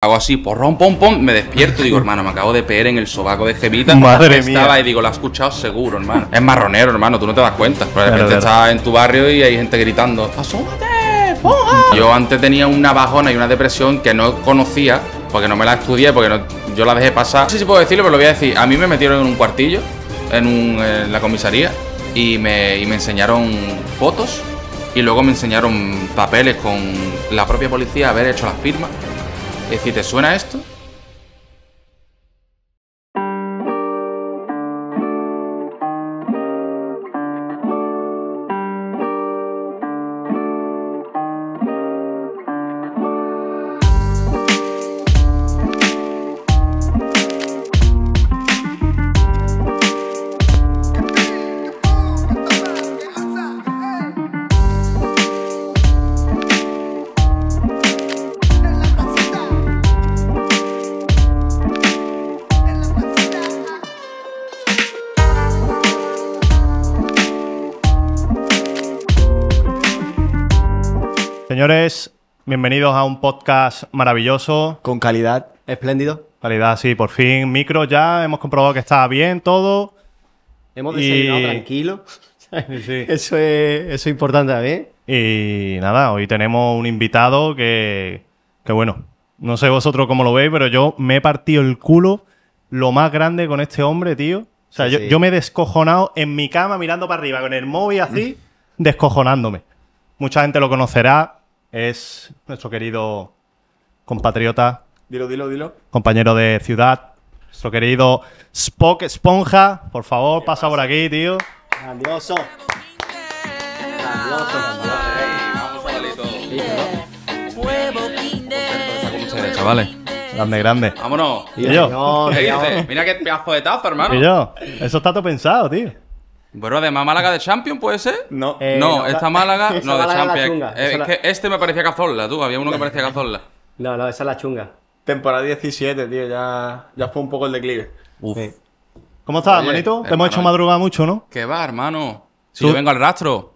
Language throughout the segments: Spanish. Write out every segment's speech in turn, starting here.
Hago así, porrón, pom, pom, me despierto y digo, hermano, me acabo de peer en el sobaco de Jevita. Madre mía. y digo, lo has escuchado seguro, hermano. Es marronero, hermano, tú no te das cuenta. Pero de repente estás en tu barrio y hay gente gritando, ¡asómate! Yo antes tenía una bajona y una depresión que no conocía, porque no me la estudié, porque yo la dejé pasar. No sé si puedo decirlo, pero lo voy a decir. A mí me metieron en un cuartillo, en, la comisaría, y me, y me enseñaron fotos, y luego me enseñaron papeles con la propia policía haber hecho las firmas decir, ¿te suena esto? bienvenidos a un podcast maravilloso. Con calidad, espléndido. Calidad, sí, por fin. Micro ya, hemos comprobado que está bien todo. Hemos desayunado tranquilo. Eso, es, importante también. ¿eh? Y nada, hoy tenemos un invitado que, que bueno, no sé vosotros cómo lo veis, pero yo me he partido el culo lo más grande con este hombre, tío. O sea, yo, me he descojonado en mi cama mirando para arriba con el móvil así, mm. descojonándome. Mucha gente lo conocerá, es nuestro querido compatriota. Dilo, dilo, dilo. Compañero de ciudad. Nuestro querido Spock Esponja. Por favor, pasa, por aquí, tío. Grandioso. Grandioso, Grande, grande. Vámonos. Mira qué pedazo de tazo, hermano. ¿Y Eso está todo pensado, tío. Bueno, además Málaga de Champions, ¿puede ser? No, eh, esta Málaga, no, de este me parecía Cazorla, tú, había uno que parecía Cazorla. No, no, esa es la chunga. Temporada 17, tío, ya, ya fue un poco el declive. Uf. ¿Cómo estás, manito? Eh, Te hemos hecho madrugar mucho, ¿no? ¿Qué va, hermano? Si yo vengo al rastro.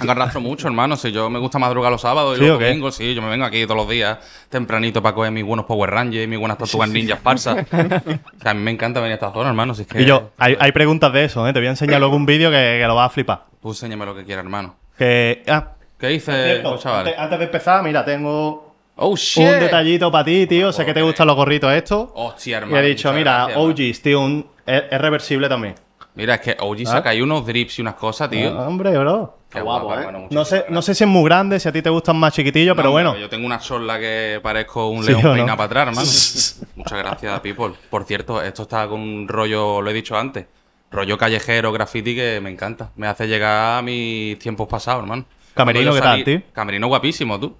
Me mucho, hermano. Si yo me gusta madrugar los sábados y los domingos, sí, yo me vengo aquí todos los días tempranito para coger mis buenos Power Rangers mis buenas tortugas ninjas parsas a mí me encanta venir a esta zona, hermano. Si que... Y yo, hay, preguntas de eso, ¿eh? Te voy a enseñar luego un vídeo que, lo vas a flipar. Tú enséñame lo que quieras, hermano. Que, ah. ¿Qué dices, chaval? Antes, de empezar, mira, tengo oh, Un detallito para ti, tío. sé que te gustan los gorritos estos. Hostia, hermano. Y he dicho, mira, OG, OGs, tío, es, reversible también. Mira, es que OG ¿Ah? saca ahí unos drips y unas cosas, tío. Ah, hombre, bro. Qué ¿eh? no, sé, no ¿eh? sé si es muy grande, si a ti te gustan más chiquitillo pero bueno. Yo tengo una sola que parezco un león peina para atrás, hermano. Muchas gracias, people. Por cierto, esto está con un rollo, lo he dicho antes, rollo callejero, graffiti que me encanta. Me hace llegar a mis tiempos pasados, hermano. Camerino, ¿qué tal, tío? Camerino guapísimo, tú.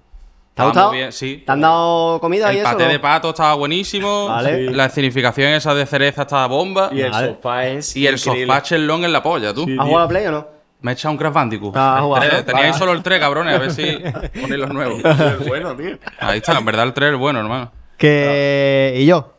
¿Te Bien, sí. ¿Te han dado comida el eso? El paté de pato estaba buenísimo. La escenificación esa de cereza estaba bomba. Y el sofá es Y el sofá chelón en la polla, tú. ¿Has jugado a Play o no? Me he echado un crash bandicoot. Ah, este, Teníais solo el 3, cabrones, a ver si ponéis los nuevos. el bueno, tío. Ahí está, en verdad el 3 es bueno, hermano. Que... ¿Y yo?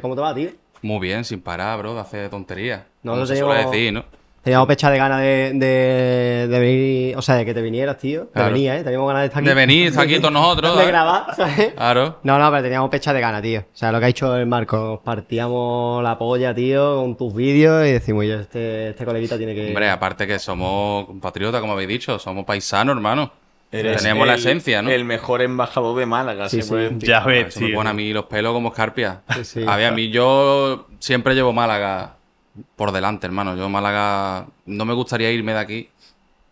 ¿Cómo te va, tío? Muy bien, sin parar, bro, de hacer tonterías. No, sé se llevo... suele decir, ¿no? Teníamos pecha de ganas de, de, venir, o sea, de que te vinieras, tío. Te venía, ¿eh? Teníamos ganas de estar aquí. De venir, estar aquí todos nosotros. de ¿eh? grabar, ¿sabes? Claro. No, no, pero teníamos pecha de ganas, tío. O sea, lo que ha hecho el Marco, partíamos la polla, tío, con tus vídeos y decimos, yo, este, este coleguita tiene que... Hombre, aparte que somos compatriotas, como habéis dicho, somos paisanos, hermano. Tenemos la esencia, ¿no? El mejor embajador de Málaga, sí, se puede Ya ves, tío. Se me pone a mí los pelos como escarpia. Sí, a ver, a mí yo siempre llevo Málaga por delante, hermano. Yo Málaga no me gustaría irme de aquí.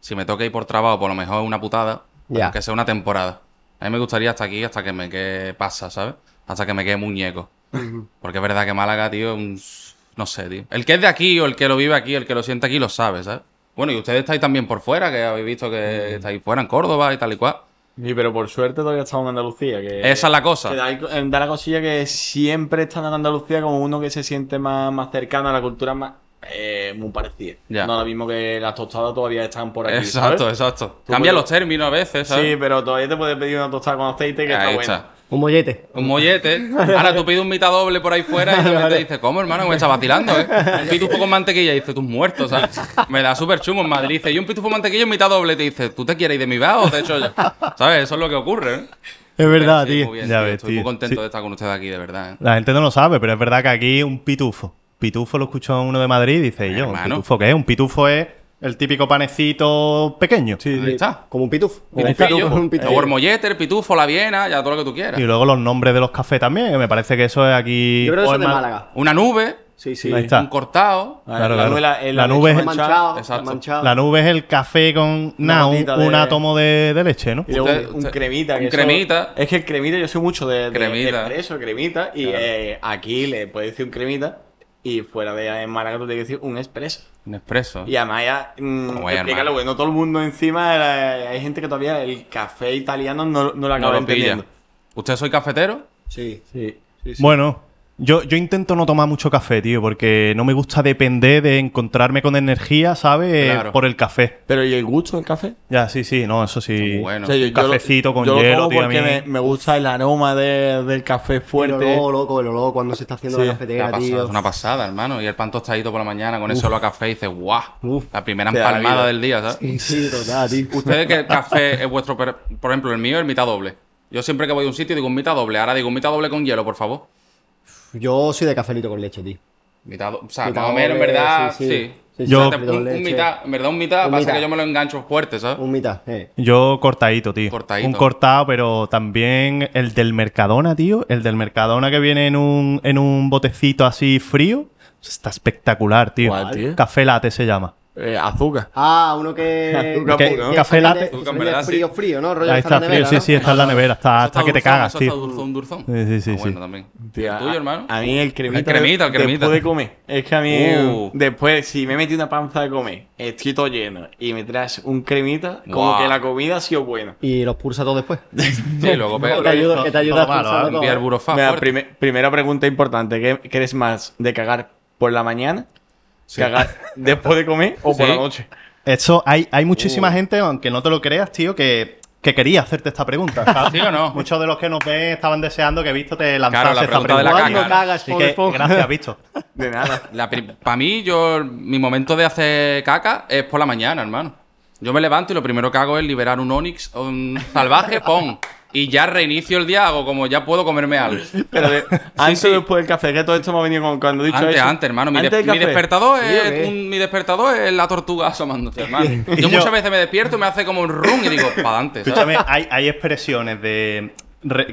Si me toca ir por trabajo, por lo mejor una putada, aunque sea una temporada. A mí me gustaría hasta aquí, hasta que me quede pasa, ¿sabes? Hasta que me quede muñeco. Porque es verdad que Málaga, tío, es un... no sé, tío. El que es de aquí o el que lo vive aquí, el que lo siente aquí, lo sabe, ¿sabes? Bueno, y ustedes estáis también por fuera, que habéis visto que estáis fuera en Córdoba y tal y cual. Sí, pero por suerte todavía estamos en Andalucía. Que, Esa es la cosa. Que da, la cosilla que siempre están en Andalucía como uno que se siente más, más cercano a la cultura más eh, muy parecido, No, ahora mismo que las tostadas todavía están por aquí. Exacto, exacto. Cambia los términos a veces, Sí, pero todavía te puedes pedir una tostada con aceite que está, buena. Un mollete. Un mollete. Ahora tú pides un mitad doble por ahí fuera y la gente dice, ¿cómo, hermano? Me está vacilando, ¿eh? Un pitufo con mantequilla y dice, tú muerto, me da súper chungo en Madrid. Dice, y un pitufo con mantequilla y mitad doble te dice, ¿tú te quieres ir de mi o De hecho, ¿sabes? Eso es lo que ocurre, ¿eh? Es verdad, tío. ya Ves, Estoy muy contento de estar con ustedes aquí, de verdad. ¿eh? La gente no lo sabe, pero es verdad que aquí un pitufo pitufo lo escuchó uno de Madrid dice, yo, ¿un pitufo qué es? Un pitufo es el típico panecito pequeño. Sí, está. Como un pitufo. un pitufo. Un pitufo. pitufo, la viena, ya todo lo que tú quieras. Y luego los nombres de los cafés también, me parece que eso es aquí... Yo creo que es de Málaga. Una nube... Sí, sí. está. Un cortado. la, nube, es el café con un, átomo de, leche, ¿no? un, cremita. cremita. es que el cremita, yo soy mucho de, cremita. cremita. Y eh, aquí le puedes decir un cremita. Y fuera de Málaga tú que decir un expreso. Un expreso. Y además ya, mm, explícalo, güey, no todo el mundo encima, hay gente que todavía el café italiano no, no lo acaba ¿Usted soy cafetero? sí, sí. Bueno, yo, intento no tomar mucho café, tío, porque no me gusta depender de encontrarme con energía, ¿sabes? Por el café. Pero ¿y el gusto del café? Ya, sí, sí, no, eso sí. Bueno, cafecito con hielo, lo tío. Porque a Me, gusta el aroma del café fuerte. Lo loco, el cuando se está haciendo la cafetera, tío. es una pasada, hermano. Y el pan tostadito por la mañana con eso lo a café y dices, guau, la primera empalmada del día, ¿sabes? Sí, sí, Ustedes que el café es vuestro, por ejemplo, el mío es mitad doble. Yo siempre que voy a un sitio digo mitad doble. Ahora digo mitad doble con hielo, por favor. Yo soy de cafelito con leche, tío. Mitad, o sea, más o menos, en verdad, sí. yo, un, mitad, en verdad, un mitad, pasa que yo me lo engancho fuerte, ¿sabes? Un mitad, eh. Yo cortadito, tío. Un cortado, pero también el del Mercadona, tío. El del Mercadona que viene en un, en un botecito así frío. Está espectacular, tío. ¿Cuál, tío? Café latte se llama. Eh, azúcar. Ah, uno que. Café latte. frío, frío, ¿no? Rollo Ahí está, frío, nevera, sí, sí, está en la nevera. Está, hasta que te cagas, tío. Está durzón. Sí, sí, sí. bueno, también. tuyo, hermano? A mí el cremita. El cremita, el comer. Es que a mí. Uh. Después, si me metí una panza de comer, estoy todo lleno y me traes un cremita, como que la comida ha sido buena. Y los pulsa todo después. sí, luego pego. que te ayuda a pulsar. Primera pregunta importante. ¿Qué quieres más de cagar por la mañana después de comer o por la noche. Eso, hay, hay muchísima uh. gente, aunque no te lo creas, tío, que, quería hacerte esta pregunta. ¿Sí o no? Muchos de los que nos ven estaban deseando que Visto te lanzase claro, la esta pregunta. De la gracias, Visto. De nada. Para mí, yo, mi momento de hacer caca es por la mañana, hermano. Yo me levanto y lo primero que hago es liberar un Onix salvaje, pum y ya reinicio el día, hago como ya puedo comerme algo. Pero antes después del café, que todo esto me ha venido cuando he dicho antes, Antes, hermano, mi, despertador es mi despertador es la tortuga asomándose, hermano. Yo, muchas veces me despierto y me hace como un rum y digo, para adelante. hay, hay expresiones de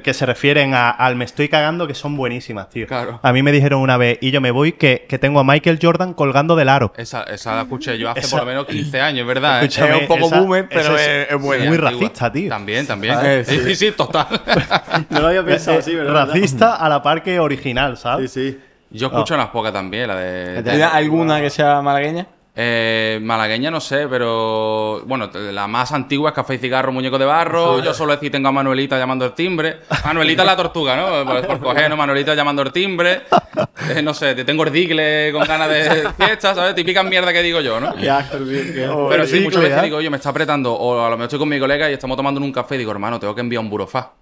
que se refieren al me estoy cagando que son buenísimas, tío. Claro. A mí me dijeron una vez, y yo me voy, que, tengo a Michael Jordan colgando del aro. Esa, esa la escuché yo hace por lo menos 15 años, ¿verdad? ¿eh? Es un poco boomer, pero es, es, es muy racista, tío. También, también. Ah, sí. sí, no lo había pensado Racista a la par que original, ¿sabes? Sí, sí. Yo escucho ah. unas pocas también, la de... ¿Hay alguna que sea malagueña? Eh, malagueña no sé, pero bueno, la más antigua es Café y Cigarro, Muñeco de Barro. Yo solo decir tengo a Manuelita llamando el timbre. Manuelita la tortuga, ¿no? Por, coger, ¿no? Manuelita llamando el timbre. Eh, no sé, te tengo el digle con ganas de fiesta, ¿sabes? Típica mierda que digo yo, ¿no? pero sí, muchas veces digo, oye, me está apretando. O a lo mejor estoy con mi colega y estamos tomando un café y digo, hermano, tengo que enviar un burofá.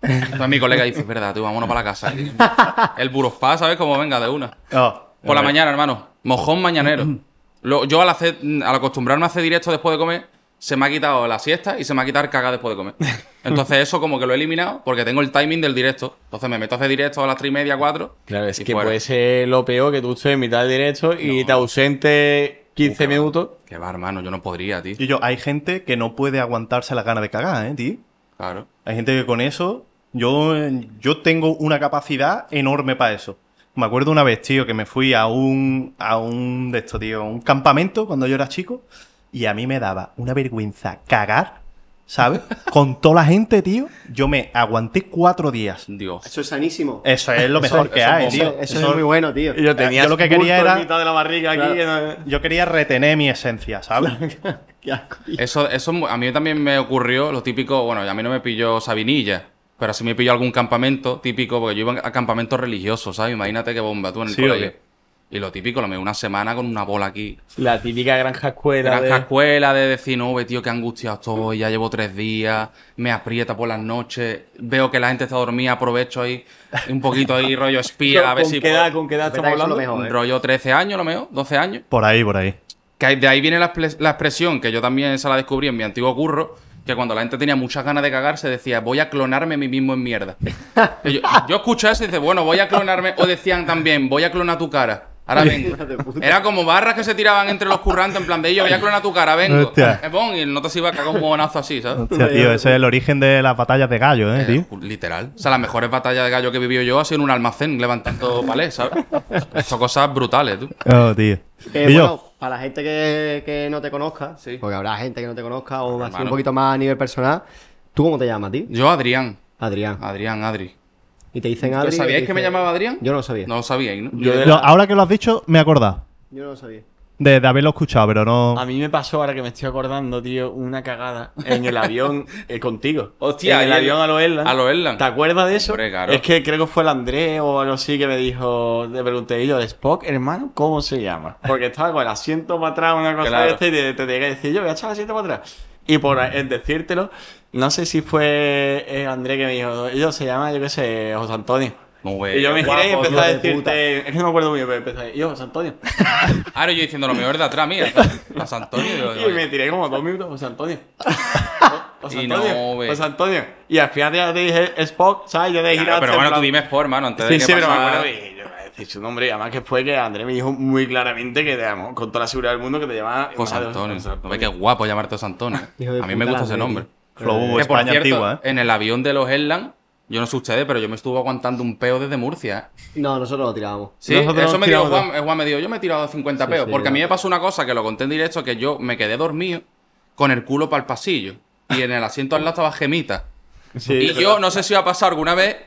mi colega dice, es verdad, tú vámonos para la casa. El burofá, ¿sabes? Como venga de una. Oh, por la mañana, hermano. Mojón mañanero. yo al, acostumbrarme a hacer directo después de comer, se me ha quitado la siesta y se me ha quitado el caga después de comer. Entonces eso como que lo he eliminado porque tengo el timing del directo. Entonces me meto a hacer directo a las tres y media, cuatro… Claro, es que puede ser lo peor que tú estés en mitad del directo y te ausentes 15 minutos. Qué va, hermano, yo no podría, tío. Y yo, hay gente que no puede aguantarse las ganas de cagar, ¿eh, tío? Claro. Hay gente que con eso... Yo, yo tengo una capacidad enorme para eso. Me acuerdo una vez, tío, que me fui a un, a un, de esto, tío, un campamento cuando yo era chico y a mí me daba una vergüenza cagar, ¿sabes? Con toda la gente, tío. Yo me aguanté cuatro días. Dios. Eso es sanísimo. Eso es lo mejor que hay, tío. Eso, es muy bueno, tío. Yo, tenía lo que quería era... de la barriga Yo quería retener mi esencia, ¿sabes? eso, eso a mí también me ocurrió lo típico, bueno, a mí no me pilló Sabinilla pero si me pilló algún campamento típico, porque yo iba a campamentos religiosos, ¿sabes? Imagínate que bomba tú en el colegio. Y lo típico, lo me una semana con una bola aquí. La típica granja escuela. Granja escuela de decir, no, tío, qué angustiado estoy, ya llevo tres días, me aprieta por las noches, veo que la gente está dormida, aprovecho ahí un poquito ahí rollo espía, a ver si... ¿Con qué edad estamos hablando? Lo mejor, Rollo 13 años, lo mejor, 12 años. Por ahí, por ahí. Que de ahí viene la, la expresión, que yo también esa la descubrí en mi antiguo curro, que cuando la gente tenía muchas ganas de cagarse decía, voy a clonarme a mí mismo en mierda. yo, yo eso y dice, bueno, voy a clonarme. O decían también, voy a clonar tu cara. Ahora vengo. Era como barras que se tiraban entre los currantes en plan de yo voy a clonar tu cara, vengo. Es eh, bon, y no te iba a cagar un así, ¿sabes? Hostia, tío, ese es el origen de las batallas de gallo, ¿eh, tío? Literal. O sea, las mejores batallas de gallo que he yo ha sido en un almacén levantando palés, ¿sabes? Son cosas brutales, tú. Oh, tío. Eh, bueno, para la gente que, que no te conozca, sí. porque habrá gente que no te conozca o así un poquito más a nivel personal, ¿tú cómo te llamas, tío? Yo, Adrián. Adrián. Adrián, Adri y te dicen algo. ¿Sabíais que me llamaba Adrián? Yo no lo sabía. No lo sabíais, ¿no? ahora que lo has dicho, me acordás? Yo no lo sabía. De, haberlo escuchado, pero no. A mí me pasó ahora que me estoy acordando, tío, una cagada en el avión eh, contigo. Hostia, en el, avión a lo Erland. A ¿Te acuerdas de eso? Es que creo que fue el Andrés o algo así que me dijo, le pregunté yo, Spock, hermano, ¿cómo se llama? Porque estaba con el asiento para atrás, una cosa de esta, y te, te, llegué a decir, yo voy a echar el asiento para atrás. Y por decírtelo, no sé si fue eh, André que me dijo, ellos se llaman, yo qué sé, José Antonio. No, Y yo me giré y empecé a decirte. es que no me acuerdo muy bien, pero empecé a decir, yo, José Antonio. Ahora yo diciendo lo mejor de atrás, mira, José Antonio. Y, me tiré como dos minutos, José Antonio. José Antonio. José Antonio. Y al final ya te dije Spock, ¿sabes? Yo te dije. pero bueno, tú dime Spock, mano, antes sí, de que Sí, sí, pero bueno… y yo su nombre. Y además que fue que André me dijo muy claramente que te amo, con toda la seguridad del mundo, que te llamaba. José Antonio. José Qué guapo llamarte José Antonio. a mí me gusta ese nombre. Flow eh, cierto, ¿eh? En el avión de los Erland, yo no sé ustedes, pero yo me estuve aguantando un peo desde Murcia. ¿eh? No, nosotros lo tirábamos. Sí, eso me dijo eh, Juan, me dijo, yo me he tirado 50 peos. porque a mí me pasó una cosa que lo conté en directo, que yo me quedé dormido con el culo para el pasillo. Y en el asiento al lado estaba gemita. y yo no sé si va a pasar alguna vez,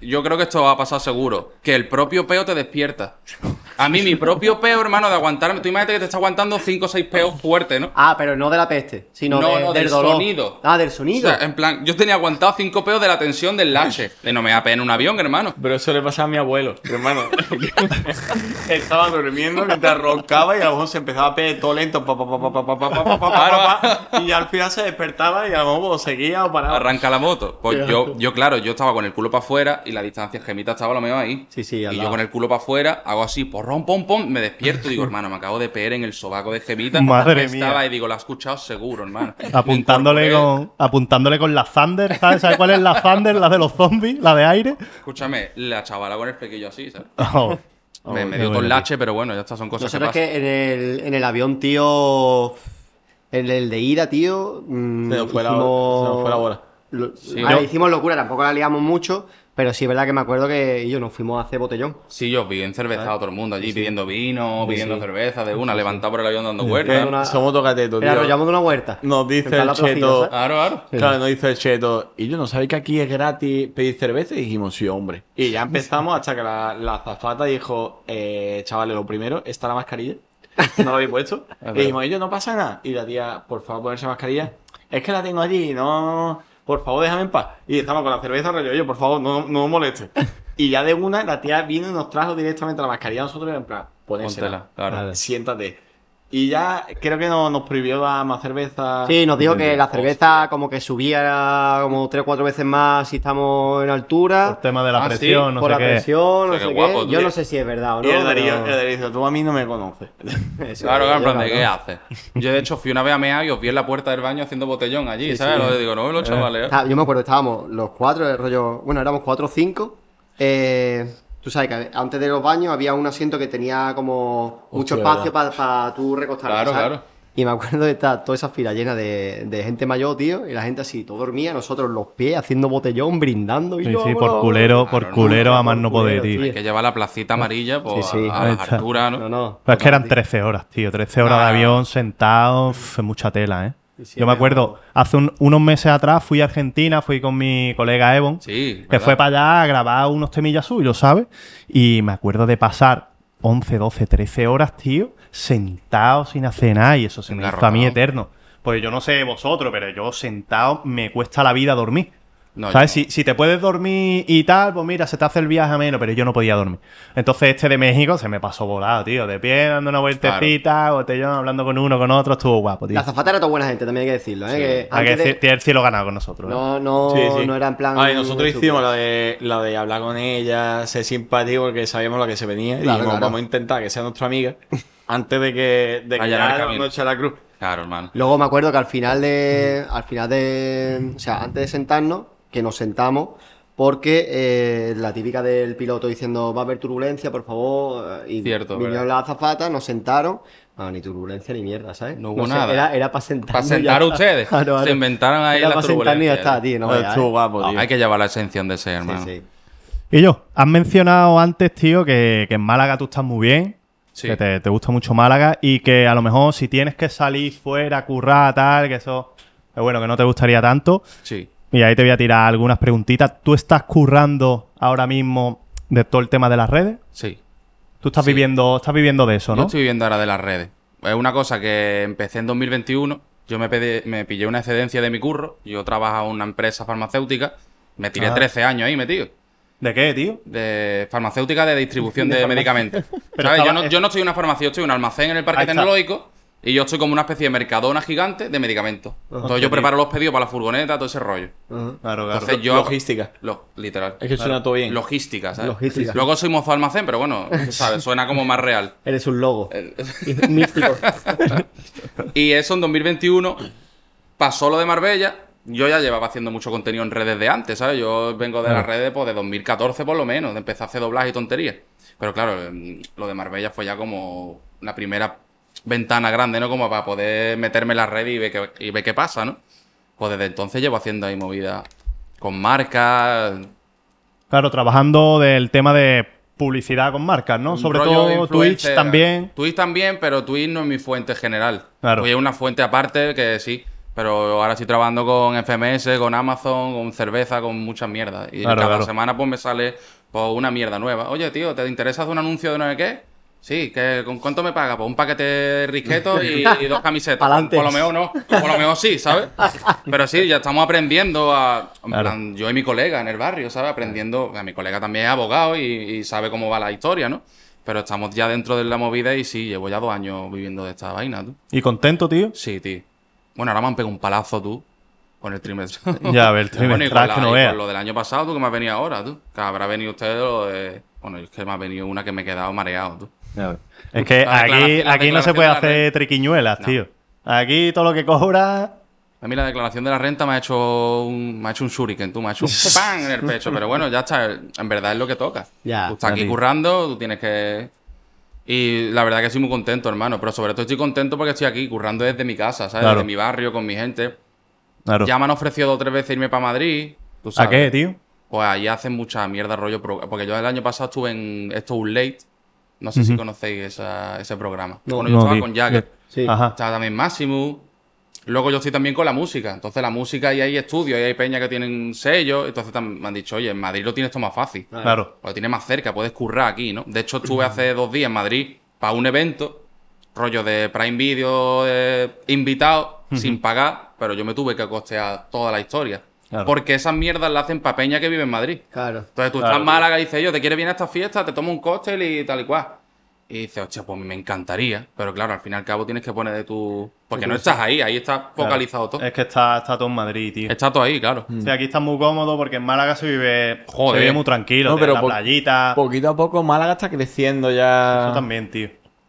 yo creo que esto va a pasar seguro, que el propio peo te despierta. A mí mi propio peo, hermano, de aguantarme. Tú imagínate que te está aguantando 5 o 6 peos fuertes, ¿no? Ah, pero no de la peste, sino no, no, del, sonido. Ah, del sonido. O sea, en plan, yo tenía aguantado 5 peos de la tensión del lache. De no me da en un avión, hermano. Pero eso le pasa a mi abuelo, hermano. estaba durmiendo mientras roncaba y a lo mejor se empezaba a pegar todo lento. y al final se despertaba y a lo mejor seguía o paraba. Arranca la moto. Pues yo, yo, claro, yo estaba con el culo para afuera y la distancia gemita estaba lo mismo ahí. Sí, sí, Y yo con el culo para afuera hago así, por pom, me despierto. y Digo, hermano, me acabo de peer en el sobaco de Gemita. Madre Estaba y digo, la has escuchado seguro, hermano. Apuntándole con, apuntándole con la Thunder, ¿sabes? cuál es la Thunder? La de los zombies, la de aire. Escúchame, la chavala con el pequeño así, ¿sabes? Oh, oh, me, dio con lache, pero bueno, ya estas son cosas que pasan. que en el, avión, tío. En el de ida, tío. se, fue hicimos... Lo... Hicimos locura, tampoco la liamos mucho. Pero sí es verdad que me acuerdo que yo nos fuimos a hacer botellón. Sí, yo vi cerveza a todo el mundo allí pidiendo vino, pidiendo cerveza de una, levantado por el avión dando vueltas. Somos tocatetos, tío. arrollamos de una huerta. Nos dice el cheto. Claro, claro. Claro, nos dice el cheto. Y yo no sabía que aquí es gratis pedir cerveza y dijimos, sí, hombre. Y ya empezamos hasta que la, la zafata dijo, eh, chavales, lo primero, está la mascarilla. No la habéis puesto. y dijimos, no pasa nada. Y la tía, por favor, ponerse mascarilla. Es que la tengo allí, no por favor, déjame en paz. Y estaba con la cerveza rollo, yo por favor, no, no moleste. Y ya de una, la tía vino y nos trajo directamente la mascarilla a nosotros en plan, ...ponésela... Siéntate. Y ya creo que no, nos prohibió dar más cerveza. Sí, nos dijo que la cerveza como que subía como tres o cuatro veces más si estamos en altura. Por tema de la ah, presión, sí, no por la presión, no o sé qué. yo no sé si es verdad o no. Y el Darío, el Darío tú a mí no me conoces. claro, claro, en plan de qué haces. Yo de hecho fui una vez a mea y os vi en la puerta del baño haciendo botellón allí, ¿sabes? Sí. Lo digo, no, los eh, chavales. Yo me acuerdo, estábamos los cuatro, el eh, rollo, bueno, éramos cuatro o cinco. Eh, Tú sabes que antes de los baños había un asiento que tenía como mucho espacio para tú recostar. Claro, claro. Y me acuerdo de estar toda esa fila llena de, de, gente mayor, tío, y la gente así, todo dormía, nosotros los pies haciendo botellón, brindando. sí, sí, por culero, por culero, a más no poder, tío. Hay que llevar la placita ah, amarilla por pues, a, ¿no? No, Pero pues es que eran 13 horas, tío, 13 horas de ah. avión, sentado, mucha tela, ¿eh? Yo me acuerdo, hace unos meses atrás fui a Argentina, fui con mi colega Evon, que fue para allá a grabar unos temillas suyos, ¿sabes? Y me acuerdo de pasar 11, 12, 13 horas, tío, sentado sin hacer nada, y eso se me hizo a mí eterno. Pues yo no sé vosotros, pero yo sentado me cuesta la vida dormir. Si, te puedes dormir y tal, pues mira, se te hace el viaje menos pero yo no podía dormir. Entonces este de México se me pasó volado, tío. De pie, dando una vueltecita, botellón, hablando con uno, con otro, estuvo guapo, tío. La zafata era toda buena gente, también hay que decirlo, ¿eh? Que tiene el cielo ganado con nosotros. ¿eh? No, no, no era en plan... Ay, nosotros hicimos la de, hablar con ella, ser simpático, porque sabíamos lo que se venía. y vamos a intentar que sea nuestra amiga antes de que, de que la noche a la cruz. Claro, hermano. Luego me acuerdo que al final de... Al final de... O sea, antes de sentarnos que nos sentamos porque eh, la típica del piloto diciendo va a haber turbulencia, por favor, eh, y Cierto, vinieron la nos sentaron, No, ni turbulencia ni mierda, ¿sabes? No hubo nada. Era, para sentar. Para sentar ustedes. se inventaron ahí la para turbulencia. Sentar, ya está, ¿eh? pues, tío, Hay que llevar la exención de ese, hermano. Sí. Y yo, has mencionado antes, tío, que, en Málaga tú estás muy bien, sí. que te, te gusta mucho Málaga y que a lo mejor si tienes que salir fuera, currar, tal, que eso... Es bueno, que no te gustaría tanto. Sí. Y ahí te voy a tirar algunas preguntitas. ¿Tú estás currando ahora mismo de todo el tema de las redes? Sí. Tú estás viviendo, estás viviendo de eso, ¿no? Yo estoy viviendo ahora de las redes. Es una cosa que empecé en 2021. Yo me, pedí, me pillé una excedencia de mi curro. Yo trabajaba en una empresa farmacéutica. Me tiré 13 ah. años ahí metido. ¿De qué, tío? De farmacéutica de distribución de, medicamentos. ¿Sabes? Yo, no, yo estoy una farmacia, estoy en un almacén en el parque tecnológico. Y yo estoy como una especie de mercadona gigante de medicamentos. Entonces yo preparo los pedidos para la furgoneta, todo ese rollo. claro, claro. logística. Lo, literal. Es que suena todo bien. Logística, ¿sabes? Logística. Luego soy mozo almacén, pero bueno, ¿sabes? Suena como más real. Eres un logo. Místico. y eso en 2021 pasó lo de Marbella. Yo ya llevaba haciendo mucho contenido en redes de antes, ¿sabes? Yo vengo de las redes pues, de 2014 por lo menos, de empezar a hacer doblaje y tonterías. Pero claro, em, lo de Marbella fue ya como una primera ventana grande, ¿no? Como para poder meterme en la red y ver qué, y ver qué pasa, ¿no? Pues desde entonces llevo haciendo ahí movida con marcas. Claro, trabajando del tema de publicidad con marcas, ¿no? Sobre todo Twitch también. Twitch también, pero Twitch no es mi fuente general. Claro. es una fuente aparte que sí. Pero ahora estoy trabajando con FMS, con Amazon, con cerveza, con muchas mierdas. Y cada semana pues me sale pues, una mierda nueva. Oye, tío, ¿te interesa hacer un anuncio de no sé qué? Sí, que ¿con cuánto me paga? Pues un paquete de risquetos y, dos camisetas. Por lo menos no, por lo menos sí, ¿sabes? Pero sí, ya estamos aprendiendo a. yo y mi colega en el barrio, ¿sabes? Aprendiendo. mi colega también es abogado y, sabe cómo va la historia, ¿no? Pero estamos ya dentro de la movida y sí, llevo ya dos años viviendo de esta vaina, tú. ¿Y contento, tío? Sí, tío. Bueno, ahora me han pegado un palazo, tú. Con el trimestre. Ya, a ver, el trimestre lo del año pasado, tú que me has venido ahora, tú. Que habrá venido usted Bueno, es que me ha venido una que me he quedado mareado, tú. Es que aquí, aquí no se puede hacer triquiñuelas, tío. Aquí todo lo que cobra. A mí la declaración de la renta me ha hecho un, me ha hecho un shuriken, tú me ha hecho un pan en el pecho. Pero bueno, ya está. En verdad es lo que toca. Ya, tú estás aquí currando, tú tienes que. Y la verdad que estoy muy contento, hermano. Pero sobre todo estoy contento porque estoy aquí currando desde mi casa, ¿sabes? de Desde mi barrio, con mi gente. Ya me han ofrecido dos o tres veces irme para Madrid. ¿tú ¿A qué, tío? Pues ahí hacen mucha mierda rollo. Porque yo el año pasado estuve en esto late no sé si conocéis ese programa. bueno, yo estaba con Jagger. Estaba también Máximo. Luego yo estoy también con la música. Entonces la música y hay estudios y hay peñas que tienen sellos. Entonces me han dicho, oye, en Madrid lo tienes todo más fácil. Claro. Lo tienes más cerca, puedes currar aquí, ¿no? De hecho, estuve hace dos días en Madrid para un evento, rollo de Prime Video, invitado, sin pagar, pero yo me tuve que costear toda la historia. Porque esas mierdas las hacen para peña que vive en Madrid. Claro. Entonces tú estás en Málaga y dices, yo te quieres bien a esta fiesta, te tomo un cóctel y tal y cual. Y dices, oye, pues me encantaría. Pero claro, al final y al cabo tienes que poner de tu. Porque no estás ahí, ahí está focalizado todo. Es que está, está, todo en Madrid, tío. Está todo ahí, claro. Mm. Sí aquí está muy cómodo porque en Málaga se vive, Joder. Se vive muy tranquilo, no, pero la playita. Poquito a poco Málaga está creciendo ya. Eso también, tío.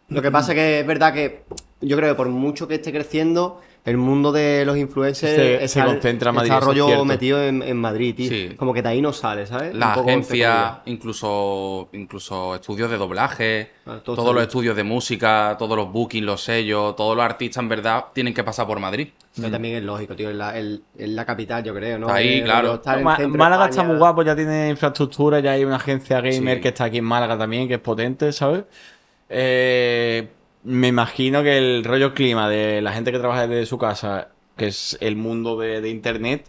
Lo que pasa es que es verdad que yo creo que por mucho que esté creciendo, el mundo de los influencers se, concentra en Madrid. Está rollo metido en, Madrid, tío. Como que de ahí no sale, ¿sabes? La agencia, incluso, incluso estudios de doblaje, ah, todos los estudios de música, todos los bookings, los sellos, todos los artistas, en verdad, tienen que pasar por Madrid. Eso mm. también es lógico, tío. Es la, capital, yo creo, ¿no? Ahí, claro. Málaga está muy guapo, ya tiene infraestructura, ya hay una agencia gamer que está aquí en Málaga también, que es potente, ¿sabes? Eh, me imagino que el rollo clima de la gente que trabaja desde su casa, que es el mundo de, internet,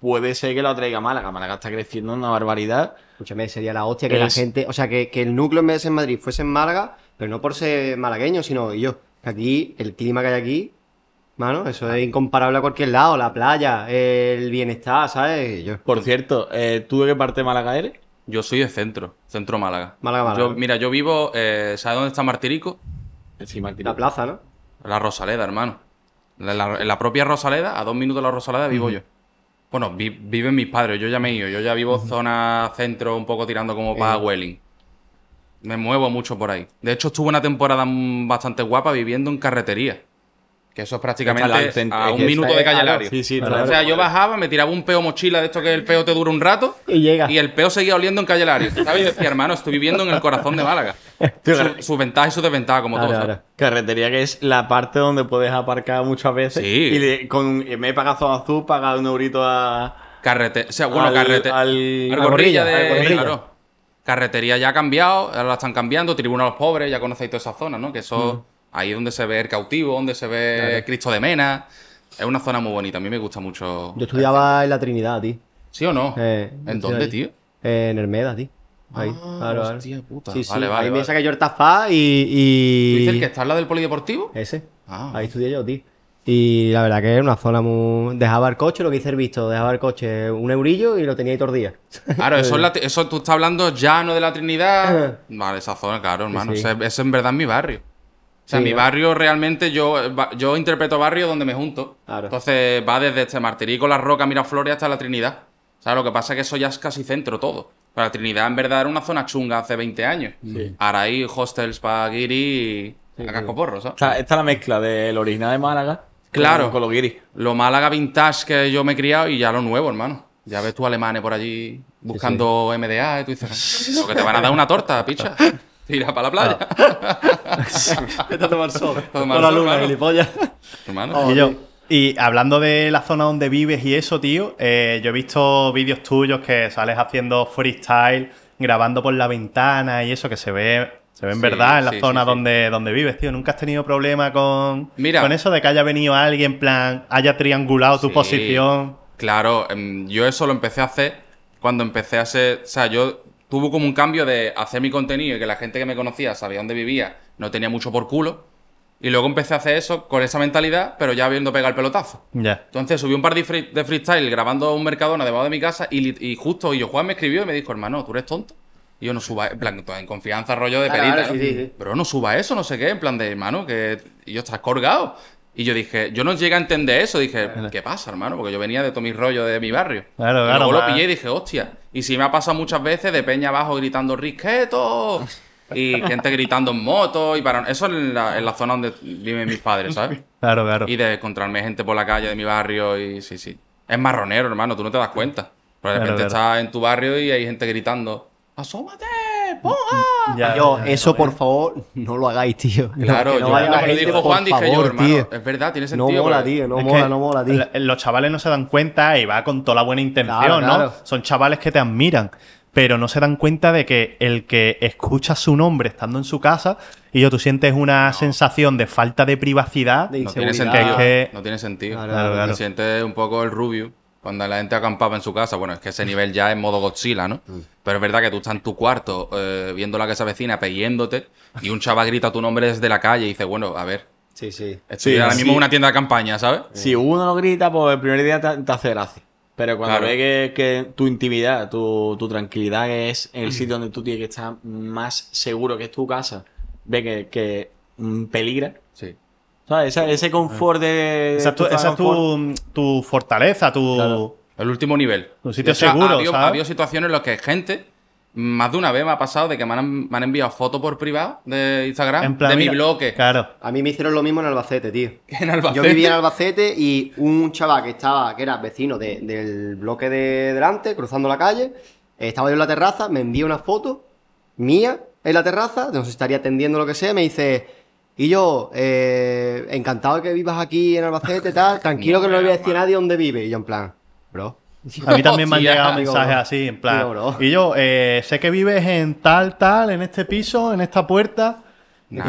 puede ser que lo atraiga Málaga. Málaga está creciendo una barbaridad. Escúchame, sería la hostia que la gente, o sea, que, el núcleo en vez de ser en Madrid fuese en Málaga, pero no por ser malagueño, sino yo. Aquí, el clima que hay aquí, mano, eso es incomparable a cualquier lado, la playa, el bienestar, ¿sabes? Por cierto, eh, ¿tú de qué parte de Málaga eres? Yo soy de centro, centro Málaga. Málaga, Málaga. Yo, mira, yo vivo, eh, ¿sabes dónde está Martirico? La plaza, ¿no? La Rosaleda, hermano. La, la, propia Rosaleda, a dos minutos de la Rosaleda vivo yo. Bueno, viven mis padres, yo ya me he ido. Yo ya vivo zona centro, un poco tirando como para eh. Welling. Me muevo mucho por ahí. De hecho, estuve una temporada bastante guapa viviendo en carretería. Que eso es prácticamente a un minuto de calle sí, sí, O sea, yo bajaba, me tiraba un peo mochila de esto que el peo te dura un rato. Y llega. Y el peo seguía oliendo en calle Lario. ¿Sabes? Y decía, hermano, estoy viviendo en el corazón de Málaga. Sus su y sus desventajas, como todo. Carretería que es la parte donde puedes aparcar muchas veces. Sí. Y con me Zona azul, paga un eurito a. Carretería. O sea, bueno, carretería. Al, gorrilla, de. claro. Carretería ya ha cambiado, ahora la están cambiando, tribuna a los pobres, ya conocéis toda esa zona, ¿no? Que eso. Mm. Ahí es donde se ve el cautivo, donde se ve Cristo de Mena. Es una zona muy bonita, a mí me gusta mucho. Yo estudiaba en la Trinidad, tío. ¿Sí o no? Eh, ¿En dónde, tío? en Hermeda, tío. Ah, ahí, ah, claro, vale. puta. Sí, sí. Vale, ahí me saqué yo el y, y... ¿Dices que está en la del polideportivo? Ese. Ah. ahí estudié yo, tío. Y la verdad que es una zona muy... Dejaba el coche, lo que hice el visto, dejaba el coche un eurillo y lo tenía ahí todo el Claro, eso, es eso tú estás hablando ya no de la Trinidad. Eh. Vale, esa zona, claro, hermano. en verdad mi barrio. O sea, mi barrio realmente, yo, yo interpreto barrio donde me junto. Entonces va desde este La con las Miraflores hasta la Trinidad. O lo que pasa es que eso ya es casi centro todo. para la Trinidad en verdad era una zona chunga hace 20 años. Ahora hay hostels para guiri y a ¿sabes? O sea, esta la mezcla del original de Málaga claro, con lo guiri Lo Málaga vintage que yo me he criado y ya lo nuevo, hermano. Ya ves tú alemanes por allí buscando MDA y tú dices, lo que te van a dar una torta, picha. Tira para la playa. Ah. a tomar sol. la luna, gilipollas. Oh, y hablando de la zona donde vives y eso, tío, eh, yo he visto vídeos tuyos que sales haciendo freestyle, grabando por la ventana y eso, que se ve se ve en verdad en la zona Donde, donde vives, tío. Nunca has tenido problema con, con eso de que haya venido alguien, en plan, haya triangulado tu posición. Claro, em, yo eso lo empecé a hacer cuando empecé a ser. O sea, yo tuvo como un cambio de hacer mi contenido y que la gente que me conocía sabía dónde vivía, no tenía mucho por culo. Y luego empecé a hacer eso con esa mentalidad, pero ya viendo pegar el pelotazo. ya Entonces subí un par de, freestyle grabando un Mercadona debajo de mi casa y, justo y yo Juan me escribió y me dijo, hermano, tú eres tonto. Y yo no suba, en plan, en confianza, rollo de Pero no suba eso, no sé qué, en plan de, hermano, que yo estás colgado. Y yo dije, yo no llegué a entender eso. Dije, ¿qué pasa, hermano? Porque yo venía de todo rollo de mi barrio. Claro, claro. luego lo pillé y eh. dije, hostia. Y si me ha pasado muchas veces de peña abajo gritando risquetos Y gente gritando en moto. Y para... Eso en la, en la zona donde viven mis padres, ¿sabes? Claro, claro. Y de encontrarme gente por la calle de mi barrio. Y sí, sí. Es marronero, hermano. Tú no te das cuenta. Pero de repente estás en tu barrio y hay gente gritando, ¡asómate! eso por favor, no lo hagáis, tío. Claro, yo, dijo Juan, dije yo, hermano, es verdad, tiene sentido. No mola, tío, no mola, tío. Los chavales no se dan cuenta y va con toda la buena intención, ¿no? Son chavales que te admiran pero no se dan cuenta de que el que escucha su nombre estando en su casa y yo tú sientes una sensación de falta de privacidad. no, tiene sentido, no tiene sentido. Claro, claro, sientes un poco el rubio. Cuando la gente acampaba en su casa, bueno, es que ese mm. nivel ya es modo Godzilla, ¿no? Mm. Pero es verdad que tú estás en tu cuarto eh, viendo la que vecina, peyéndote, y un chaval grita tu nombre desde la calle y dice, bueno, a ver. Sí, sí. Estoy ahora mismo en una tienda de campaña, ¿sabes? Si uno lo grita, pues el primer día te, hace gracia. Pero cuando ve que, tu intimidad, tu, tu tranquilidad es el mm. sitio donde tú tienes que estar más seguro que es tu casa, ve que, que peligra, o ese, confort de. Esa, es tu, fortaleza, tu. El último nivel. Un sitio seguro. Ha habido, situaciones en las que gente, más de una vez me ha pasado de que me han, enviado fotos por privado de Instagram de mi bloque. Claro. A mí me hicieron lo mismo en Albacete, tío. Albacete? Yo vivía en Albacete y un chaval que estaba, que era vecino del bloque de delante, cruzando la calle, estaba yo en la terraza, me envía una foto mía en la terraza, no sé estaría atendiendo lo que sea, me dice, y yo, eh, encantado de que vivas aquí en Albacete, tal, tranquilo que no le voy a decir a nadie dónde vive. Y yo en plan, bro. A mí también me han llegado mensajes así, en plan. Y yo, eh, sé que vives en tal, tal, en este piso, en esta puerta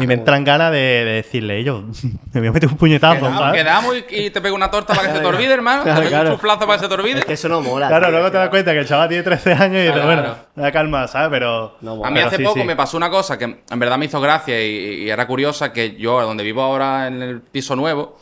y me entran ganas de, de, decirle, yo, me voy a meter un puñetazo. Quedamos, quedamos y, te pego una torta para que se te olvide, hermano. te un chuflazo para que se te olvide. que eso no mola. Claro, luego te das cuenta que el chaval tiene 13 años y dices, bueno, da calma, ¿sabes? Pero. a mí hace poco me pasó una cosa que en verdad me hizo gracia y, era curiosa: que yo, donde vivo ahora, en el piso nuevo,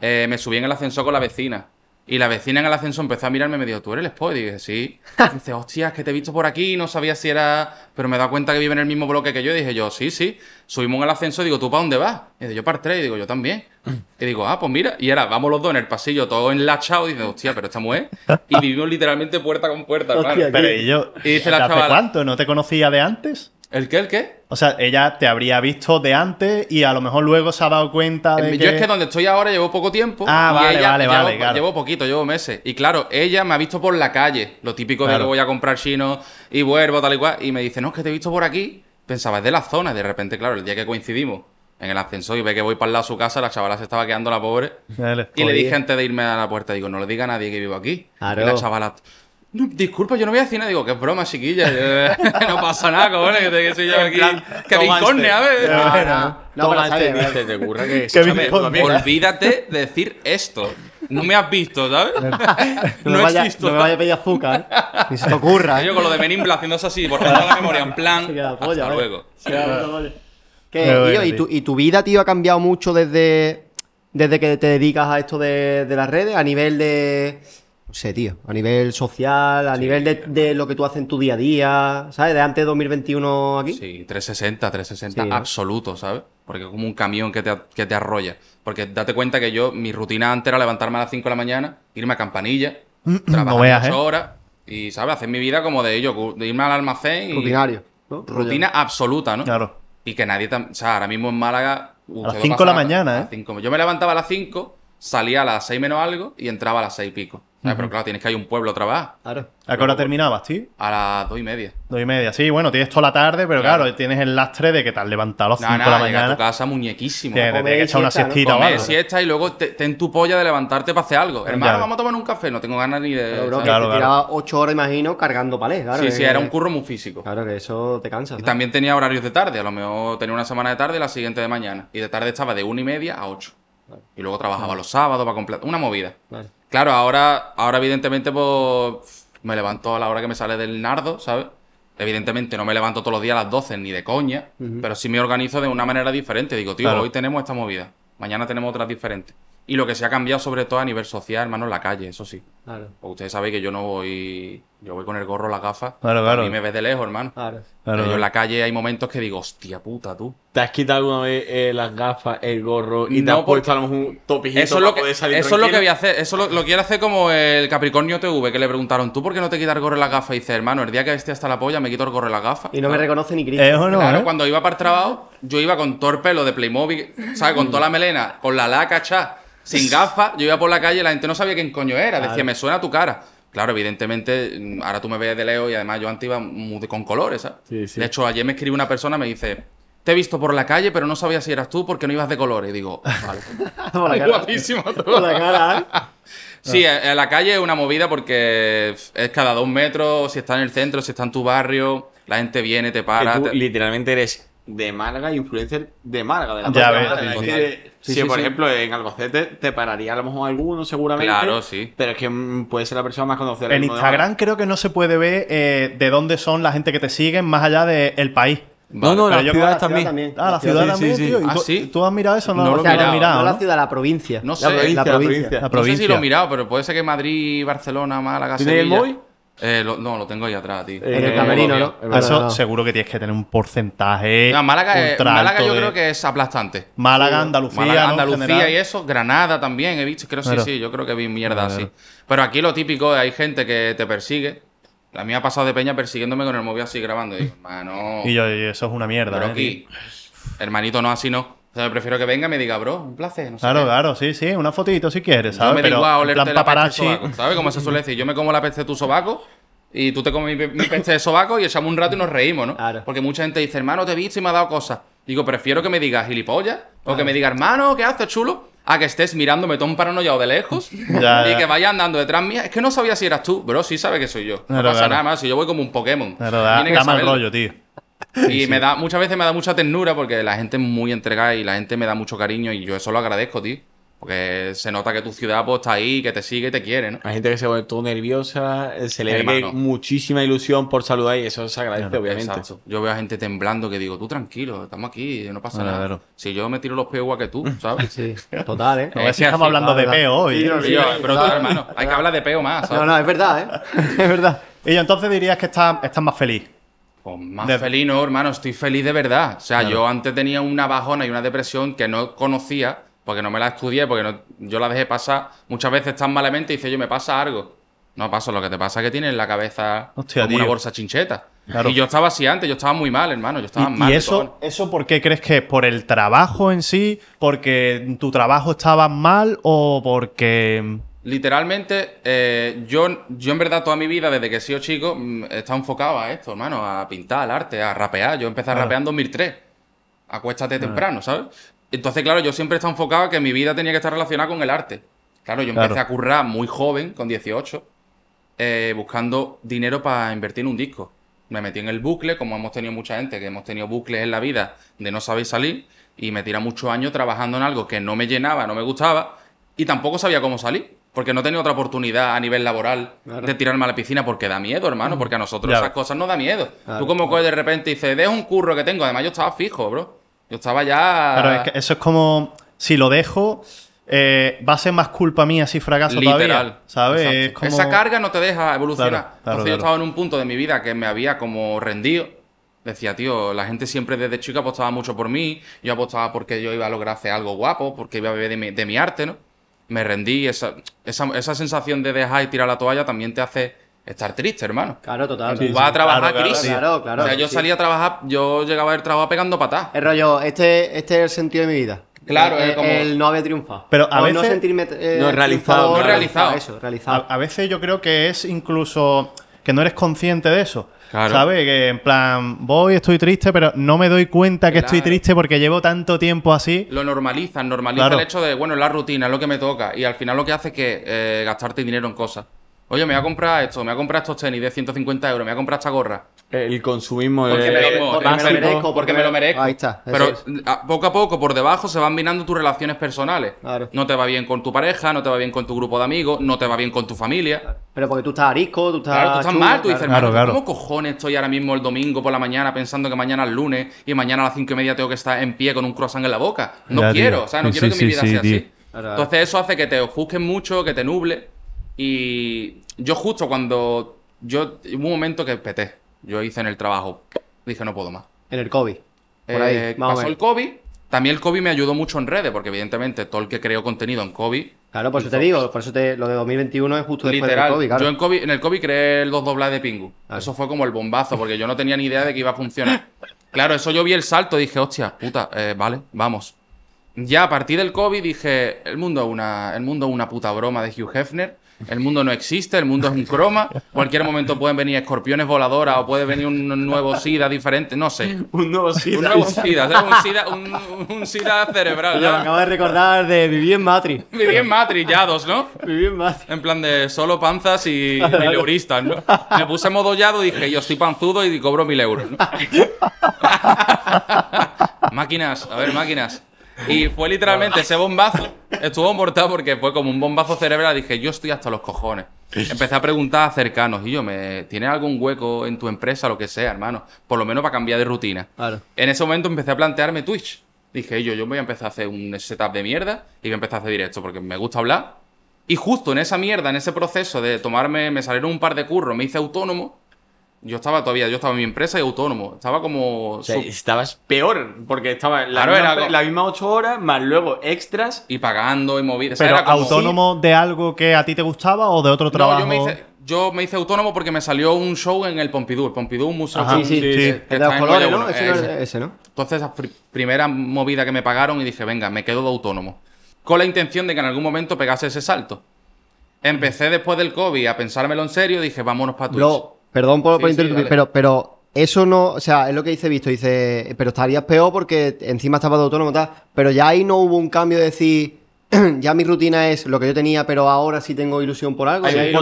eh, me subí en el ascensor con la vecina. Y la vecina en el ascenso empezó a mirarme y me dijo, ¿tú eres el spoiler? Y dije, sí. dice, hostia, es que te he visto por aquí, no sabía si era... Pero me he dado cuenta que vive en el mismo bloque que yo. Y dije yo, sí, sí. Subimos en el ascenso y digo, ¿tú para dónde vas? Y dice, yo para tres Y digo, yo también. Y digo, ah, pues mira. Y ahora vamos los dos en el pasillo, todos enlachados. Y dice, hostia, pero esta mujer... Y vivimos literalmente puerta con puerta, y yo... dice la chavala... ¿Cuánto? ¿No te conocía de antes? ¿El qué? ¿El qué? O sea, ella te habría visto de antes y a lo mejor luego se ha dado cuenta eh, de. Yo es que donde estoy ahora llevo poco tiempo. Ah, vale, vale, llevo, vale. Llevo poquito, llevo meses. Y claro, ella me ha visto por la calle. Lo típico de que voy a comprar chino y vuelvo, tal y cual. Y me dice, no, es que te he visto por aquí. Pensaba, es de la zona. Y de repente, claro, el día que coincidimos en el ascensor y ve que voy para el lado su casa, la chavala se estaba quedando la pobre. y le dije antes de irme a la puerta, digo, no le diga a nadie que vivo aquí. Y la chavala disculpa, yo no voy a cine. Digo, que es broma, chiquilla. no pasa nada, cojones, que te soy yo aquí. Que bicorne, este. a ver. No, no, no, no este, este. te que. olvídate de decir esto. No me has visto, ¿sabes? no, me vaya, no me a pedir azúcar. Ni se te ocurra. Yo con lo de haciendo haciéndose así, por toda la memoria, en plan. hasta luego. Sí, vale. ¿Y, tu, vida, tío, ha cambiado mucho desde, desde que te dedicas a esto de las redes? A nivel de Sí, tío, a nivel social, a nivel de, lo que tú haces en tu día a día, ¿sabes? De antes de 2021 aquí. Sí, 360, 360 absoluto, ¿sabes? Porque es como un camión que te, que arrolla. Porque date cuenta que yo, mi rutina antes era levantarme a las 5 de la mañana, irme a campanilla, trabajar no ¿eh? horas y, ¿sabes? Hacer mi vida como de ello, de irme al almacén. Y, Rutinario. Rutina absoluta, ¿no? Claro. Y que nadie. O sea, ahora mismo en Málaga. Uh, a las 5 de la mañana, ¿eh? Yo me levantaba a las 5, salía a las 6 menos algo y entraba a las 6 y pico. Pero claro, tienes que ir a un pueblo a trabajar. Claro. ¿A qué hora pues, terminabas, tío? A las dos y media. Dos y media, sí, bueno, tienes toda la tarde, pero claro, tienes el lastre de que te has levantado a las cinco de la mañana. a tu casa muñequísimo. Tienes, tienes que echar una siesta. o siesta y luego ten en tu polla de levantarte para hacer algo. Hermano, vamos a tomar un café, no tengo ganas ni de. Claro, claro, te ocho horas, imagino, cargando palés, claro. Sí, sí, era un curro muy físico. Claro, que eso te cansa. Y también tenía horarios de tarde, a lo mejor tenía una semana de tarde y la siguiente de mañana. Y de tarde estaba de una y media a ocho. Y luego trabajaba los sábados para completar. Una movida. Vale. Claro, ahora, ahora evidentemente, pues, me levanto a la hora que me sale del nardo, ¿sabes? Evidentemente no me levanto todos los días a las 12 ni de coña, pero sí me organizo de una manera diferente. Digo, tío, hoy tenemos esta movida, mañana tenemos otras diferentes. Y lo que se ha cambiado sobre todo a nivel social, hermano, en la calle, eso sí. Claro. Pues ustedes saben que yo no voy. Yo voy con el gorro, la gafa. Claro, A mí me ves de lejos, hermano. Claro. Yo en la calle hay momentos que digo, hostia puta, tú. ¿Te has quitado alguna vez eh, las gafas, el gorro y te has puesto un topijito eso para lo que, Eso es lo que voy a hacer. Eso lo, quiero hacer como el Capricornio TV, que le preguntaron, ¿tú por qué no te quitas el gorro y las gafas? Y dice, hermano, el día que esté hasta la polla me quito el gorro y las gafas. Y no me reconoce ni Cristo. claro, ¿eh? cuando iba para el trabajo, yo iba con todo el pelo de Playmobil, ¿sabes? Con toda la melena, con la laca, chá sin gafas, yo iba por la calle y la gente no sabía quién coño era. Decía, me suena tu cara. Claro, evidentemente, mm, ahora tú me ves de Leo y además yo antes iba con colores, ¿sabes? De hecho, ayer me escribió una persona, me dice, te he visto por la calle, pero no sabía si eras tú porque no ibas de colores. Y digo, vale. la cara, ¿eh? Sí, en eh, eh, la calle es una movida porque es cada dos metros, si está en el centro, si está en tu barrio, la gente viene, te para. Literalmente eres de Málaga, influencer de Málaga, de la ya ves, si, por ejemplo, en Albacete te pararía a lo mejor alguno, seguramente. Claro, sí. Pero es que mm, puede ser la persona más conocida. En Instagram creo que no se puede ver eh, de dónde son la gente que te siguen más allá del país. No, No, no, las ciudades también. Ah, la ciudad, ah, también, sí, tío. Ah, ¿Tú has mirado eso? No, no lo he mirado. ¿no? la ciudad, la provincia. No sé, la, provincia, la provincia. Sí No si lo he mirado, pero puede ser que Madrid, Barcelona, Málaga, Sevilla... ¿Tiene eh, no, lo tengo ahí atrás, tío. Eh, eso seguro que tienes que tener un porcentaje. No, Málaga, Málaga yo creo que es aplastante. Málaga, Andalucía. Málaga, Andalucía y eso. Granada también, he visto. Creo sí, sí, yo creo que vi mierda así. Pero aquí lo típico, hay gente que te persigue. La mía ha pasado de peña persiguiéndome con el móvil así grabando. Y yo, eso es una mierda. Pero ¿eh, hermanito, no, así no. O sea, prefiero que venga y me diga, bro, un placer. No sé claro, claro, sí, sí, una fotito si quieres, ¿sabes? No me digo ah, olerte la ¿sabes? Como se suele decir, yo me como la peste de tu sobaco y tú te comes mi, peste de sobaco y echamos un rato y nos reímos, ¿no? Claro. Porque mucha gente dice, hermano, te he visto y me ha dado cosas. Digo, prefiero que me digas gilipollas o que me digas, hermano, ¿qué haces, chulo? a que estés mirándome todo un o de lejos y que vaya andando detrás mía. Es que no sabía si eras tú, bro. Sí sabe que soy yo. No, pasa nada más. Si yo voy como un Pokémon. No, rollo, tío. Y me da, muchas veces me da mucha ternura porque la gente es muy entregada y la gente me da mucho cariño y yo eso lo agradezco, tío. Porque se nota que tu ciudad pues, está ahí, que te sigue te quiere, ¿no? Hay gente que se pone todo nerviosa, se le ve muchísima ilusión por saludar y eso se agradece, obviamente. Yo veo a gente temblando que digo, tú tranquilo, estamos aquí, no pasa nada. Si yo me tiro los peos igual que tú, ¿sabes? Sí, total, ¿eh? si estamos hablando de peo hoy. Sí, ¿eh? pero tú hermano, hay que hablar de peo más, No, no, es verdad, ¿eh? es verdad. Y yo entonces dirías que estás, estás más feliz. Pues más feliz no, hermano, estoy feliz de verdad. O sea, yo antes tenía una bajona y una depresión que no conocía porque no me la estudié, porque yo la dejé pasar muchas veces tan malamente y dice, yo me pasa algo. No pasa, lo que te pasa es que tienes en la cabeza como una bolsa chincheta. Y yo estaba así antes, yo estaba muy mal, hermano, yo estaba mal. ¿Y eso, eso por qué crees que es? ¿Por el trabajo en sí? ¿Porque tu trabajo estaba mal o porque Literalmente, eh, yo, yo en verdad toda mi vida, desde que he sido chico, mm, estado enfocado a esto, hermano, a pintar, al arte, a rapear. Yo empecé a rapear en 2003. Acuéstate temprano, ¿sabes? Entonces, claro, yo siempre he estado enfocado a que mi vida tenía que estar relacionada con el arte. Claro, yo empecé a currar muy joven, con 18, eh, buscando dinero para invertir en un disco. Me metí en el bucle, como hemos tenido mucha gente que hemos tenido bucles en la vida de no saber salir, y me tira muchos años trabajando en algo que no me llenaba, no me gustaba, y tampoco sabía cómo salir. Porque no tenía otra oportunidad a nivel laboral de tirarme a la piscina porque da miedo, hermano. Porque a nosotros esas cosas no da miedo. Tú como coges de repente y dices, dejo un curro que tengo. Además yo estaba fijo, bro. Yo estaba ya... Claro, es que eso es como... Si lo dejo, eh, va a ser más culpa mía si fracaso Literal. ¿Sabes? Esa carga no te deja evolucionar. yo estaba en un punto de mi vida que me había como rendido. Decía, tío, la gente siempre desde chica apostaba mucho por mí. Yo apostaba porque yo iba a lograr hacer algo guapo, porque iba a beber de mi arte, ¿no? me rendí, esa, esa, esa sensación de dejar y tirar la toalla también te hace estar triste, hermano. Claro, total. vas a trabajar crisis. Claro, claro. O sea, yo salía a trabajar, yo llegaba del trabajo pegando patas. El rollo, este, este es el sentido de mi vida. Claro, el, eh, como... el no haber triunfado. Pero a veces... Eh, no sentirme realizado, no realizado. Eso, realizado. a veces yo creo que es incluso que no eres consciente de eso. ¿Sabes? Que en plan, voy, estoy triste, pero no me doy cuenta que estoy triste porque llevo tanto tiempo así. Lo normalizan, normalizan el hecho de, bueno, la rutina, es lo que me toca. Y al final lo que hace es que eh, gastarte dinero en cosas. Oye, me voy a comprar esto, me voy a comprar estos tenis de 150 euros, me voy a comprar esta gorra. El consumismo porque, me, lo, porque me, lo merezco, porque me lo merezco. Ahí está. Pero poco a poco, por debajo, se van minando tus relaciones personales. Claro. No te va bien con tu pareja, no te va bien con tu grupo de amigos, no te va bien con tu familia. Pero porque tú estás arisco, tú estás. tú estás mal, tú dices, claro, ¿cómo cojones estoy ahora mismo el domingo por la mañana pensando que mañana es lunes y mañana a las 5 y media tengo que estar en pie con un croissant en la boca? No quiero, o sea, no quiero que mi vida sea así. Entonces, eso hace que te ofusques mucho, que te nuble y yo justo cuando. Yo hubo un momento que peté. Yo hice en el trabajo. Dije, no puedo más. En el COVID. Por ahí, eh, pasó el COVID. También el COVID me ayudó mucho en redes, porque evidentemente todo el que creó contenido en COVID. Claro, por eso te digo, por eso te, lo de 2021 es justo literal, después del COVID, Yo en, COVID, en el COVID creé dos doblas de Pingu. Eso fue como el bombazo, porque yo no tenía ni idea de que iba a funcionar. Claro, eso yo vi el salto, dije, hostia, puta, eh, vale, vamos. Ya a partir del COVID dije, el mundo una, el mundo es una puta broma de Hugh Hefner. El mundo no existe, el mundo es un croma. Cualquier momento pueden venir escorpiones voladoras o puede venir un nuevo SIDA diferente, no sé. Un nuevo SIDA. Un nuevo SIDA, cerebral. acabo de recordar de vivir en Matrix. Vivir en Matrix, ya dos, ¿no? Vivir en Matrix. En plan de solo panzas y mil euristas, ¿no? Me puse modo y dije, yo estoy panzudo y cobro mil euros, ¿no? máquinas, a ver, máquinas. Y fue literalmente ese bombazo. Estuvo mortal porque fue como un bombazo cerebral. Dije, yo estoy hasta los cojones. Empecé a preguntar a cercanos. Y yo, me ¿tienes algún hueco en tu empresa? Lo que sea, hermano. Por lo menos para cambiar de rutina. En ese momento empecé a plantearme Twitch. Dije, yo, yo voy a empezar a hacer un setup de mierda y voy a empezar a hacer directo porque me gusta hablar. Y justo en esa mierda, en ese proceso de tomarme, me salieron un par de curros, me hice autónomo yo estaba todavía, yo estaba en mi empresa y autónomo. Estaba como. Estabas peor, porque estaba la, claro, misma, era... la misma ocho horas, más luego extras. Y pagando y movidas. Pero autónomo de algo que a ti te gustaba o de otro trabajo. yo me hice yo me hice autónomo porque me salió un show en el Pompidou. El Pompidou, un museo. sí, sí, sí. de colores, Ese, ¿no? Entonces, esa primera movida que me pagaron y dije, venga, me quedo de autónomo. Con la intención de que en algún momento pegase ese salto. Empecé después del COVID a pensármelo en serio y dije, vámonos para Twitch. Perdón por, interrumpir, pero, eso no, o sea, es lo que dice Visto, dice, pero estarías peor porque encima estabas de autónomo, tal, pero ya ahí no hubo un cambio de decir, ya mi rutina es lo que yo tenía, pero ahora sí tengo ilusión por algo. Estoy,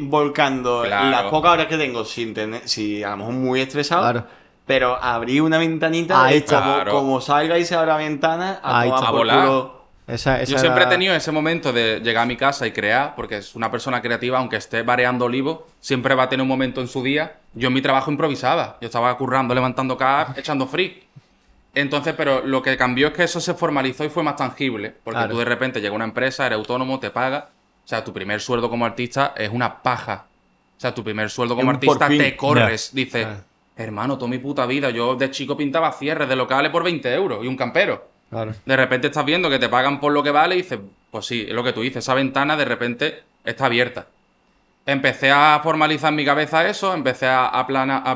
volcando las pocas horas que tengo sin tener, si a lo mejor muy estresado. Pero abrí una ventanita, ahí como, salga y se abra la ventana, ahí está. a yo siempre he tenido ese momento de llegar a mi casa y crear, porque es una persona creativa, aunque esté bareando olivo, siempre va a tener un momento en su día. Yo en mi trabajo improvisaba, yo estaba currando, levantando cajas, echando free. Entonces, pero lo que cambió es que eso se formalizó y fue más tangible, porque tú de repente llega una empresa, eres autónomo, te paga. O sea, tu primer sueldo como artista es una paja. O sea, tu primer sueldo como artista te corres, dices, hermano, toda mi puta vida, yo de chico pintaba cierres de locales por 20 euros y un campero. De repente estás viendo que te pagan por lo que vale y dices, pues sí, es lo que tú dices, esa ventana de repente está abierta. Empecé a formalizar mi cabeza eso, empecé a, a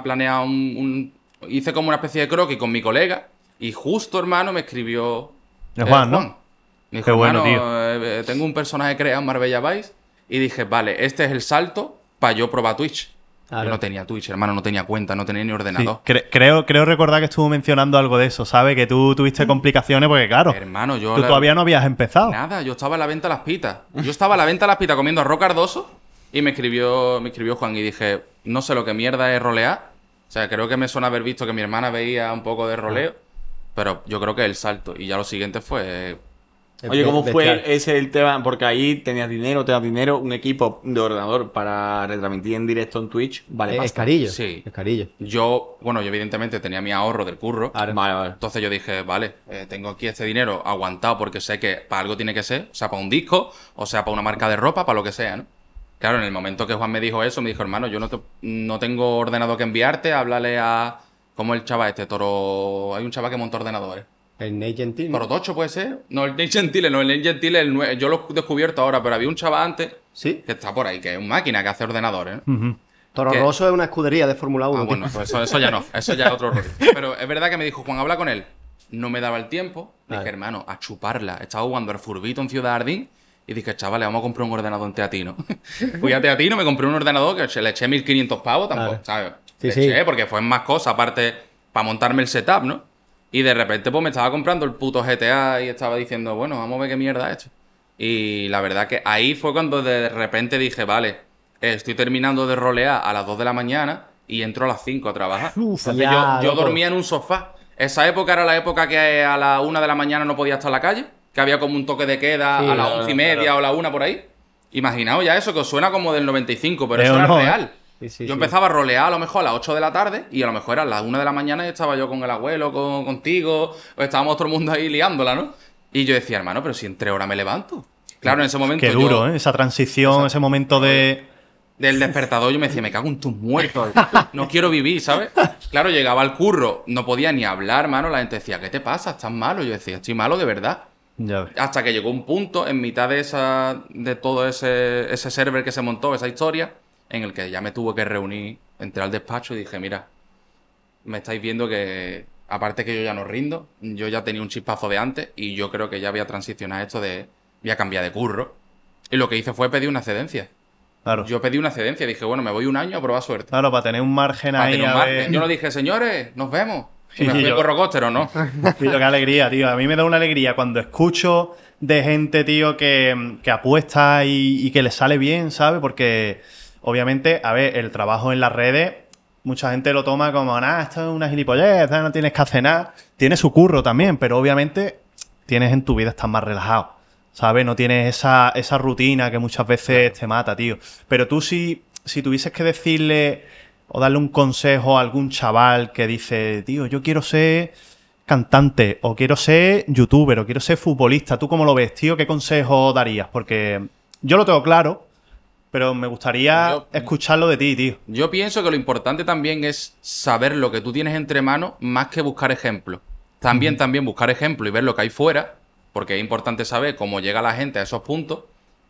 planear un, Hice como una especie de croquis con mi colega y justo, hermano, me escribió... Es eh, Qué bueno, eh, tengo un personaje creado en Marbella Vice y dije, vale, este es el salto para yo probar Twitch. Yo no tenía Twitch, hermano, no tenía cuenta, no tenía ni ordenador. creo, creo recordar que estuvo mencionando algo de eso, ¿sabes? Que tú tuviste complicaciones porque, claro, hermano, yo tú todavía no habías empezado. Nada, yo estaba en la venta a las pitas. Yo estaba a la venta a las pitas comiendo arroz cardoso y me escribió, me escribió Juan y dije, no sé lo que mierda es rolear. O sea, creo que me suena haber visto que mi hermana veía un poco de roleo, ah. pero yo creo que el salto. Y ya lo siguiente fue Oye, ¿cómo fue ese el tema? Porque ahí tenías dinero, tenías dinero, un equipo de ordenador para retransmitir en directo en Twitch, vale. Eh, es carillo. Sí. Es Yo, bueno, yo evidentemente tenía mi ahorro del curro. Vale, Entonces yo dije, vale, eh, tengo aquí este dinero aguantado porque sé que para algo tiene que ser, o sea, para un disco, o sea, para una marca de ropa, para lo que sea, ¿no? Claro, en el momento que Juan me dijo eso, me dijo, hermano, yo no, no tengo ordenador que enviarte, háblale a. ¿Cómo el chaval este? Toro. Hay un chaval que monta ordenadores. El Nate Gentile. puede ser. No, el Nate Gentile, no, el Nate Gentile, el, yo lo he descubierto ahora, pero había un chaval antes ¿Sí? que está por ahí, que es un máquina que hace ordenadores. Toro Rosso es una escudería de Fórmula 1. Ah, bueno, eso, ya no, eso ya es otro rollo. Pero es verdad que me dijo, Juan, habla con él. No me daba el tiempo. Dije, hermano, a chuparla. Estaba jugando al furbito en Ciudad Jardín. Y dije, chavales, vamos a comprar un ordenador en Teatino. Fui a Teatino, me compré un ordenador que le eché 1500 pavos, tampoco, ¿sabes? Sí, sí. porque fue más cosas, aparte, para montarme el setup, ¿no? Y de repente, pues me estaba comprando el puto GTA y estaba diciendo, bueno, vamos a ver qué mierda he hecho. Y la verdad que ahí fue cuando de repente dije, vale, estoy terminando de rolear a las 2 de la mañana y entro a las 5 a trabajar. yo, dormía en un sofá. Esa época era la época que a las 1 de la mañana no podía estar en la calle, que había como un toque de queda a las 11 y media o a la 1 por ahí. Imaginaos ya eso, que suena como del 95, pero, eso era ¿eh? real yo empezaba a rolear a lo mejor a las 8 de la tarde y a lo mejor a las 1 de la mañana estaba yo con el abuelo, contigo, pues estábamos todo el mundo ahí liándola, ¿no? Y yo decía, hermano, pero si entre horas me levanto. Claro, en ese momento. Qué duro, ¿eh? Esa transición, ese momento de. Del despertador, yo me decía, me cago en tus muertos, no quiero vivir, ¿sabes? Claro, llegaba al curro, no podía ni hablar, hermano. La gente decía, ¿qué te pasa? ¿Estás malo? Yo decía, estoy malo de verdad. Hasta que llegó un punto en mitad de esa de todo ese server que se montó, esa historia, en el que ya me tuve que reunir, entré al despacho y dije, mira, me estáis viendo que, aparte que yo ya no rindo, yo ya tenía un chispazo de antes y yo creo que ya voy a transicionar esto de, voy a cambiar de curro. Y lo que hice fue pedir una cedencia. Claro. Yo pedí una excedencia, dije, bueno, me voy un año a probar suerte. Claro, para tener un margen ahí. Tener Yo no dije, señores, nos vemos. Y me fui el corrocóstero, ¿no? Tío, qué alegría, tío. A mí me da una alegría cuando escucho de gente, tío, que, que apuesta y, y que le sale bien, ¿sabes? Porque Obviamente, a ver, el trabajo en las redes, mucha gente lo toma como, nada, esto es una gilipollez, no tienes que hacer nada. Tiene su curro también, pero obviamente tienes en tu vida, estar más relajado. ¿Sabes? No tienes esa, rutina que muchas veces te mata, tío. Pero tú si, si tuvieses que decirle o darle un consejo a algún chaval que dice, tío, yo quiero ser cantante o quiero ser youtuber o quiero ser futbolista. ¿Tú cómo lo ves, tío? ¿Qué consejo darías? Porque yo lo tengo claro, pero me gustaría escucharlo de ti, tío. Yo pienso que lo importante también es saber lo que tú tienes entre manos más que buscar ejemplos. También, también buscar ejemplo y ver lo que hay fuera, porque es importante saber cómo llega la gente a esos puntos,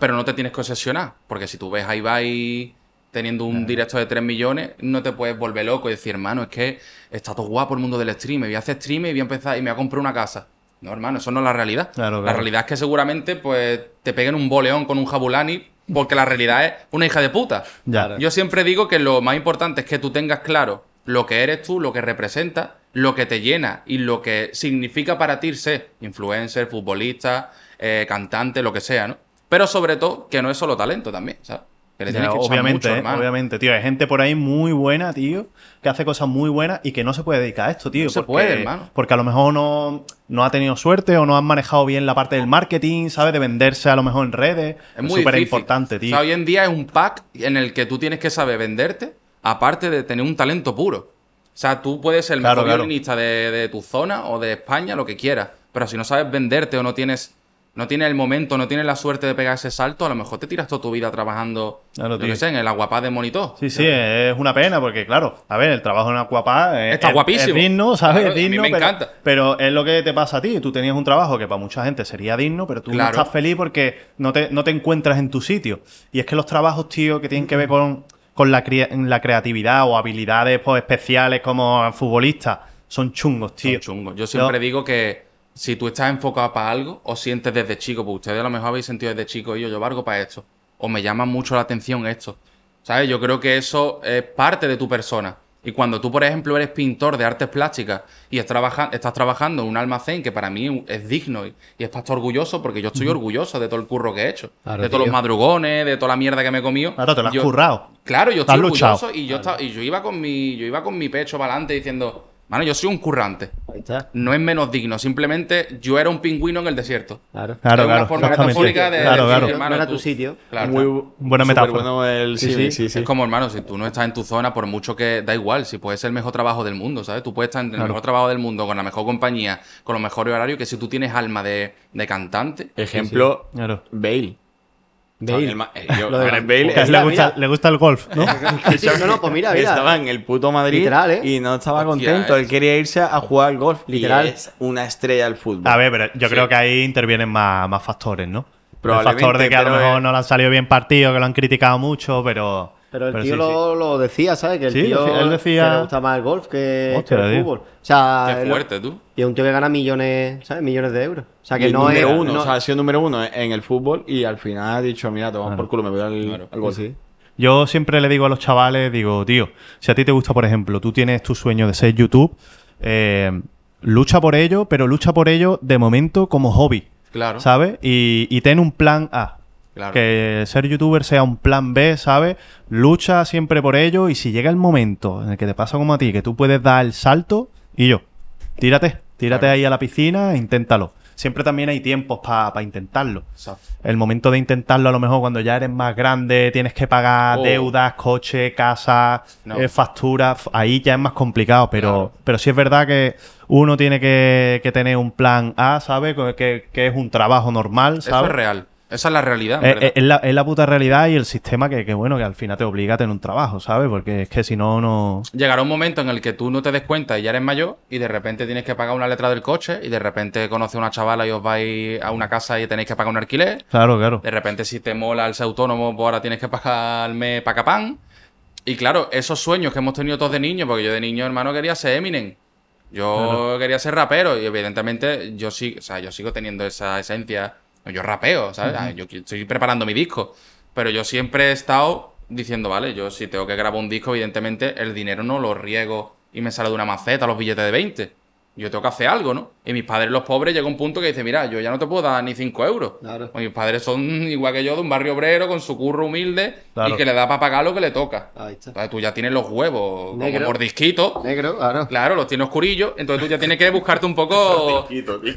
pero no te tienes que obsesionar, porque si tú ves a Ibai teniendo un directo de 3 millones, no te puedes volver loco y decir, hermano, es que está todo guapo el mundo del stream, voy a hacer stream y voy a empezar y me voy a comprar una casa. No, hermano, eso no es la realidad. La realidad es que seguramente pues, te peguen un boleón con un jabulani porque la realidad es una hija de puta. Ya. Yo siempre digo que lo más importante es que tú tengas claro lo que eres tú, lo que representas, lo que te llena y lo que significa para ti ser influencer, futbolista, eh, cantante, lo que sea, ¿no? Pero sobre todo que no es solo talento también, ¿sabes? obviamente, eh, obviamente, tío. Hay gente por ahí muy buena, tío, que hace cosas muy buenas y que no se puede dedicar a esto, tío. se puede, hermano. Porque a lo mejor no, no ha tenido suerte o no han manejado bien la parte del marketing, ¿sabes? De venderse a lo mejor en redes. Es muy súper importante, tío. O sea, hoy en día es un pack en el que tú tienes que saber venderte, aparte de tener un talento puro. O sea, tú puedes ser el mejor violinista de, de tu zona o de España, lo que quieras. Pero si no sabes venderte o no tienes no tiene el momento, no tiene la suerte de pegar ese salto, a lo mejor te tiras toda tu vida trabajando, en el aguapá de monitor. Sí, sí, es una pena, porque claro, a ver, el trabajo en aguapá eh, es, Está digno, ¿sabes? digno, pero, encanta. pero es lo que te pasa a ti. Tú tenías un trabajo que para mucha gente sería digno, pero tú no estás feliz porque no te, no te encuentras en tu sitio. Y es que los trabajos, tío, que tienen que ver con, con la, la creatividad o habilidades pues, especiales como futbolista, son chungos, tío. Son chungos. Yo siempre digo que si tú estás enfocado para algo o sientes desde chico, pues ustedes a lo mejor habéis sentido desde chico, yo, yo valgo para esto, o me llama mucho la atención esto. ¿Sabes? Yo creo que eso es parte de tu persona. Y cuando tú, por ejemplo, eres pintor de artes plásticas y estás, estás trabajando en un almacén que para mí es digno y, estás orgulloso porque yo estoy orgulloso de todo el curro que he hecho, de todos los madrugones, de toda la mierda que me he comido. Claro, te lo has currado. Claro, yo estoy orgulloso y yo, y yo iba con mi yo iba con mi pecho para adelante diciendo, Mano, yo soy un currante. No es menos digno. Simplemente yo era un pingüino en el desierto. Claro, claro. claro, forma metafórica de, claro, tu sitio. Claro, Muy buena metáfora. sí, sí, sí, Es como, hermano, si tú no estás en tu zona, por mucho que... Da igual, si puedes ser el mejor trabajo del mundo, ¿sabes? Tú puedes estar en el mejor trabajo del mundo, con la mejor compañía, con los mejores horarios, que si tú tienes alma de, de cantante... Ejemplo, Bale le, gusta, eh, le, gusta, el golf, ¿no? no, no, pues mira, mira. Estaba en el puto Madrid ¿eh? y no estaba contento. Él eh. quería irse a jugar al golf. Literal. es una estrella del fútbol. A ver, pero yo creo que ahí intervienen más, más factores, ¿no? El factor de que a lo mejor no le han salido bien partido, que lo han criticado mucho, pero pero el tío lo, decía, ¿sabes? Que el tío él decía... le gusta más el golf que, el fútbol. O sea, Qué fuerte, tú. Y es un tío que gana millones, ¿sabes? Millones de euros. O sea, que no es. Uno, O sea, ha sido número uno en el fútbol y al final ha dicho, mira, te vamos por culo, me voy al, claro. Algo Yo siempre le digo a los chavales, digo, tío, si a ti te gusta, por ejemplo, tú tienes tu sueño de ser YouTube, eh, lucha por ello, pero lucha por ello de momento como hobby. Claro. ¿Sabes? Y, y ten un plan A. Que ser youtuber sea un plan B, ¿sabes? Lucha siempre por ello y si llega el momento en el que te pasa como a ti, que tú puedes dar el salto y yo, tírate, tírate ahí a la piscina e inténtalo. Siempre también hay tiempos para intentarlo. El momento de intentarlo, a lo mejor cuando ya eres más grande, tienes que pagar oh. deudas, coche, casa, eh, facturas, ahí ya es más complicado, pero, pero sí es verdad que uno tiene que, tener un plan A, ¿sabes? Que, que, es un trabajo normal, ¿sabes? Eso es real. Esa es la realidad. Eh, eh, es, la, puta realidad y el sistema que, bueno, que al final te obliga a tener un trabajo, ¿sabes? Porque es que si no, no... Llegará un momento en el que tú no te des cuenta y ya eres mayor y de repente tienes que pagar una letra del coche y de repente conoces a una chavala y os vais a una casa y tenéis que pagar un alquiler. Claro, claro. De repente si te mola el ser autónomo, pues ahora tienes que pagarme pacapán. Y claro, esos sueños que hemos tenido todos de niño, porque yo de niño, hermano, quería ser Eminem. Yo quería ser rapero y evidentemente yo, sí, o sea, yo sigo teniendo esa esencia yo rapeo, ¿sabes? Ah, yo estoy preparando mi disco. Pero yo siempre he estado diciendo, vale, yo si tengo que grabar un disco, evidentemente el dinero no lo riego y me sale de una maceta los billetes de 20. Yo tengo que hacer algo, ¿no? Y mis padres, los pobres, llega un punto que dice, mira, yo ya no te puedo dar ni 5 euros. Claro. Mis padres son igual que yo, de un barrio obrero, con su curro humilde, y que le da para pagar lo que le toca. Ahí está. Entonces tú ya tienes los huevos por como disquito. Negro, claro. Claro, los tienes oscurillos, entonces tú ya tienes que buscarte un poco...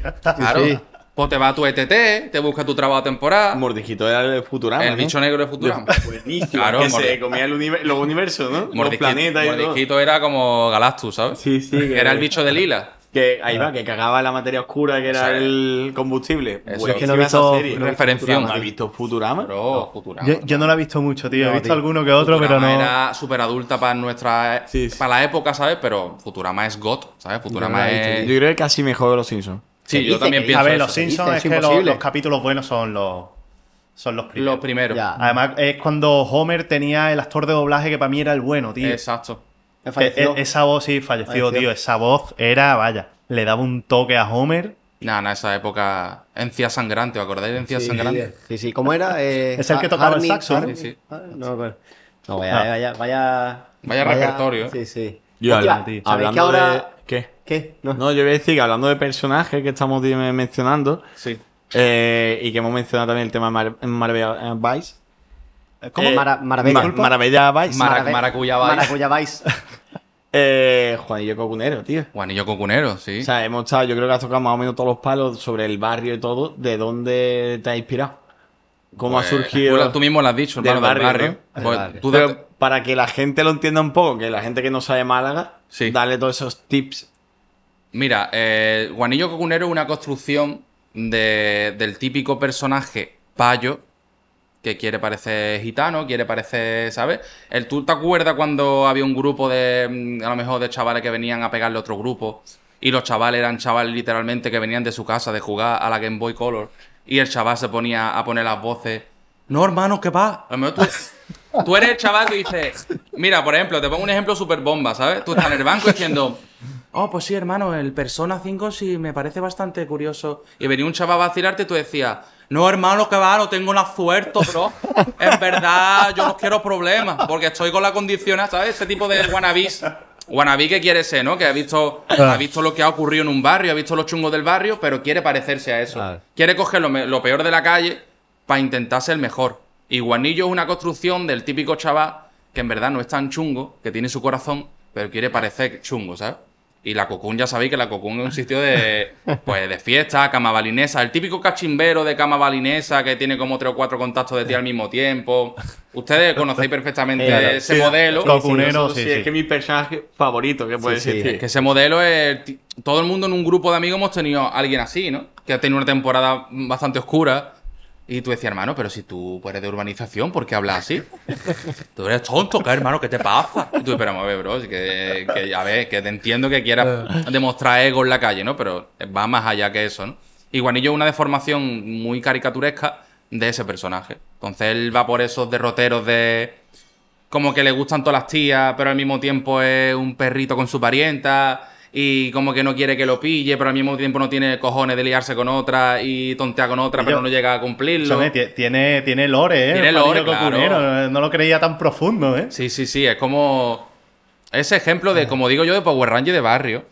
claro. Pues te va a tu ETT, te busca tu trabajo temporal. Mordijito era el Futurama. El bicho negro de Futurama. Buenísimo. Claro, que se comía el universo, los universos, ¿no? Mordijito, los planetas y era como Galactus, ¿sabes? Sí, sí. Que era el bicho de lila. Que ahí va, que cagaba la materia oscura, que era el combustible. Eso pues es que no he visto referencia. ¿No has visto Futurama? no, Futurama. Yo, no la he visto mucho, tío. he visto alguno que otro, pero no. Era súper adulta para nuestra. E-, para la época, ¿sabes? Pero Futurama es god, ¿sabes? Futurama yo es. Yo creo que casi mejor los Simpsons. Sí, yo también pienso. A ver, los Simpsons es, que los, capítulos buenos son los. Son los primeros. Los primeros. Además, es cuando Homer tenía el actor de doblaje que para mí era el bueno, tío. Exacto. E, e, esa voz sí falleció, tío. Esa voz era, vaya. Le daba un toque a Homer Nada, nah, esa época. Encía Sangrante, ¿os acordáis de Encía Sangrante? Sí, sí, ¿cómo era? Eh, es el que tocaba el saxo. Sí, sí. Ah, no, no ah. vaya, vaya, vaya, repertorio, ¿eh? Sí, sí. Yo, Hostia, tío. Hablando que ahora. ¿Qué? No. yo voy a decir que hablando de personajes que estamos mencionando. Eh, y que hemos mencionado también el tema de Marbella Vice. ¿Cómo? Maravilla Vice. Maracuya Vice. Eh, Juanillo Cocunero, tío. Juanillo Cocunero, sí. O sea, hemos estado, yo creo que has tocado más o menos todos los palos sobre el barrio y todo, de dónde te has inspirado. ¿Cómo ha pues, surgido? tú mismo lo has dicho, barrio. para que la gente lo entienda un poco, que la gente que no sabe Málaga, dale todos esos tips Mira, eh, Juanillo Guanillo Cocunero es una construcción del típico personaje payo que quiere parecer gitano, quiere parecer, ¿sabes? El, ¿Tú te acuerdas cuando había un grupo de, mm, a lo mejor, de chavales que venían a pegarle a otro grupo? Y los chavales eran chavales literalmente que venían de su casa de jugar a la Game Boy Color. Y el chaval se ponía a poner las voces. No, hermano, ¿qué va? A tú, eres el chaval y dices, mira, por ejemplo, te pongo un ejemplo super bomba, ¿sabes? Tú estás en el banco diciendo, Oh, pues sí, hermano, el Persona 5 sí me parece bastante curioso. Y venía un chaval a vacilarte y tú decías, no, hermano, que va, no tengo un suerte, bro. en verdad, yo no quiero problemas, porque estoy con la condición, ¿sabes? Ese tipo de wannabis. Wannabe que quiere ser, ¿no? Que ha visto, ha visto lo que ha ocurrido en un barrio, ha visto los chungos del barrio, pero quiere parecerse a eso. Quiere coger lo, lo, peor de la calle para intentarse el mejor. Y Guanillo es una construcción del típico chaval que en verdad no es tan chungo, que tiene su corazón, pero quiere parecer chungo, ¿sabes? Y la Cocún, ya sabéis que la Cocún es un sitio de, pues, de fiesta, cama balinesa. El típico cachimbero de cama balinesa que tiene como tres o cuatro contactos de ti al mismo tiempo. Ustedes conocéis perfectamente ese modelo. Cocunero, sí, sí, Es que mi personaje favorito, que puede decir. que ese modelo es. Todo el mundo en un grupo de amigos hemos tenido a alguien así, ¿no? Que ha tenido una temporada bastante oscura y tú decías, hermano, pero si tú eres de urbanización, ¿por qué hablas así? tú eres tonto, ¿qué hermano? ¿Qué te pasa? Y tú, pero a ver, bro, que, que a ver, que te entiendo que quieras eh. demostrar ego en la calle, ¿no? Pero va más allá que eso, ¿no? Y Guanillo es una deformación muy caricaturesca de ese personaje. Entonces él va por esos derroteros de. Como que le gustan todas las tías, pero al mismo tiempo es un perrito con su parienta y como que no quiere que lo pille, pero al mismo tiempo no tiene cojones de liarse con otra y tontear con otra, pero no llega a cumplirlo. tiene, tiene lore, ¿eh? Tiene lore, claro. No lo creía tan profundo, ¿eh? Sí, sí, sí. Es como... Ese ejemplo de, como digo yo, de Power Ranger de barrio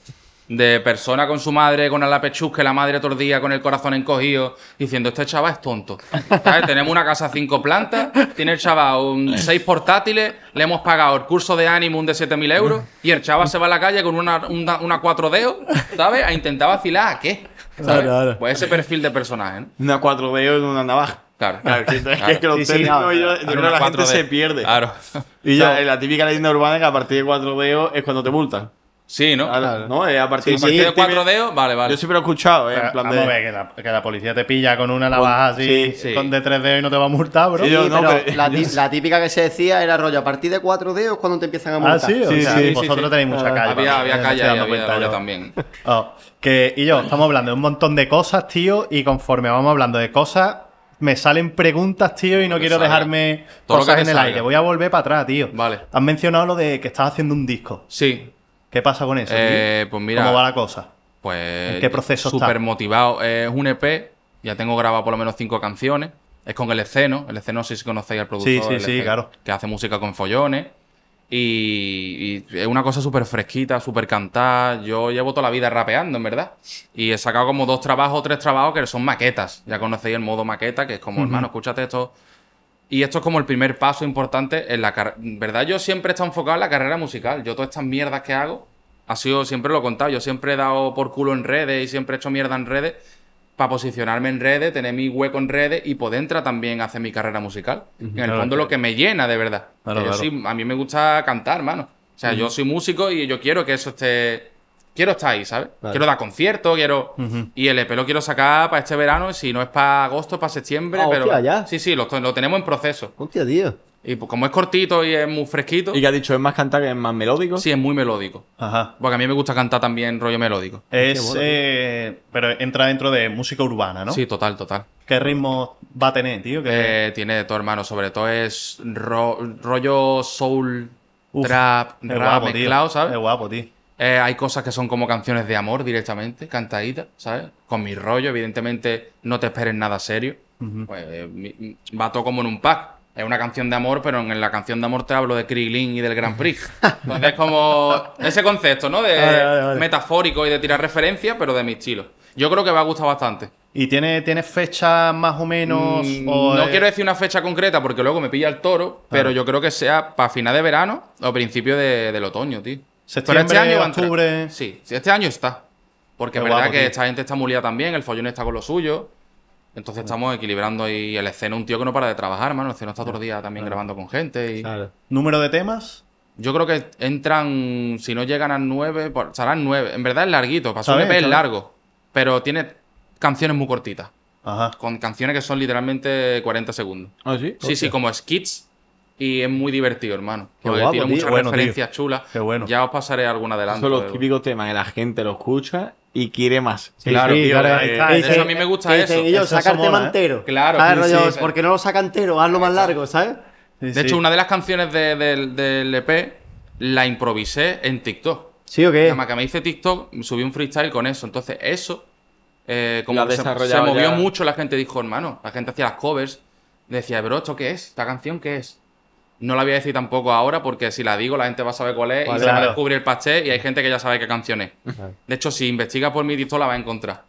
de persona con su madre, con la que la madre tordía, con el corazón encogido, diciendo, este chaval es tonto. Tenemos una casa cinco plantas, tiene el chaval seis portátiles, le hemos pagado el curso de un de 7.000 euros y el chaval se va a la calle con una, una, cuatro dedos, ¿sabes? A intentar vacilar, ¿a qué? Pues ese perfil de personaje, Una cuatro dedos en una navaja. Claro. claro, es que los la gente se pierde. Claro. Y ya, la típica leyenda urbana es que a partir de cuatro dedos es cuando te multan. Sí, ¿no? ¿No? Eh, a partir, de cuatro dedos, vale, vale. Yo siempre lo he escuchado, ¿eh? en plan vamos a ver, que la, policía te pilla con una navaja así, con de tres dedos y no te va a multar, bro. Sí, pero La, típica que se decía era rollo, a partir de cuatro dedos cuando te empiezan a ah, multar. Ah, sí, sí, sea, vosotros tenéis mucha ah, calle. Había, había eh, calle, había, yo también. Oh, que, y yo, estamos hablando de un montón de cosas, tío, y conforme vamos hablando de cosas, me salen preguntas, tío, y no quiero dejarme cosas en el aire. Voy a volver para atrás, tío. Vale. Has mencionado lo de que estás haciendo un disco. Sí. ¿Qué pasa con eso? Eh, pues mira, ¿Cómo va la cosa? Pues. ¿En qué proceso super motivado. Es un EP, ya tengo grabado por lo menos cinco canciones. Es con el esceno. El esceno, si conocéis al productor. Sí, sí, claro. Que hace música con follones. Y, es una cosa súper fresquita, súper cantada. Yo llevo toda la vida rapeando, en verdad. Y he sacado como dos trabajos, tres trabajos que son maquetas. Ya conocéis el modo maqueta, que es como, hermano, escúchate esto, y esto es como el primer paso importante en la carrera. ¿Verdad? Yo siempre he estado enfocado en la carrera musical. Yo todas estas mierdas que hago, ha sido, siempre lo he contado, yo siempre he dado por culo en redes y siempre he hecho mierda en redes para posicionarme en redes, tener mi hueco en redes y poder entrar también a hacer mi carrera musical. En el fondo lo que me llena de verdad. a mí me gusta cantar, mano. O sea, yo soy músico y yo quiero que eso esté quiero estar ahí, ¿sabes? Quiero dar concierto, quiero. Y el EP lo quiero sacar para este verano, si no es para agosto, para septiembre. Ah, pero hostia, Sí, sí, lo, tenemos en proceso. Hostia, tío. Y pues, como es cortito y es muy fresquito. ¿Y qué ha dicho? ¿Es más cantar que es más melódico? Sí, es muy melódico. Ajá. Porque a mí me gusta cantar también rollo melódico. Es. Eh, pero entra dentro de música urbana, ¿no? Sí, total, total. ¿Qué ritmo va a tener, tío? Que eh, tiene de todo, hermano. Sobre todo es rollo soul, Uf, trap, rap guapo, mezclado, ¿sabes? Es guapo, tío. Eh, hay cosas que son como canciones de amor directamente, cantaditas, ¿sabes? Con mi rollo, evidentemente no te esperes nada serio. pues, eh, mm, va todo como en un pack. Es una canción de amor, pero en la canción de amor te hablo de Krillin y del Grand Prix. Entonces es como ese concepto, ¿no? De metafórico y de tirar referencias, pero de mi estilo. Yo creo que me a gustar bastante. ¿Y tiene, tiene fecha más o menos? Mm, no quiero decir una fecha concreta porque luego me pilla el toro, pero yo creo que sea para final de verano o principio del otoño, tío este año octubre. Sí, este año está. Porque es verdad que esta gente está muy también, el follón está con lo suyo. Entonces estamos equilibrando y el escena, un tío que no para de trabajar, mano. El escena está todo día también grabando con gente. Y... ¿Número de temas? Yo creo que entran, si no llegan a 9. por... Pues, serán nueve. En verdad es larguito, Pasó un EP e es largo. Pero tiene canciones muy cortitas. Con canciones que son literalmente 40 segundos. ¿Ah, sí? Sí, sí, como skits y es muy divertido, hermano. Porque tiene muchas referencias chulas. Ya os pasaré alguna adelante. Son los típicos temas que la gente lo escucha y quiere más. claro, eh, eh, a mí me gusta eh, eso. saca el tema entero. Claro. claro porque no lo saca entero, hazlo más largo, ¿sabes? de hecho, una de las canciones del EP e la improvisé en TikTok. ¿Sí o qué? Nada más que me hice TikTok, subí un freestyle con eso. Entonces, eso, como se, movió mucho, la gente dijo, hermano, la gente hacía las covers, decía, bro, ¿esto qué es? ¿Esta canción qué es? No la voy a decir tampoco ahora porque si la digo la gente va a saber cuál es y se va a descubrir el pastel y hay gente que ya sabe qué canción es. De hecho, si investiga por mi disco la va a encontrar.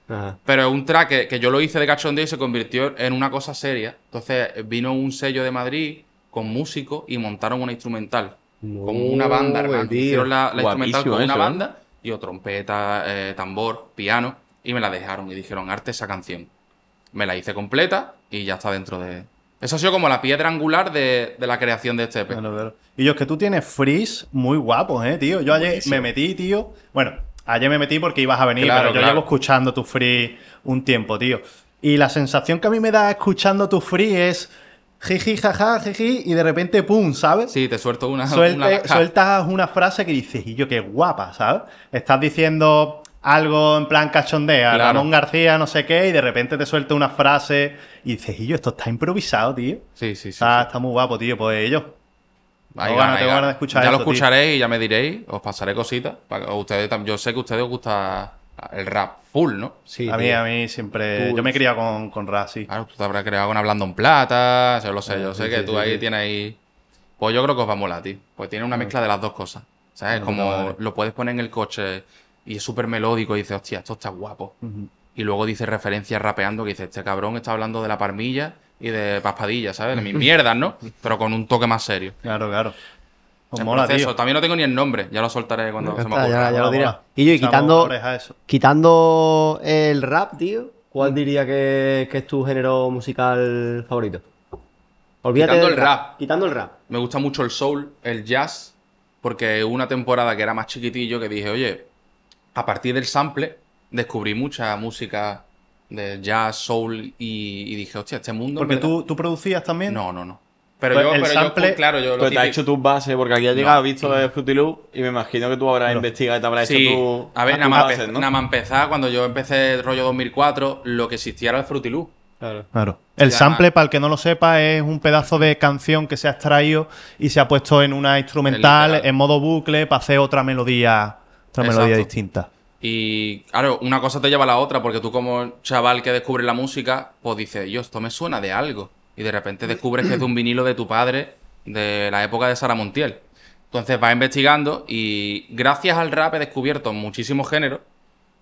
Pero es un track que, yo lo hice de cachondeo y se convirtió en una cosa seria. Entonces vino un sello de Madrid con músicos y montaron una instrumental. con una banda, Hicieron la, instrumental con una banda y yo trompeta, eh, tambor, piano y me la dejaron y dijeron arte esa canción. Me la hice completa y ya está dentro de, eso ha sido como la piedra angular de, la creación de este EP. Y yo, es que tú tienes freeze muy guapos, ¿eh, tío? Yo ayer me metí, tío. Bueno, ayer me metí porque ibas a venir, pero yo llevo escuchando tu free un tiempo, tío. Y la sensación que a mí me da escuchando tu free es jiji, jaja, jiji, y de repente, pum, ¿sabes? Sí, te suelto una, Sueltas una frase que dices, y yo, qué guapa, ¿sabes? Estás diciendo algo en plan cachondea, Ramón García, no sé qué, y de repente te suelta una frase y dices, y yo, esto está improvisado, tío. Sí, sí, ah, sí. Está, muy guapo, tío, pues ellos. Ahí no, gana, escuchar ya lo escucharéis y ya me diréis, os pasaré cositas. Para ustedes, yo sé que a ustedes os gusta el rap full, ¿no? Sí. A mí, a mí siempre. Yo me he criado con, con rap, sí. Claro, tú te habrás creado con Hablando en Plata, yo lo sé, yo sé que tú ahí tienes ahí. Pues yo creo que os va a molar, tío. Pues tiene una mezcla de las dos cosas. ¿Sabes? Como lo puedes poner en el coche y es súper melódico y dice, hostia, esto está guapo. Y luego dice referencias rapeando que dice, este cabrón está hablando de la parmilla y de paspadilla, ¿sabes? De mis mierdas, ¿no? Pero con un toque más serio. Claro, claro. También no tengo ni el nombre, ya lo soltaré cuando se me ocurra. Ya, lo diré. Y yo, quitando, quitando el rap, tío, ¿cuál diría que, es tu género musical favorito? Olvídate quitando el rap. Quitando el rap. Me gusta mucho el soul, el jazz, porque una temporada que era más chiquitillo que dije, oye, a partir del sample descubrí mucha música de jazz, soul y, dije, hostia, este mundo... Porque tú, producías también. No, no, no. Pero pues yo, el sample- claro, yo lo Pero te has hecho tus bases, porque aquí has llegado, has visto de mm. Fruity Loop, y me imagino que tú habrás investigado y te habrás hecho tu, a ver, nada más, cuando yo empecé el rollo 2004, lo que existía era el Fruity Loop. Claro. Claro. El sample, para el que no lo sepa, es un pedazo de canción que se ha extraído y se ha puesto en una instrumental, en modo bucle, para hacer otra melodía melodía distinta. Y claro, una cosa te lleva a la otra, porque tú como chaval que descubre la música, pues dices, yo, esto me suena de algo. Y de repente descubres que es de un vinilo de tu padre de la época de Sara Montiel. Entonces vas investigando y gracias al rap he descubierto muchísimos géneros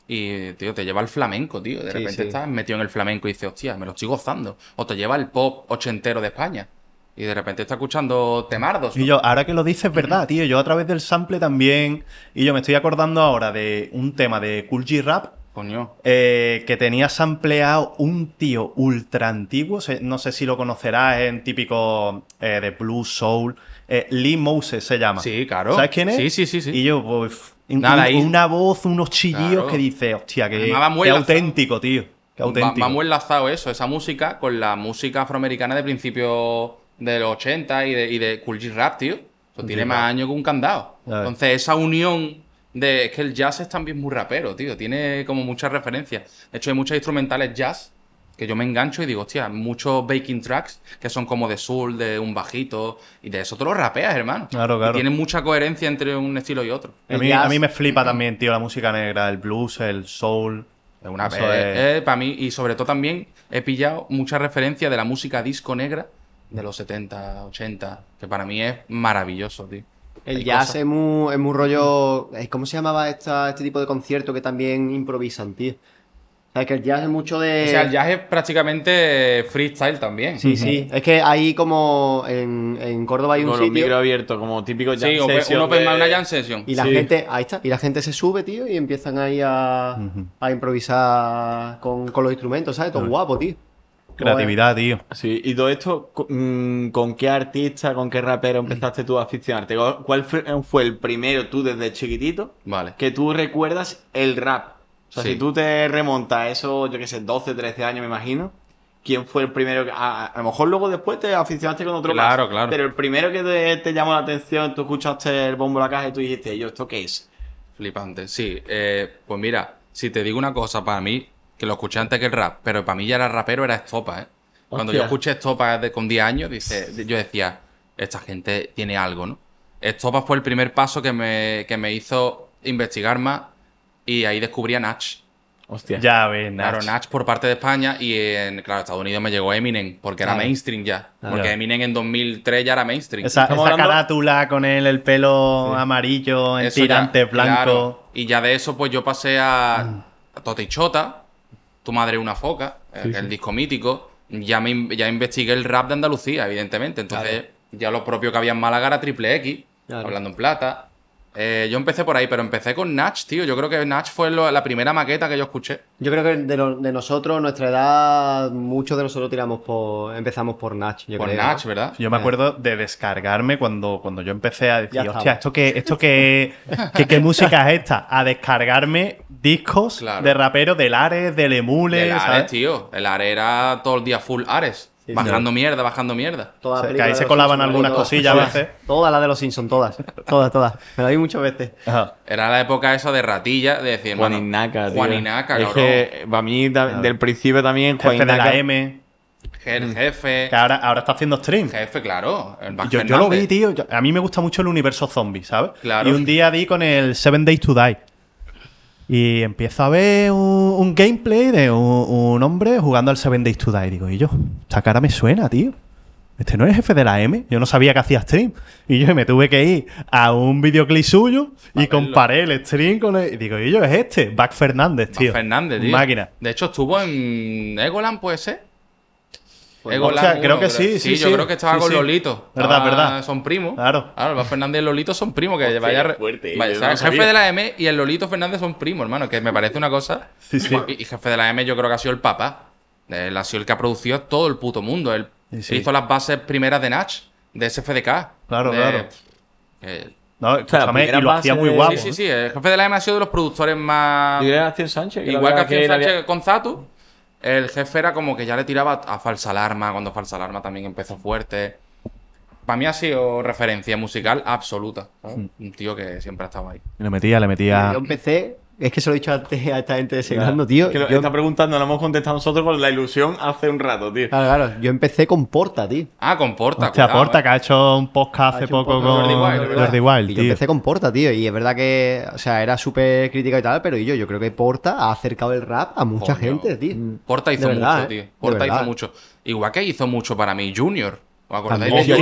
y, tío, te lleva al flamenco, tío. De repente estás metido en el flamenco y dices, hostia, me lo estoy gozando. O te lleva el pop ochentero de España. Y de repente está escuchando temardos. Y yo, ahora que lo dices, es verdad, tío. Yo a través del sample también. Y yo me estoy acordando ahora de un tema de Cool G Rap. Coño. Eh, que tenía sampleado un tío ultra antiguo. No sé si lo conocerás, en típico eh, de Blue Soul. Eh, Lee Moses se llama. Sí, claro. ¿Sabes quién es? Sí, sí, sí. Y yo, pues. una voz, unos chillidos que dice, hostia, que, qué auténtico, tío. Que auténtico. Me muy enlazado eso, esa música, con la música afroamericana de principio del 80 y de, y de Cool G Rap, tío. tiene más años que un candado. Entonces, esa unión de. Es que el jazz es también muy rapero, tío. Tiene como muchas referencias. De hecho, hay muchas instrumentales jazz que yo me engancho y digo, hostia, muchos baking tracks que son como de soul, de un bajito, y de eso te lo rapeas, hermano. Claro, claro. mucha coherencia entre un estilo y otro. A mí, me flipa mm-hmm. también, tío, la música negra, el blues, el soul. Es una vez. para mí, y sobre todo también he pillado mucha referencia de la música disco negra de los 70, 80, que para mí es maravilloso, tío. El jazz es, muy, es rollo. Eh, ¿Cómo se llamaba esta, este tipo de concierto que también improvisan, tío? O sea, que el jazz es mucho de. O sea, el jazz es prácticamente freestyle también. Sí, sí. Es que ahí como en, Córdoba hay un Con sitio. Con micro abierto, como típico jazz session. Sí, una eh, jam session. Y la gente, ahí está, y la gente se sube, tío, y empiezan ahí a, a improvisar con, los instrumentos, ¿sabes? Todo guapo, tío. Pues, creatividad, tío. Sí, y todo esto, mm, ¿con qué artista, con qué rapero empezaste tú a aficionarte? ¿Cuál fue el primero tú desde chiquitito vale. que tú recuerdas el rap? O sea, si tú te remontas a eso, yo qué sé, 12, 13 años me imagino, ¿quién fue el primero A, lo mejor luego después te aficionaste con otro Claro, claro. Pero el primero que te, llamó la atención, tú escuchaste el bombo la caja y tú dijiste, yo, ¿esto qué es? Flipante, sí. Eh, pues mira, si te digo una cosa, para mí que lo escuché antes que el rap, pero para mí ya era rapero, era estopa, ¿eh? Cuando yo escuché estopa con 10 años, yo decía, esta gente tiene algo, ¿no? Estopa fue el primer paso que me, me hizo investigar más y ahí descubrí a Nach. Hostia. Ya ves, Nach. Claro, por parte de España y en claro, Estados Unidos me llegó Eminem, porque era mainstream ya. Porque Eminem en 2003 ya era mainstream. Esa, esa carátula con él, el pelo amarillo, el tirante blanco. Y ya de eso, pues yo pasé a, Tote mm. y Totichota tu madre es una foca, el disco mítico. Ya, me, ya investigué el rap de Andalucía, evidentemente. Entonces, ya lo propio que había en Málaga era Triple X, hablando en plata. Eh, yo empecé por ahí, pero empecé con Natch, tío. Yo creo que Natch fue la primera maqueta que yo escuché. Yo creo que de, nosotros, nuestra edad, muchos de nosotros tiramos por, empezamos por Natch. Yo por Natch, ¿verdad? Yo me acuerdo de descargarme cuando, cuando yo empecé a decir, hostia, ¿esto qué, esto qué, qué, música es esta? A descargarme discos de raperos del Ares, del Emule. Ares, tío. El Ares era todo el día full Ares bajando mierda, bajando mierda. que ahí se colaban algunas cosillas todas, las de los Simpsons, todas. Todas, todas. Me la vi muchas veces. Era la época esa de ratilla, de decir, Juaninaca, tío. Juaninaca, cabrón. que para mí del principio también, Juan Jefe de la M. El mm. jefe. Que ahora, ahora está haciendo stream. Jefe, claro. Yo, yo, lo vi, tío. a mí me gusta mucho el universo zombie, ¿sabes? Y un día di con el Seven Days to Die. Y empiezo a ver un, gameplay de un, hombre jugando al Seven Days to Die. y Digo, y yo, esta cara me suena, tío. Este no es jefe de la M. Yo no sabía que hacía stream. Y yo me tuve que ir a un videoclip suyo y comparé el stream con él. Y digo, y yo, es este, Back Fernández, tío. Back Fernández, tío. Máquina. De hecho, estuvo en Egoland, puede ser. Pues creo que sí, sí, sí, Yo creo que estaba con Lolito. Verdad, verdad. Son primos. Claro. Claro, el Fernández y Lolito son primos. Que vaya. el jefe de la M y el Lolito Fernández son primos, hermano. Que me parece una cosa. Sí, sí. Y, jefe de la M, yo creo que ha sido el papá. Él ha sido el que ha producido todo el puto mundo. Él, hizo las bases primeras de Nach, de SFDK. Claro, claro. no, o sea, y lo hacía muy guapo. Sí, sí, ¿eh? sí. El jefe de la M ha sido de los productores más. Igual que Sánchez. Igual que Sánchez con Zatu el jefe era como que ya le tiraba a falsa alarma, cuando falsa alarma también empezó fuerte. Para mí ha sido referencia musical absoluta. Hmm. Un tío que siempre ha estado ahí. lo metía, le metía. Yo empecé es que se lo he dicho antes a esta gente de tío. que lo, está preguntando, lo hemos contestado nosotros Con la ilusión hace un rato, tío. Claro, claro. Yo empecé con Porta, tío. Ah, con Porta. Hostia, cuidado, Porta, eh. que ha hecho un podcast hace poco con Jordi Wild, Yo empecé con Porta, tío. Y es verdad que, o sea, era súper crítica y tal, pero yo, yo creo que Porta ha acercado el rap a mucha gente, tío. Mm. Porta hizo mucho, ¿eh? tío. Porta hizo mucho. Igual que hizo mucho para mí Junior. ¿Os acordáis de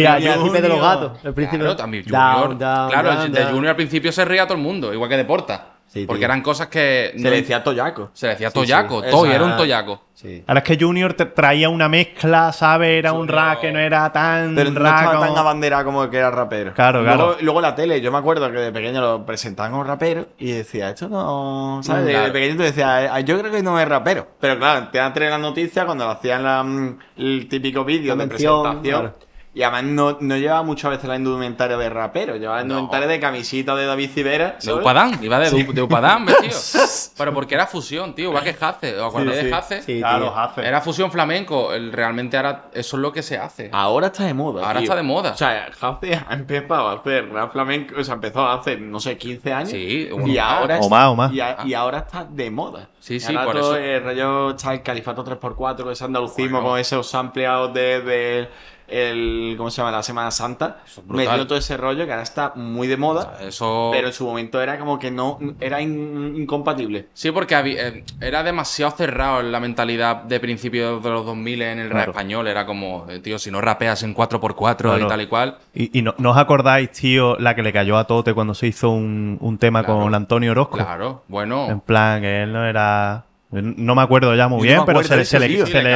de los gatos. El claro, también Junior. claro, de Junior al principio se ría a todo el mundo, igual que de Porta porque eran cosas que. Se le decía Toyaco. Se le decía Toyaco. Toy era un Toyaco. Ahora es que Junior te traía una mezcla, ¿sabes? Era un rap que no era tan. Pero no estaba como... tan bandera como que era rapero. Claro, claro. Luego, la tele, yo me acuerdo que de pequeño lo presentaban como rapero y decía, esto no. Mm, de pequeño te decía, ah, yo creo que no es rapero. Pero claro, te dan tres la noticia cuando lo hacían el típico vídeo de presentación. Y además no, no llevaba muchas veces la indumentaria de rapero, llevaba la indumentaria de camisita de David Civera. De Upadán, iba de, de Upadán, tío. Pero porque era fusión, tío, va que Hace. ¿O acordáis de Hace? Sí, claro, Era fusión flamenco, realmente ahora eso es lo que se hace. Ahora está de moda. Ahora está de moda. O sea, Hace ha empezado a hacer rap flamenco, o sea, empezó hace, no sé, 15 años. Sí, y ahora o más, o más. Ah. Y, ahora está de moda. Sí, sí, por todo eso. El rayo está el califato 3x4, ese andalucismo con esos ampliados de el, ¿cómo se llama? La Semana Santa. metió todo ese rollo que ahora está muy de moda. eso... Pero en su momento era como que no, era incompatible. Sí, porque eh, era demasiado cerrado la mentalidad de principios de los 2000 en el rap español. Era como, eh, tío, si no rapeas en 4x4 y tal y cual. Y, no, os acordáis, tío, la que le cayó a Tote cuando se hizo un, tema con Antonio Orozco. Claro, bueno. En plan, que él no era no me acuerdo ya muy bien, pero se, le, se, le,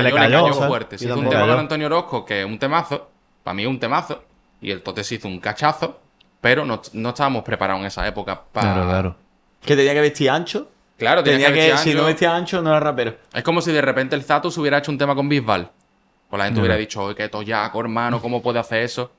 le cayó. fuerte. Se hizo un tema con Antonio Orozco, que es un temazo, para mí es un temazo, y el Tote se hizo un cachazo, pero no, no estábamos preparados en esa época para. Claro, claro. Que tenía que vestir ancho. Claro, tenía, que, si no vestía ancho, no era rapero. Es como si de repente el Zatus hubiera hecho un tema con Bisbal. o pues la gente hubiera dicho, oye, que toyaco, hermano, ¿cómo puede hacer eso?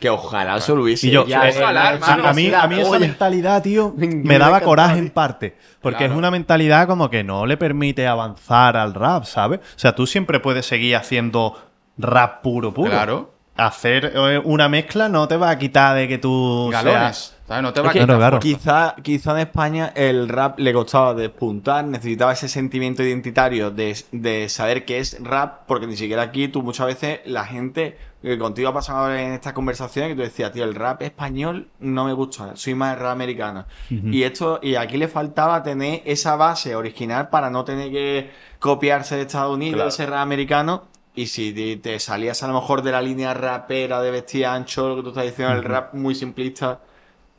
Que ojalá eso lo hubiese. a, mí, esa mentalidad, tío, me daba coraje en parte. Porque es una mentalidad como que no le permite avanzar al rap, ¿sabes? O sea, tú siempre puedes seguir haciendo rap puro, puro. Claro. Hacer eh, una mezcla no te va a quitar de que tú Galones. Seas... No te va a quitar. quizá, en España el rap le costaba despuntar, necesitaba ese sentimiento identitario de, saber qué es rap, porque ni siquiera aquí tú muchas veces la gente que contigo ha pasado en estas conversaciones que tú decías, tío, el rap español no me gusta, soy más rap americano. Y esto, y aquí le faltaba tener esa base original para no tener que copiarse de Estados Unidos, ese rap americano. Y si te, salías a lo mejor de la línea rapera de vestir ancho, lo que tú estás diciendo, el rap muy simplista,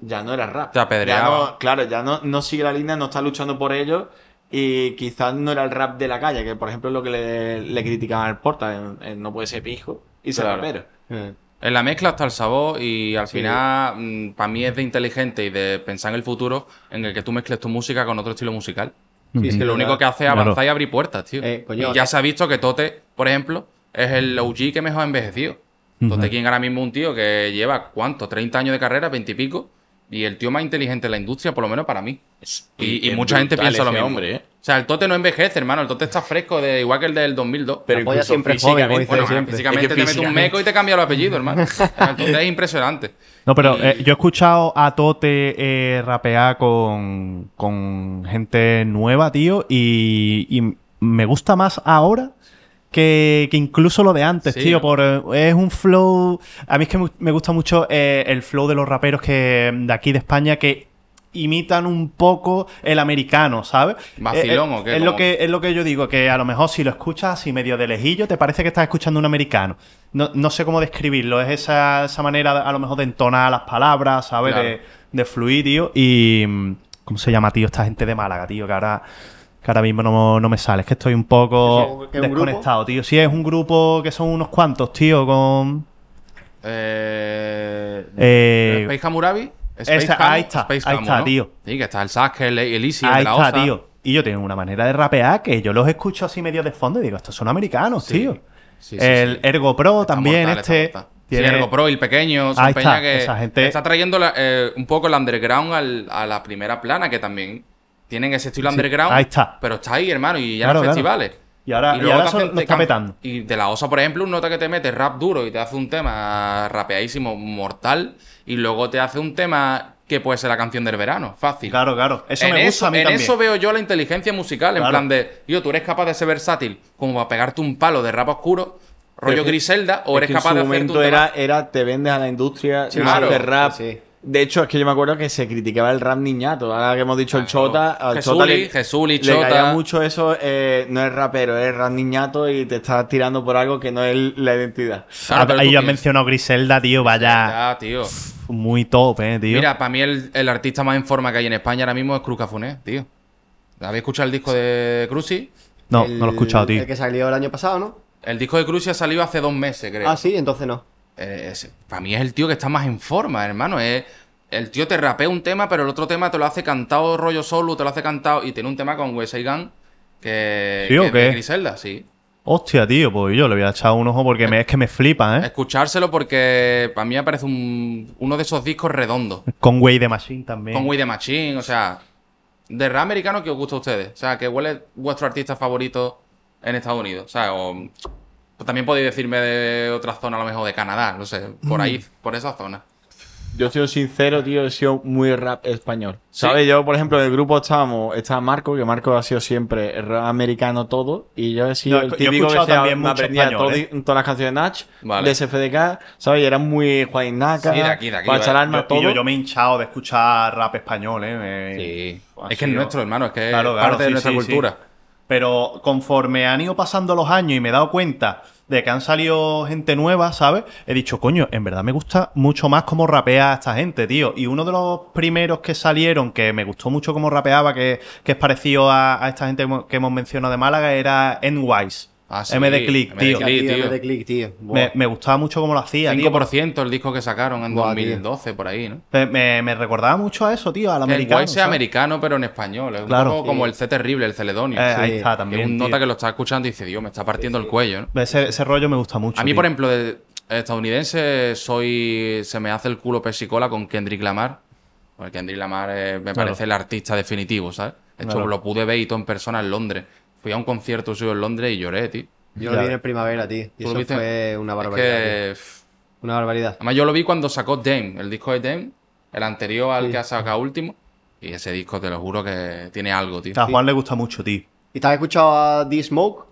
ya no era rap. Ya claro, ya no, no sigue la línea, no está luchando por ello. Y quizás no era el rap de la calle, que por ejemplo es lo que le, criticaban al Porta, no puede ser pijo y se eh, En la mezcla está el sabor y al final mm, para mí es de inteligente y de pensar en el futuro en el que tú mezcles tu música con otro estilo musical. Y es que lo único que hace es avanzar y abrir puertas, tío. Eh, y ya eh. se ha visto que Tote, por ejemplo, es el OG que mejor ha envejecido. Tote quien ahora mismo un tío que lleva, ¿cuánto? 30 años de carrera, 20 y pico. Y el tío más inteligente de la industria, por lo menos para mí. Y, mucha gente piensa lo mismo. Hombre, o sea, el Tote no envejece, hermano. El Tote está fresco, igual que el del 2002. Pero incluso siempre ¿eh? físicamente, bueno, físicamente te mete un meco y te cambia el apellido, hermano. El Tote es impresionante. No, pero eh, yo he escuchado a Tote eh, rapear con, gente nueva, tío, y, me gusta más ahora. Que, incluso lo de antes, tío, por, es un flow... A mí es que me gusta mucho el flow de los raperos que de aquí de España que imitan un poco el americano, ¿sabes? Eh, eh, es lo que, es lo que yo digo, que a lo mejor si lo escuchas así medio de lejillo, te parece que estás escuchando un americano. No, sé cómo describirlo, es esa, esa, manera a lo mejor de entonar las palabras, ¿sabes? De, fluir, tío. Y... Mm, ¿Cómo se llama, tío? Esta gente de Málaga, tío, que ahora... mismo no, me sale, es que estoy un poco desconectado, tío. Si es un grupo que son unos cuantos, tío, con... Eh, eh Space ahí está, ahí está, tío. Sí, que está el Sask, el, Easy, el Ahí está, tío. Y yo tengo una manera de rapear que yo los escucho así medio de fondo y digo, estos son americanos, tío. el Ergo Pro también, este. tiene- Ergo Pro el pequeño, Ahí está, que esa gente- está trayendo eh, un poco el underground a la primera plana, que también tienen ese estilo underground, ahí está. pero está ahí, hermano, y ya en los festivales. Y ahora, y está metando. Y de la osa, por ejemplo, un nota que te mete rap duro y te hace un tema rapeadísimo, mortal, y luego te hace un tema que puede ser la canción del verano, fácil. Claro, claro. Eso me gusta a mí En eso veo yo la inteligencia musical, en plan de, yo, tú eres capaz de ser versátil, como para pegarte un palo de rap oscuro, rollo Griselda, o eres capaz de hacer un era, era te vendes a la industria, de rap. Sí. De hecho, es que yo me acuerdo que se criticaba el rap niñato. Ahora que hemos dicho el Chota, al Chota le, caía mucho eso. Eh, no es rapero, es rap niñato y te estás tirando por algo que no es la identidad. Ah, ahí ya mencionado Griselda, tío, vaya. Ya, tío. Muy top, eh, tío. Mira, para mí el, artista más en forma que hay en España ahora mismo es Cruz Cafuné, tío. ¿Habéis escuchado el disco de Cruci? No, no lo he escuchado, tío. El que salió el año pasado, ¿no? El disco de Cruci ha salido hace dos meses, creo. Ah, sí, entonces no. Eh, para mí es el tío que está más en forma, hermano. Es, el tío te rapea un tema, pero el otro tema te lo hace cantado rollo solo, te lo hace cantado y tiene un tema con way Gunn que, ¿Sí, que o qué? De Griselda, sí. Hostia, tío, pues yo le voy a echar un ojo porque es, me, que me flipa, ¿eh? Escuchárselo porque para mí aparece uno de esos discos redondos. Con Way de Machine también. Con Way de Machine, o sea, de rap americano que os gusta a ustedes. O sea, que huele vuestro artista favorito en Estados Unidos. O sea, o pues también podéis decirme de otra zona, a lo mejor de Canadá, no sé, por ahí, mm. por esa zona. Yo sido sincero, tío, he sido muy rap español. ¿Sabes? Yo, por ejemplo, en el grupo estábamos, está Marco, que Marco ha sido siempre rap americano todo, y yo he sido el típico que también aprendía ¿eh? todas las canciones de Nach, de SFDK, ¿sabes? Y eran muy Juainaca, sí, de aquí, de aquí, yo, todo. Yo, me he hinchado de escuchar rap español, ¿eh? Sí. es que es nuestro, hermano, es que es parte de nuestra cultura. Pero conforme han ido pasando los años y me he dado cuenta de que han salido gente nueva, ¿sabes? He dicho, coño, en verdad me gusta mucho más cómo rapea esta gente, tío. Y uno de los primeros que salieron, que me gustó mucho cómo rapeaba, que, que es parecido a, a esta gente que hemos mencionado de Málaga, era Wise. Ah, MD Click, tío. Me, gustaba mucho cómo lo hacía. 5% el disco que sacaron en 2012, por ahí, ¿no? Me, recordaba mucho a eso, tío, al americano. El sea americano, pero en español. Es claro, un poco como el C terrible, el Celedonio. Eh, ahí está también. Es un nota que lo está escuchando y dice, Dios, me está partiendo el cuello, ¿no? Ese, rollo me gusta mucho. A mí, por ejemplo, de estadounidense, soy. Se me hace el culo pesicola con Kendrick Lamar. Porque Kendrick Lamar me parece el artista definitivo, ¿sabes? De hecho, lo pude ver y todo en persona en Londres. Fui a un concierto suyo en Londres y lloré, tío. Yo lo vi en primavera, tío. Y eso fue una barbaridad. Es que... Una barbaridad. Además, yo lo vi cuando sacó Dame, el disco de Dame, el anterior al que ha sacado último. Y ese disco, te lo juro que tiene algo, tío. A Juan le gusta mucho, tío. ¿Y te has escuchado a The smoke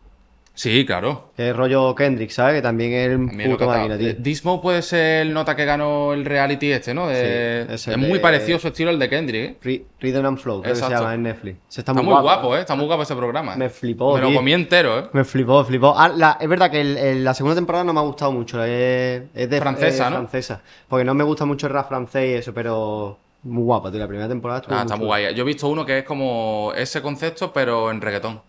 Sí, claro. Es rollo Kendrick, ¿sabes? Que también es un puto máquina, tío. Dismo puede ser el nota que ganó el reality este, ¿no? es, muy parecido su estilo al de Kendrick. ¿eh? Rhythm and Flow, creo que se llama en Netflix. está, muy guapo, ¿eh? Está muy guapo ese programa. Me flipó, Me lo comí entero, ¿eh? Me flipó, flipó. Ah, es verdad que la segunda temporada no me ha gustado mucho. Es, de francesa, ¿no? francesa. Porque no me gusta mucho el rap francés y eso, pero... Muy guapo, tío. La primera temporada Ah, está muy guay. Yo he visto uno que es como ese concepto, pero en reggaetón.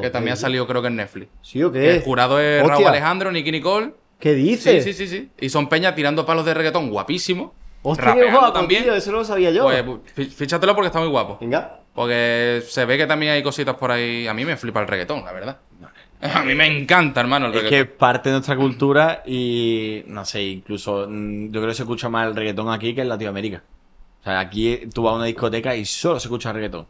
Que también ha salido, creo que en Netflix. ¿Sí o qué? el jurado es Raúl Alejandro, Nicky Nicole. ¿Qué dice? Sí, sí, sí, Y son peñas tirando palos de reggaetón, guapísimo. Hostia, qué guapo, también. eso no lo sabía yo. Pues fíchatelo porque está muy guapo. Venga. Porque se ve que también hay cositas por ahí. A mí me flipa el reggaetón, la verdad. A mí me encanta, hermano, el reggaetón. Es que parte de nuestra cultura y, no sé, incluso mm, yo creo que se escucha más el reggaetón aquí que en Latinoamérica. O sea, aquí tú vas a una discoteca y solo se escucha reggaetón.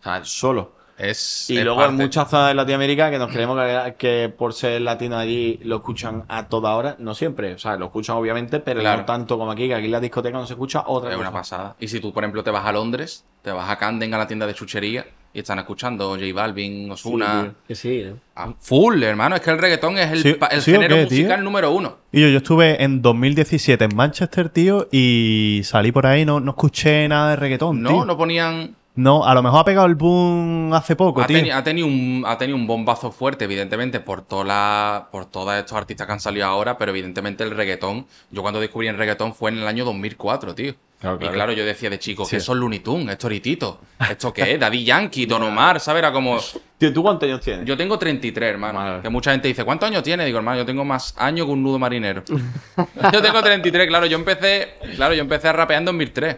O sea, solo. Es, y luego hay muchas zonas de Latinoamérica que nos creemos que, por ser latino allí lo escuchan a toda hora. No siempre, o sea, lo escuchan obviamente, pero no tanto como aquí, que aquí en la discoteca no se escucha otra Es una pasada. Y si tú, por ejemplo, te vas a Londres, te vas a Camden a la tienda de chuchería y están escuchando J Balvin, Osuna. Sí, sí, ¿eh? Ah, full, hermano. Es que el reggaetón es el, género musical número uno. Y yo, yo estuve en 2017 en Manchester, tío, y salí por ahí, no, no escuché nada de reggaetón. No, no ponían. No, a lo mejor ha pegado el boom hace poco, ha tío. ha, tenido un, ha tenido un bombazo fuerte, evidentemente, por, toda la, por todos estos artistas que han salido ahora, pero evidentemente el reggaetón, yo cuando descubrí el reggaetón fue en el año 2004, tío. Claro, Y claro, yo decía de chico, que que son Looney Tunes, esto Ritito, esto qué es, Daddy Yankee, Don Omar, ¿sabes? Era como... Tío, ¿tú cuántos años tienes? Yo tengo 33, hermano. Que mucha gente dice, ¿cuántos años tienes? Digo, hermano, yo tengo más años que un nudo marinero. yo tengo 33, claro, yo empecé, claro, yo empecé rapeando en 2003.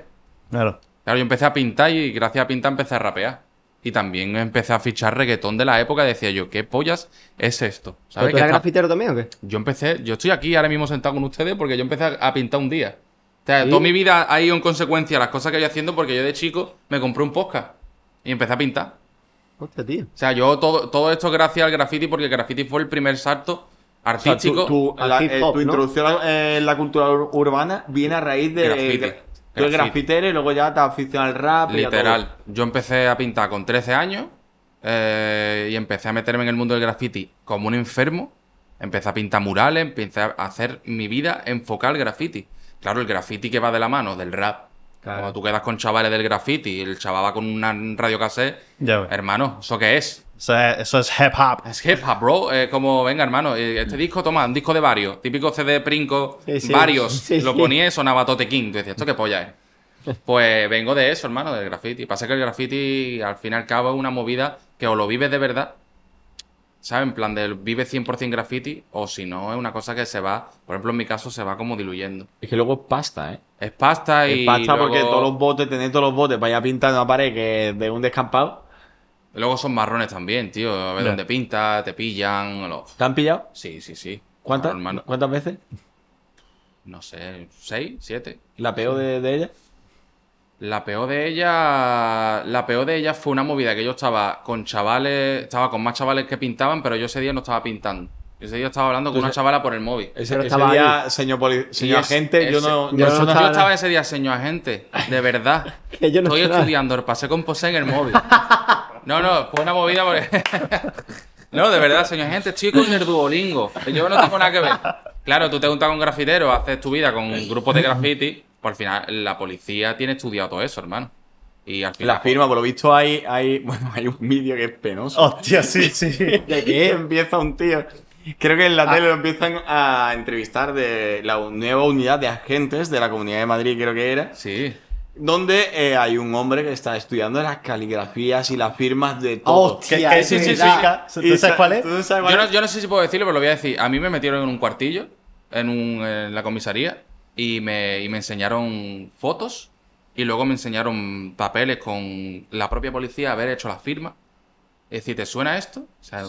Claro. Claro, yo empecé a pintar y gracias a pintar empecé a rapear. Y también empecé a fichar reggaetón de la época. Decía yo, ¿qué pollas es esto? ¿Sabes? ¿Tú grafitero también o qué? Yo empecé, yo estoy aquí ahora mismo sentado con ustedes porque yo empecé a, pintar un día. O sea, toda mi vida ha ido en consecuencia las cosas que voy haciendo porque yo de chico me compré un podcast y empecé a pintar. Hostia, tío. O sea, yo todo, todo esto gracias al graffiti porque el graffiti fue el primer salto artístico. Eh, tu, introducción en eh, la cultura urbana viene a raíz de. Tú eres grafitero y luego ya te aficionas al rap. Literal. Yo empecé a pintar con 13 años eh, y empecé a meterme en el mundo del graffiti como un enfermo. Empecé a pintar murales, empecé a hacer mi vida enfocar al graffiti. Claro, el graffiti que va de la mano, del rap. Cuando tú quedas con chavales del graffiti y el chaval va con una radio cassette, hermano, ¿eso qué es? Eso es, hip hop. Es hip hop, bro. Eh, como, venga, hermano, eh, este disco, toma, un disco de varios. Típico CD Princo, varios. lo ponía y sonaba Tote King. Tú decías, ¿esto qué polla es? Pues vengo de eso, hermano, del graffiti. Pasa que el graffiti, al fin y al cabo, es una movida que o lo vives de verdad, ¿sabes? En plan de vive 100% graffiti, o si no, es una cosa que se va, por ejemplo, en mi caso, se va como diluyendo. Es que luego es pasta, ¿eh? Es pasta y. Es pasta porque todos los botes, tenéis todos los botes para pintando pintando pared que de un descampado. Luego son marrones también, tío. A ver dónde pinta, te pillan. ¿Te han pillado? Sí, sí, sí. ¿Cuántas, ¿cuántas veces? No sé, ¿seis? ¿Siete? ¿La peor de, de ella? La peor de ella. La peor de ella fue una movida que yo estaba con chavales. Estaba con más chavales que pintaban, pero yo ese día no estaba pintando. Ese día estaba hablando con una chavala por el móvil. Ese, estaba día, señor, agente, yo no. Yo, no estaba, ese día, señor agente, de verdad. Estoy estudiando Pasé con pose en el móvil. No, no, fue una movida porque... no, de verdad, señor gente, estoy con el Duolingo. Yo no tengo nada que ver. Claro, tú te juntas con grafitero, haces tu vida con un grupo de graffiti, por pues final la policía tiene estudiado todo eso, hermano. Y al final, la pues firma, por lo visto, hay, hay, bueno, hay un vídeo que es penoso. Hostia, sí, sí. ¿De qué empieza un tío? Creo que en la ah. tele lo empiezan a entrevistar de la nueva unidad de agentes de la Comunidad de Madrid, creo que era. Sí donde eh, hay un hombre que está estudiando las caligrafías y las firmas de todo. ¡Hostia! ¿Tú sabes cuál es? yo, No, sé si puedo decirlo, pero lo voy a decir. A mí me metieron en un cuartillo, en, la comisaría, y me, enseñaron fotos y luego me enseñaron papeles con la propia policía haber hecho la firma. Es decir, ¿te suena esto?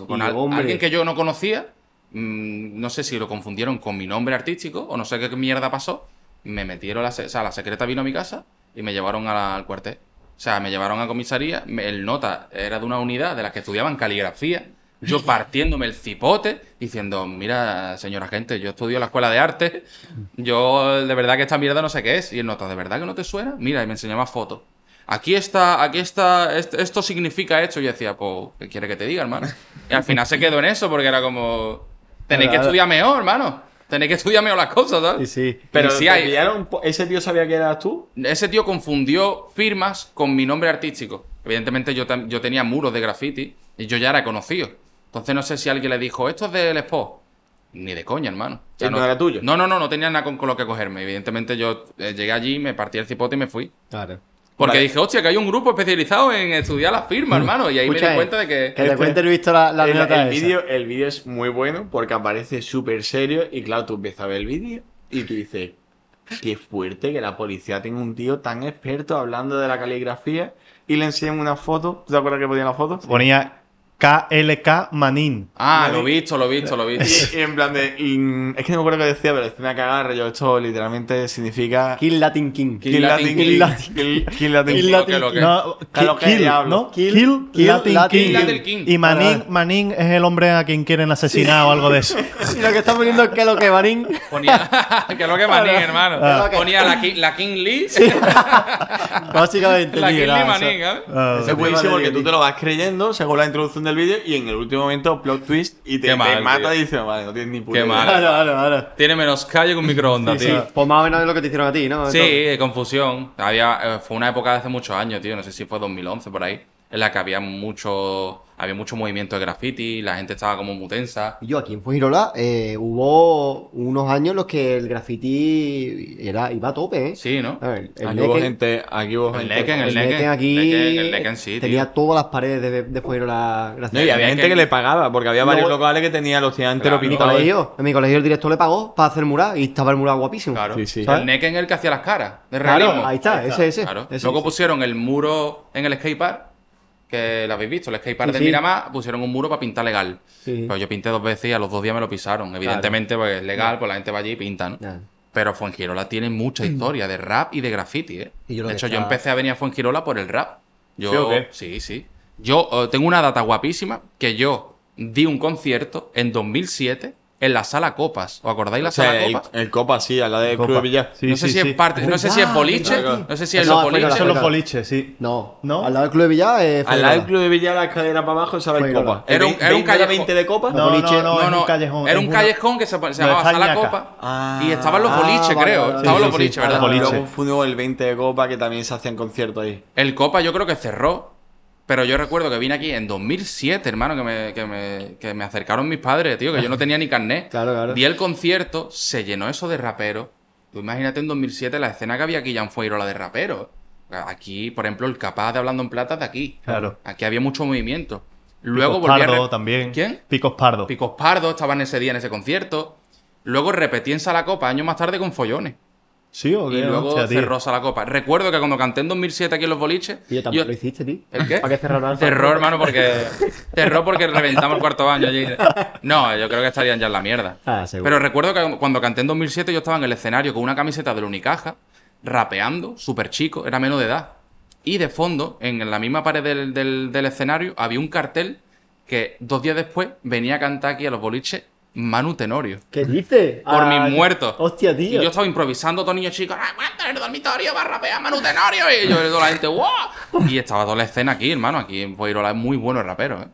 con alguien que yo no conocía, mm, no sé si lo confundieron con mi nombre artístico o no sé qué mierda pasó. Me metieron la, o sea, la secreta vino a mi casa y me llevaron al cuartel. O sea, me llevaron a comisaría, el nota era de una unidad de las que estudiaban caligrafía. Yo partiéndome el cipote, diciendo, mira, señora gente, yo estudio la escuela de arte, yo de verdad que esta mierda no sé qué es. Y el nota, ¿de verdad que no te suena? Mira, y me enseñaba fotos aquí está, aquí está, esto significa esto. Y yo decía, pues, ¿qué quiere que te diga, hermano? Y al final se quedó en eso, porque era como, tenéis que estudiar mejor, hermano tenés que estudiarme las cosas, ¿sabes? Sí, sí. Pero, si ¿Ese tío sabía que eras tú? Ese tío confundió firmas con mi nombre artístico. Evidentemente yo, yo tenía muros de graffiti y yo ya era conocido. Entonces no sé si alguien le dijo, esto es del Expo. Ni de coña, hermano. O no, era tuyo? No, no, no, no tenía nada con, lo que cogerme. Evidentemente yo eh, llegué allí, me partí el cipote y me fui. Claro. Porque dije, hostia, que hay un grupo especializado en estudiar las firmas, mm. hermano. Y ahí me di cuenta de que. Eh, que te cuente he visto la, el, vídeo El vídeo es muy bueno porque aparece súper serio. Y claro, tú empiezas a ver el vídeo y tú dices, qué fuerte que la policía tenga un tío tan experto hablando de la caligrafía y le enseñan una foto. ¿Tú te acuerdas que ponía la foto? Ponía KLK Manin. Ah, lo he visto, lo he visto, lo he visto. Y, en plan de. es que no me acuerdo qué decía, pero decía que agarre Yo, esto literalmente significa. Kill Latin King. Kill, Latin King. Kill Latin King. Kill Latin King. Kill, Latin King. kill, Latin, King. Y Manin, Manin es el hombre a quien quieren asesinar o algo de eso. y lo que está poniendo es que lo que Manin. Ponía. que lo que Manin, hermano. Ponía la, King Lee. Básicamente. La King Lee Manin, ¿eh? Ah, es buenísimo porque tú te lo vas creyendo según la introducción el vídeo y en el último momento plot twist y te, mata dice y dices, vale, no tienes ni puta. Qué mal. Tiene menos callo que un microondas, tío. Pues más o menos de lo que te hicieron a ti, ¿no? Sí, de confusión. Había, eh, fue una época de hace muchos años, tío. No sé si fue 2011 por ahí en la que había mucho, había mucho movimiento de graffiti, la gente estaba como muy tensa. Yo aquí en Fujirola, eh, hubo unos años en los que el graffiti era, iba a tope, ¿eh? Sí, ¿no? A ver, aquí hubo gente, aquí hubo gente. El Necken, el Necken, el Necken, sí, tenía todas las paredes de, de graffiti. No, y había gente que le pagaba, porque había varios locales que tenían los cianteros claro, pintados. En mi, colegio, en el director le pagó para hacer mural y estaba el mural guapísimo. Claro, sí, sí. El Neken el que hacía las caras, de realismo. ahí está, ese, ese. Luego pusieron el muro en el skatepark que la habéis visto, el skatepark de de Miramar, pusieron un muro para pintar legal. Pero pues yo pinté dos veces y a los dos días me lo pisaron. Evidentemente, porque es legal, pues la gente va allí y pinta, ¿no? Pero Fuengirola tiene mucha mm. historia de rap y de graffiti, ¿eh? de hecho, yo empecé a venir a Fuengirola por el rap. Yo, sí, sí. Yo oh, tengo una data guapísima que yo di un concierto en 2007 en la sala Copas. ¿Os acordáis la sala Copas? El, Copas, sí, al la del Club de Villar. no sé si es parte, no sé si es boliche, no sé si es los los sí. No, no. Al lado del Club de Villar Al lado del Club de Villar la escalera para abajo estaba el Copas. Era un, era un callejón 20 de Copas. No, no, no, era un callejón. Era un callejón que se, se llamaba Sala Copa ah, y estaban los Poliche, creo. Estaban los Poliche, ¿verdad? Yo fue el 20 de Copa que también se hacían conciertos ahí. El Copa yo creo que cerró pero yo recuerdo que vine aquí en 2007, hermano, que me, que me, acercaron mis padres, tío, que yo no tenía ni carnet. claro, claro. Di el concierto, se llenó eso de raperos. Tú imagínate en 2007 la escena que había aquí ya en la de raperos. Aquí, por ejemplo, el capaz de Hablando en Plata de aquí. Claro. Aquí había mucho movimiento. Luego Picos Pardo también. ¿Quién? Picos Pardo. Picos Pardo estaban ese día en ese concierto. Luego repetí en Salacopa Copa años más tarde con Follones. Sí, o qué? Y luego cerró Copa. Recuerdo que cuando canté en 2007 aquí en los boliches. lo hiciste, tío. ¿El qué? ¿Para qué cerró hermano, porque. cerró porque reventamos el cuarto baño allí. No, yo creo que estarían ya en la mierda. Ah, seguro. Pero recuerdo que cuando canté en 2007 yo estaba en el escenario con una camiseta de la Unicaja, rapeando, súper chico, era menos de edad. Y de fondo, en la misma pared del escenario, había un cartel que dos días después venía a cantar aquí a los boliches Manu Tenorio. ¿Qué dices? Por mis muertos. Hostia, tío. Y yo estaba improvisando, todos niños chicos, ah, en el dormitorio va a rapear Manu Tenorio. Y yo doy la gente, ¡wow! Y estaba toda la escena aquí, hermano. Aquí en Poirola es muy bueno el rapero, ¿eh?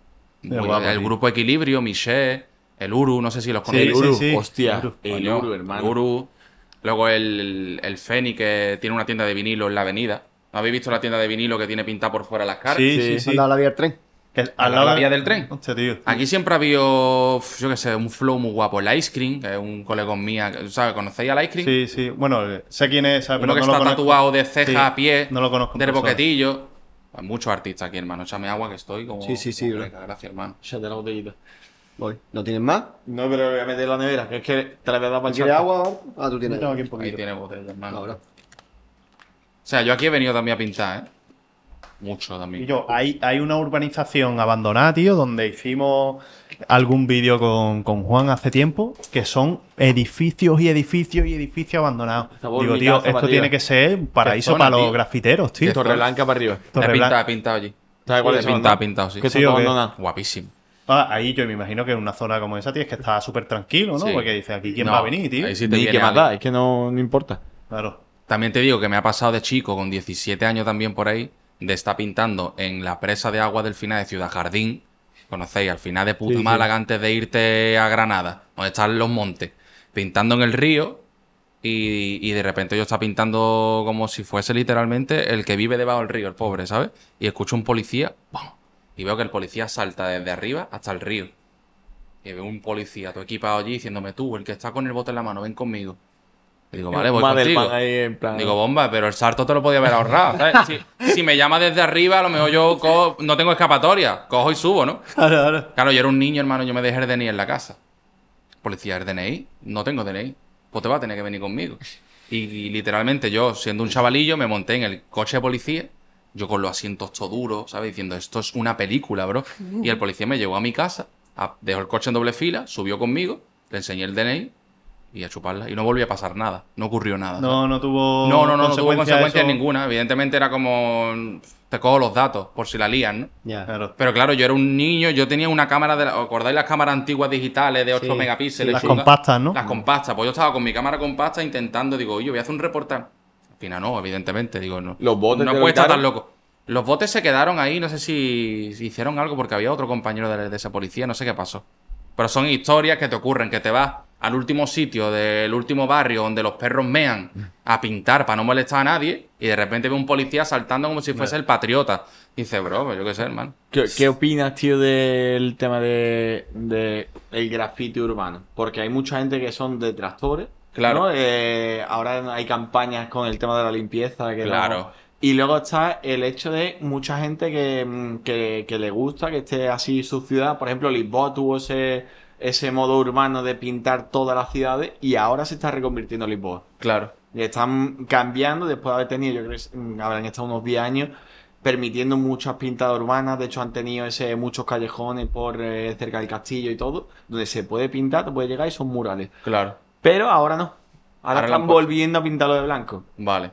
el grupo Equilibrio, Michel, el Uru, no sé si los conocéis. Sí, el Uru, sí, hostia. El Uru, hermano. El Uru. Luego el, el, Feni, que tiene una tienda de vinilo en la avenida. ¿No habéis visto la tienda de vinilo que tiene pintada por fuera las caras? Sí, sí, sí. sí. la vía tren al lado de la vía del tren. Hostia, tío, Aquí siempre ha habido, yo qué sé, un flow muy guapo. El Ice Cream, que es un colega mía, ¿sabes? ¿Conocéis al Ice Cream? Sí, sí. Bueno, sé quién es, ¿sabes? Uno que está tatuado de ceja a pie, no lo conozco del boquetillo. Hay muchos artistas aquí, hermano. Échame agua que estoy como. Sí, sí, sí. gracias, hermano. Échate la botellita. Voy. ¿No tienes más? No, pero voy a meter la nevera, que es que te la voy a dar para de agua? Ah, tú tienes. tengo aquí un poquito. Ahí tienes botella, hermano. O sea, yo aquí he venido también a pintar, ¿eh? Mucho también. yo, hay, hay una urbanización abandonada, tío, donde hicimos algún vídeo con, Juan hace tiempo, que son edificios y edificios y edificios abandonados. Digo, tío, esto tiene que ser un paraíso para los grafiteros, tío. Torreblanca para arriba. He pintado allí. pintado, sí. Que Guapísimo. Ah, ahí yo me imagino que en una zona como esa, tío, es que está súper tranquilo, ¿no? Porque dice, aquí quién va a venir, tío. Ahí sí te Ni que es que no, no importa. Claro. También te digo que me ha pasado de chico, con 17 años también por ahí, de estar pintando en la presa de agua del final de Ciudad Jardín. Conocéis, al final de puta Málaga antes de irte a Granada, donde están los montes, pintando en el río. Y, de repente yo estaba pintando como si fuese literalmente el que vive debajo del río, el pobre, ¿sabes? Y escucho un policía, y veo que el policía salta desde arriba hasta el río. Y veo un policía, todo equipado allí, diciéndome, tú, el que está con el bote en la mano, ven conmigo. Digo, vale, voy contigo. Digo, bomba, pero el sarto te lo podía haber ahorrado. Si, me llama desde arriba, a lo mejor yo no tengo escapatoria. Cojo y subo, ¿no? Claro, claro. Claro, yo era un niño, hermano, yo me dejé el DNI en la casa. Policía, ¿el DNI? No tengo DNI. Pues te va a tener que venir conmigo. Y, literalmente yo, siendo un chavalillo, me monté en el coche de policía, yo con los asientos todo duros, ¿sabes? Diciendo, esto es una película, bro. Y el policía me llevó a mi casa, dejó el coche en doble fila, subió conmigo, le enseñé el DNI y a chuparla. Y no volvió a pasar nada, no ocurrió nada. No, no tuvo. No, no, no, no tuvo consecuencias ninguna. Evidentemente era como. Te cojo los datos por si la lían, ¿no? Ya, Pero claro, yo era un niño, yo tenía una cámara de. La... ¿Acordáis las cámaras antiguas digitales de 8 megapíxeles? las compactas, ¿no? Las compactas. Pues yo estaba con mi cámara compacta intentando, digo, oye, voy a hacer un reportaje. Al final no, evidentemente, digo, no. Los botes. No puede estar tan loco. Los botes se quedaron ahí, no sé si, hicieron algo porque había otro compañero de, de esa policía, no sé qué pasó. Pero son historias que te ocurren, que te vas al último sitio del último barrio donde los perros mean a pintar para no molestar a nadie y de repente ve un policía saltando como si fuese el patriota. Dice, bro, pues yo qué sé, hermano. ¿Qué, opinas, tío, del tema de, de, el graffiti urbano? Porque hay mucha gente que son detractores. Claro. Eh, ahora hay campañas con el tema de la limpieza. claro. Y luego está el hecho de mucha gente que, que le gusta que esté así su ciudad. Por ejemplo, Lisboa tuvo ese ese modo urbano de pintar todas las ciudades y ahora se está reconvirtiendo Lisboa. Claro. Y están cambiando después de haber tenido, yo creo que mm, habrán estado unos 10 años permitiendo muchas pintadas urbanas, de hecho han tenido ese, muchos callejones por eh, cerca del castillo y todo, donde se puede pintar, te puede llegar y son murales. Claro. Pero ahora no. Ahora, están volviendo a pintarlo de blanco. Vale.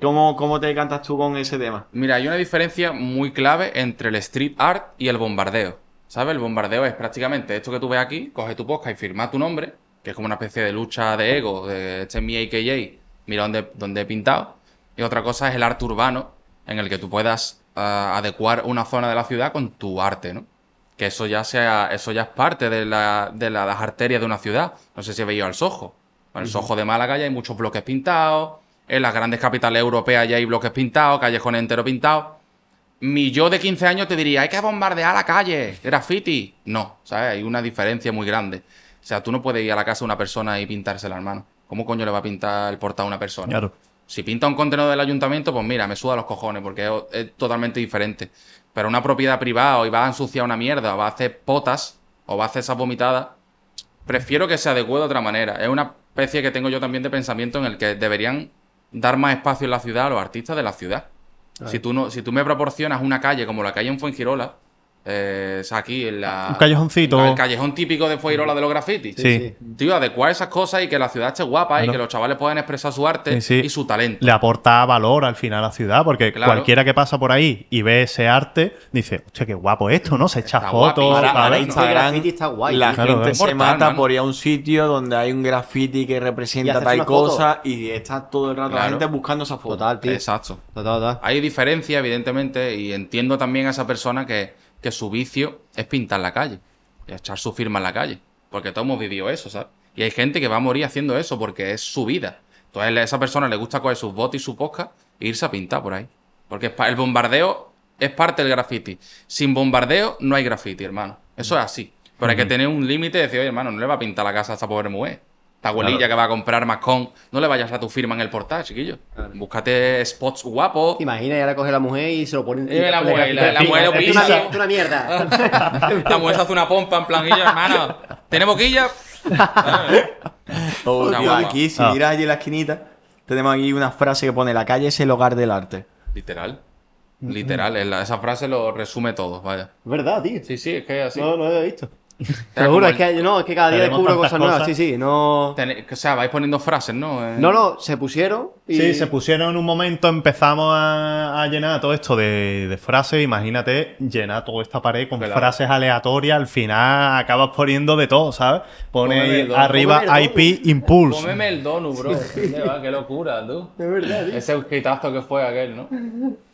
¿Cómo, ¿Cómo te encantas tú con ese tema? Mira, hay una diferencia muy clave entre el street art y el bombardeo. ¿Sabes? El bombardeo es prácticamente esto que tú ves aquí, coge tu posca y firma tu nombre, que es como una especie de lucha de ego, de este es mi AKJ, mira dónde, he pintado. Y otra cosa es el arte urbano, en el que tú puedas eh, adecuar una zona de la ciudad con tu arte, ¿no? Que eso ya sea, eso ya es parte de, las arterias de una ciudad. No sé si veis al Sojo. En el Sojo de Málaga ya hay muchos bloques pintados. En las grandes capitales europeas ya hay bloques pintados, callejones enteros pintados mi yo de 15 años te diría, hay que bombardear la calle, graffiti. No, ¿sabes? Hay una diferencia muy grande. O sea, tú no puedes ir a la casa de una persona y pintársela, hermano. ¿Cómo coño le va a pintar el portal a una persona? Claro. Si pinta un contenedor del ayuntamiento, pues mira, me suda los cojones porque es, totalmente diferente. Pero una propiedad privada o va a ensuciar una mierda o va a hacer potas o va a hacer esas vomitadas, prefiero que se adecue de otra manera. Es una especie que tengo yo también de pensamiento en el que deberían dar más espacio en la ciudad a los artistas de la ciudad. Si tú, no, si tú me proporcionas una calle como la calle en Fuengirola, eh, aquí en la. Un callejoncito. En el callejón típico de Fuerola de los grafitis. Sí. sí. Tío, adecuar esas cosas y que la ciudad esté guapa y que los chavales puedan expresar su arte y su talento. Le aporta valor al final a la ciudad, porque cualquiera que pasa por ahí y ve ese arte, dice, hostia, qué guapo esto, ¿no? Se echa fotos. Instagram, La gente ¿eh? se mata por ir a un sitio donde hay un graffiti que representa tal cosa y está todo el rato la gente buscando esa foto. Exacto. Hay diferencia, evidentemente, y entiendo también a esa persona que que su vicio es pintar la calle, y echar su firma en la calle, porque todos hemos vivido eso, ¿sabes? Y hay gente que va a morir haciendo eso porque es su vida. Entonces a esa persona le gusta coger sus botes y su posca e irse a pintar por ahí. Porque el bombardeo es parte del graffiti. Sin bombardeo no hay graffiti, hermano. Eso es así. Pero hay que tener un límite de decir, oye, hermano, no le va a pintar la casa a esta pobre mujer esta abuelilla que va a comprar mascón, no le vayas a tu firma en el portal, chiquillo. Búscate spots guapos. Imagina, y ahora coge la mujer y se lo pone. en eh, la, mujer, la, pisa. Es una mierda. la mujer se hace una pompa en plan, hermano, ¿tenemos guilla. Oh, aquí, si miras allí en la esquinita, tenemos aquí una frase que pone: La calle es el hogar del arte. Literal. Mm-hmm. Literal, esa frase lo resume todo, vaya. ¿Verdad, tío? Sí, sí, es que así. No, no lo he visto. Te juro, es que, no, es que cada día descubro cosas, nuevas. Sí, sí, no. o sea, vais poniendo frases, ¿no? Eh. No, no, se pusieron. Y... Sí, se pusieron en un momento, empezamos a, llenar todo esto de, de, frases. Imagínate llenar toda esta pared con frases aleatorias. Al final acabas poniendo de todo, ¿sabes? Pone arriba IP Impulse. Cómeme el donu, bro. Qué locura, tú. Es verdad. Ese gritazo que fue aquel, ¿no?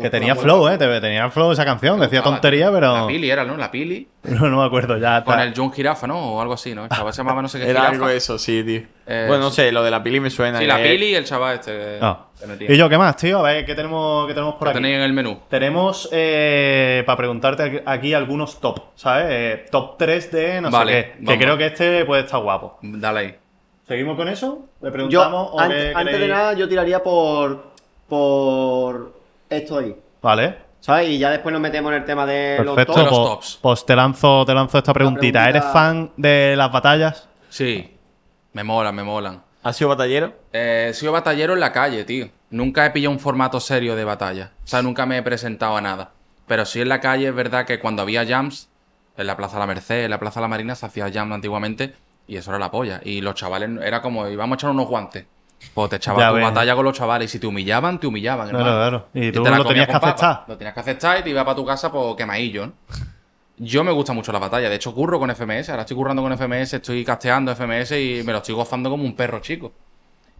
Que tenía flow, ¿eh? Tenía flow esa canción. Decía tontería, pero. La Pili era, ¿no? La Pili. No, me acuerdo ya. Con el John Jirafa, ¿no? O algo así, ¿no? El chaval se llamaba no sé qué Era algo eso, sí, tío. Eh, bueno, no sé, lo de la Pili me suena. Sí, la Pili y el chaval este. Ah. ¿Y yo qué más, tío? A ver, ¿qué tenemos, qué tenemos por aquí? tenéis en el menú? Tenemos, eh, para preguntarte aquí, algunos top, ¿sabes? Eh, top 3 de no sé Que creo que este puede estar guapo. Dale ahí. ¿Seguimos con eso? Le preguntamos. antes de nada, yo tiraría por. por estoy. Vale. ¿Sabes? Y ya después nos metemos en el tema de los, pues, tops. Pues, te lanzo, te lanzo esta preguntita. ¿Eres fan de las batallas? Sí. Me molan, me molan. ¿Has sido batallero? Eh, he sido batallero en la calle, tío. Nunca he pillado un formato serio de batalla. O sea, nunca me he presentado a nada. Pero sí en la calle es verdad que cuando había jams, en la Plaza de la Merced, en la Plaza de la Marina, se hacía jams antiguamente y eso era la polla. Y los chavales era como, íbamos a echar unos guantes. Pues te echabas tu batalla con los chavales y si te humillaban, te humillaban. Claro, claro. Y tú, lo tenías que aceptar. Lo tenías que aceptar y te ibas para tu casa por pues, quemadillo, Yo me gusta mucho la batalla. De hecho, curro con FMS. Ahora estoy currando con FMS, estoy casteando FMS y me lo estoy gozando como un perro chico.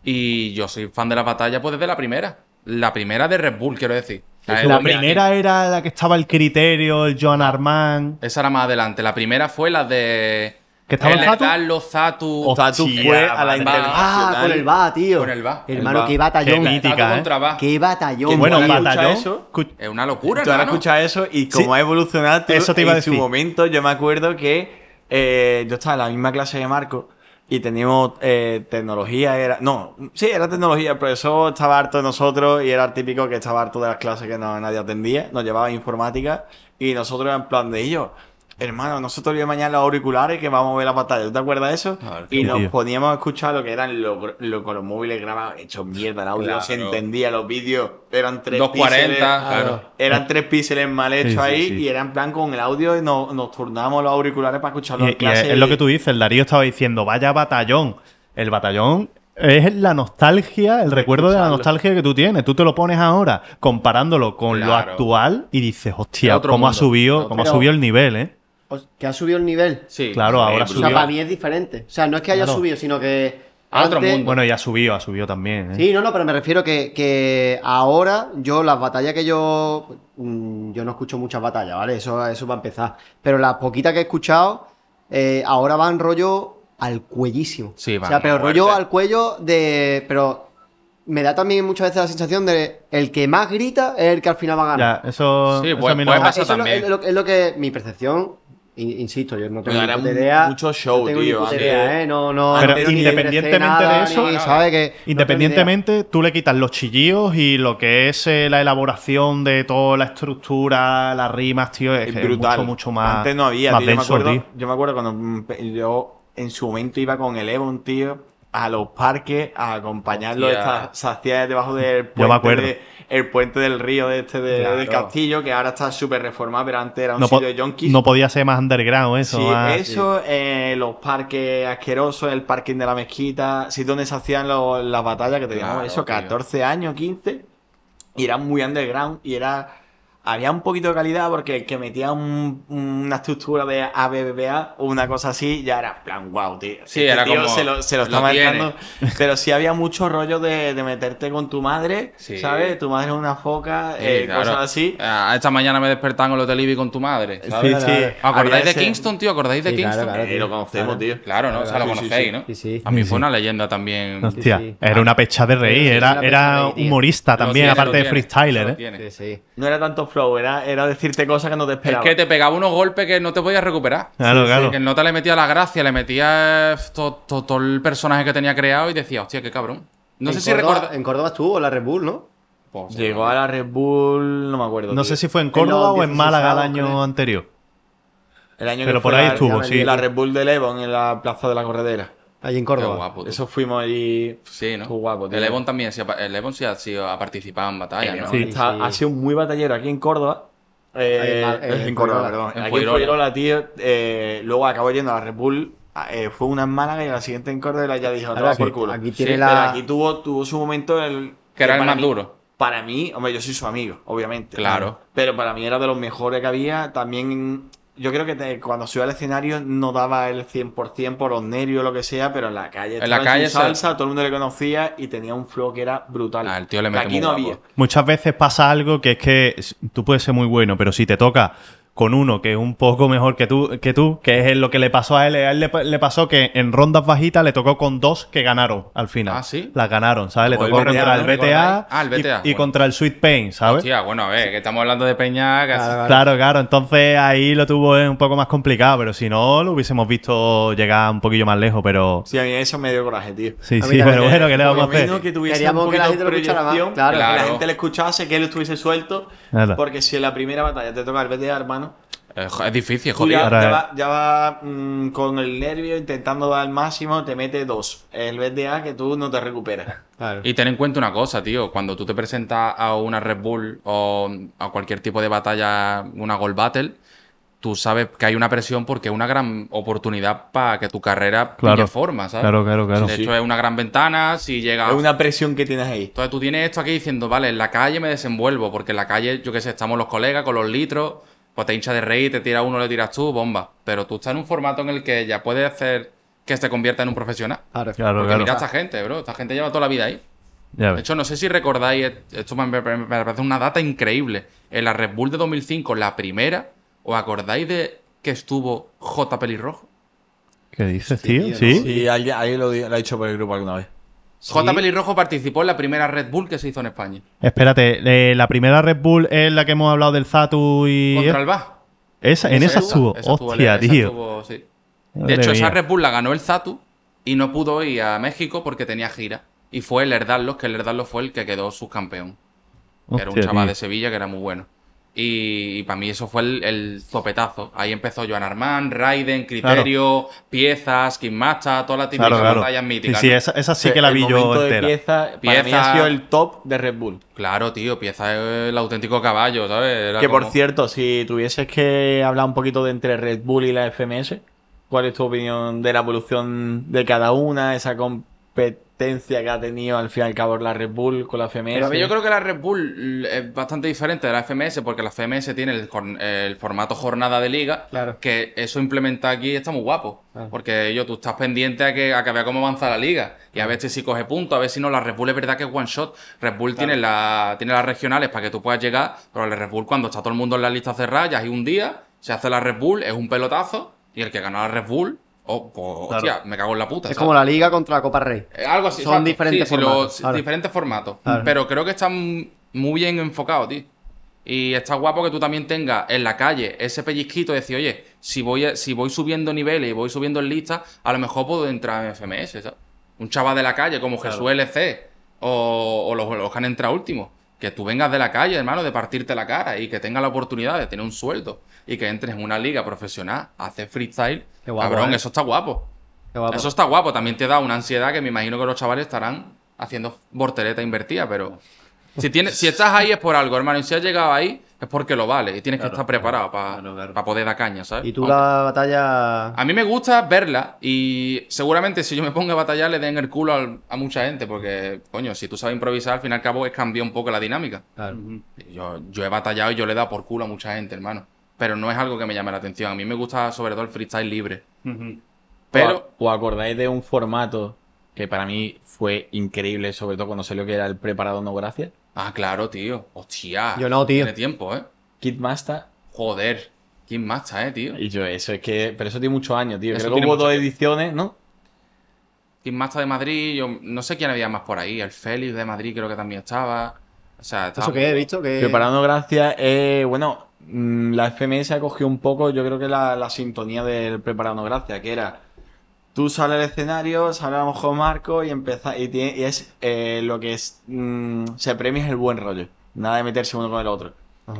Y yo soy fan de la batalla pues desde la primera. La primera de Red Bull, quiero decir. La, la primera era la que estaba el criterio, el Joan Armand. Esa era más adelante. La primera fue la de ¿Que estaba el, Zatu? Carlos Zatu. Zatu fue a la internacional. Ah, con el VA, tío. Con el VA. Hermano, ¿eh? qué batallón. Qué mítica, Qué batallón. bueno, batallón. es una locura, Tú ahora escuchas eso y como ha evolucionado eso te iba en su momento, yo me acuerdo que eh, yo estaba en la misma clase de Marco y teníamos eh, tecnología, era... No, sí, era tecnología, pero eso estaba harto de nosotros y era típico que estaba harto de las clases que no, nadie atendía, nos llevaba informática y nosotros en plan de ellos, hermano, nosotros te mañana los auriculares que vamos a ver la batalla te acuerdas de eso? y nos poníamos a escuchar lo que eran los con los móviles grabados, hechos mierda, el audio no se entendía, los vídeos eran tres píxeles. Eran tres píxeles mal hechos ahí y era en plan con el audio y nos, nos turnamos los auriculares para escuchar en clase. es lo que tú dices, el Darío estaba diciendo, vaya batallón. El batallón es la nostalgia, el recuerdo de la nostalgia que tú tienes. Tú te lo pones ahora comparándolo con lo actual y dices, hostia, cómo ha subido, cómo ha subido el nivel, ¿eh? que ha subido el nivel. Sí, claro, ahora pues subió. O sea, para mí es diferente. O sea, no es que haya subido, sino que. Bueno, ya ha subido, ha subido también. ¿eh? Sí, no, no, pero me refiero que, que ahora yo, las batallas que yo. Mm, yo no escucho muchas batallas, ¿vale? Eso, eso va a empezar. Pero las poquitas que he escuchado, eh, ahora van rollo al cuellísimo. Sí, va. O sea, pero rollo al cuello de. Pero me da también muchas veces la sensación de el que más grita es el que al final va a ganar. Ya, eso, sí, pues, también. es, lo, que. Mi percepción Insisto, yo no tengo ni idea. Mucho ¿eh? show, tío. No, no, independientemente de eso, Que independientemente, tú le quitas los chillillos y lo que es eh, la elaboración de toda la estructura, las rimas, tío, es, es mucho, mucho más. Antes no había, yo, me acuerdo, yo me acuerdo cuando mm, yo en su momento iba con el Evon, tío, a los parques a acompañarlo de estas debajo del puente. acuerdo. De, el puente del río de este del castillo, que ahora está súper reformado, pero antes era un sitio de No podía ser más underground eso. Sí, ah. eso, eh, los parques asquerosos, el parking de la mezquita, sí, donde se hacían las batallas, que teníamos eso, 14 años, 15, y era muy underground, y era había un poquito de calidad porque el que metía una estructura de ABBA o una cosa así, ya era plan, wow, tío. Sí, este era como, se lo, se lo, estaba Pero sí había mucho rollo de, de meterte con tu madre, ¿sabes? Tu madre es una foca, eh, cosas así. Ah, esta mañana me en con hotel Delivi con tu madre. Sí, sí. ¿Acordáis de Kingston, tío? ¿Acordáis de Kingston? Claro, eh, lo conocemos, tío. Claro, ¿no? o sea, lo conocéis, ¿no? A mí fue una leyenda también. Hostia, era una pecha de reír, era, era humorista también, aparte de freestyler, ¿eh? Sí, sí. No era tanto era, decirte cosas que no te esperaba. Es que te pegaba unos golpes que no te podías recuperar. Claro, claro. que no nota le metía la gracia, le metía eh, todo el personaje que tenía creado y decía, hostia, qué cabrón. No sé si En Córdoba estuvo la Red Bull, ¿no? Pues, Llegó a la Red Bull, no me acuerdo. No sé si fue en Córdoba o en Málaga el año anterior. El año Pero por ahí estuvo, sí. La Red Bull de Levon en la Plaza de la Corredera. Allí en Córdoba. Eso fuimos allí. Sí, ¿no? guapo, El Ebon también, el Ebon sí ha, participado en batallas, ¿no? Sí, Ha sido muy batallero aquí en Córdoba. Eh, en, Córdoba, perdón. En aquí en tío. Eh, luego acabó yendo a la Red Bull. Eh, fue una en Málaga y la siguiente en Córdoba ya dijo, no, por culo. Aquí tiene la... Pero aquí tuvo, tuvo su momento el... Que era el más duro. Para mí, hombre, yo soy su amigo, obviamente. Claro. Pero para mí era de los mejores que había. También yo creo que cuando subía al escenario no daba el 100% por los nervios o lo que sea, pero en la calle. En la calle. salsa, todo el mundo le conocía y tenía un flow que era brutal. Ah, aquí Muchas veces pasa algo que es que tú puedes ser muy bueno, pero si te toca con uno que es un poco mejor que tú, que, tú, que es lo que le pasó a él. A él le, pasó que en rondas bajitas le tocó con dos que ganaron al final. Ah, sí. Las ganaron, ¿sabes? Le tocó contra el BTA, BTA ah, y, contra el Sweet Pain, ¿sabes? Hostia, bueno, a ver, que estamos hablando de Peña. Claro, claro. Entonces ahí lo tuvo un poco más complicado, pero si no, lo hubiésemos visto llegar un poquillo más lejos, pero. Sí, a mí eso me dio coraje, tío. Sí, sí, pero bueno, ¿qué le vamos a hacer? Que Queríamos que la gente lo escuchara Claro, que la gente le escuchase, que él estuviese suelto. Porque si en la primera batalla te toca el BTA, hermano. Eh, es difícil, joder. Ya, va, mm, con el nervio intentando dar al máximo, te mete dos. El BDA que tú no te recuperas. Y ten en cuenta una cosa, tío. Cuando tú te presentas a una Red Bull o a cualquier tipo de batalla, una Gold Battle, tú sabes que hay una presión porque es una gran oportunidad para que tu carrera claro, forma, ¿sabes? Claro, claro, claro. De hecho, es una gran ventana, si llegas... Es una presión que tienes ahí. Entonces tú tienes esto aquí diciendo, vale, en la calle me desenvuelvo, porque en la calle, yo qué sé, estamos los colegas con los litros o pues te hincha de rey te tira uno, le tiras tú, bomba. Pero tú estás en un formato en el que ya puedes hacer que se convierta en un profesional. Claro, claro, mira esta gente, bro. Esta gente lleva toda la vida ahí. de hecho, no sé si recordáis, esto me, parece una data increíble. En la Red Bull de 2005, la primera, ¿os acordáis de que estuvo J Pelirrojo? ¿Qué dices, tío? Sí, ¿Sí? sí lo, ha dicho por el grupo alguna vez. Sí. J. Pelirrojo participó en la primera Red Bull que se hizo en España. Espérate, eh, la primera Red Bull es la que hemos hablado del Zatu y. Contra el en esa, estuvo. Hostia, De hecho, esa Red Bull la ganó el Zatu y no pudo ir a México porque tenía gira. Y fue el Herdarlos, que el Herdarlos fue el que quedó subcampeón. campeón. era un chaval de Sevilla que era muy bueno. Y, para mí eso fue el, el zopetazo. Ahí empezó Joan Armand, Raiden, Criterio, Piezas, Kim toda la típica claro, mítica. Sí, sí, esa, sí que la vi yo entera. para ha sido el top de Red Bull. Claro, tío, Pieza es el auténtico caballo, ¿sabes? que por cierto, si tuvieses que hablar un poquito de entre Red Bull y la FMS, ¿cuál es tu opinión de la evolución de cada una, esa competencia? que ha tenido al fin y al cabo la Red Bull con la FMS. yo creo que la Red Bull eh, es bastante diferente de la FMS porque la FMS tiene el, formato jornada de liga, que eso implementa aquí está muy guapo. Porque yo, tú estás pendiente a que, a vea cómo avanza la liga y a ver si coge punto, a ver si no, la Red Bull es verdad que es one shot. Red Bull tiene, la, tiene las regionales para que tú puedas llegar, pero la Red Bull cuando está todo el mundo en la lista cerrada, y hay un día, se hace la Red Bull, es un pelotazo y el que gana la Red Bull Oh, pues, hostia, me cago en la puta. Es como la liga contra la Copa Rey. Eh, algo así. Son diferentes formatos. diferentes formatos. Pero creo que están muy bien enfocados, tío. Y está guapo que tú también tengas en la calle ese pellizquito Y decir, oye, si voy, si voy subiendo niveles y voy subiendo en lista a lo mejor puedo entrar en FMS, Un chaval de la calle como Jesús LC o, los, los, que han entrado últimos que tú vengas de la calle, hermano, de partirte la cara y que tengas la oportunidad de tener un sueldo y que entres en una liga profesional, haces freestyle, guapo, cabrón, ¿eh? eso está guapo. Eso está guapo, también te da una ansiedad que me imagino que los chavales estarán haciendo bortereta invertida, pero si, tienes, si estás ahí es por algo, hermano, y si has llegado ahí es porque lo vale y tienes que estar preparado para poder dar caña, ¿sabes? Y tú la batalla... A mí me gusta verla y seguramente si yo me pongo a batallar le den el culo a mucha gente porque, coño, si tú sabes improvisar, al fin y al cabo es cambiar un poco la dinámica. Yo, he batallado y yo le he dado por culo a mucha gente, hermano. Pero no es algo que me llame la atención. A mí me gusta sobre todo el freestyle libre. Pero... ¿O acordáis de un formato que para mí fue increíble, sobre todo cuando lo que era el preparado no gracias. Ah, claro, tío. Hostia. Yo no, tío. Tiene tiempo, ¿eh? Master Joder. Master ¿eh, tío? Y yo, eso es que... Pero eso tiene muchos años, tío. Creo que hubo dos ediciones, ¿no? Kidmaster de Madrid, yo no sé quién había más por ahí. El Félix de Madrid creo que también estaba. O sea, estaba... ¿Eso que he visto? Que... No Gracias, eh, bueno, mm, la FMS ha cogido un poco, yo creo que la, sintonía del Preparado No Gracias, que era tú sales al escenario, sale a lo mejor Marco y empieza y, es eh, lo que mm, se premia es el buen rollo, nada de meterse uno con el otro.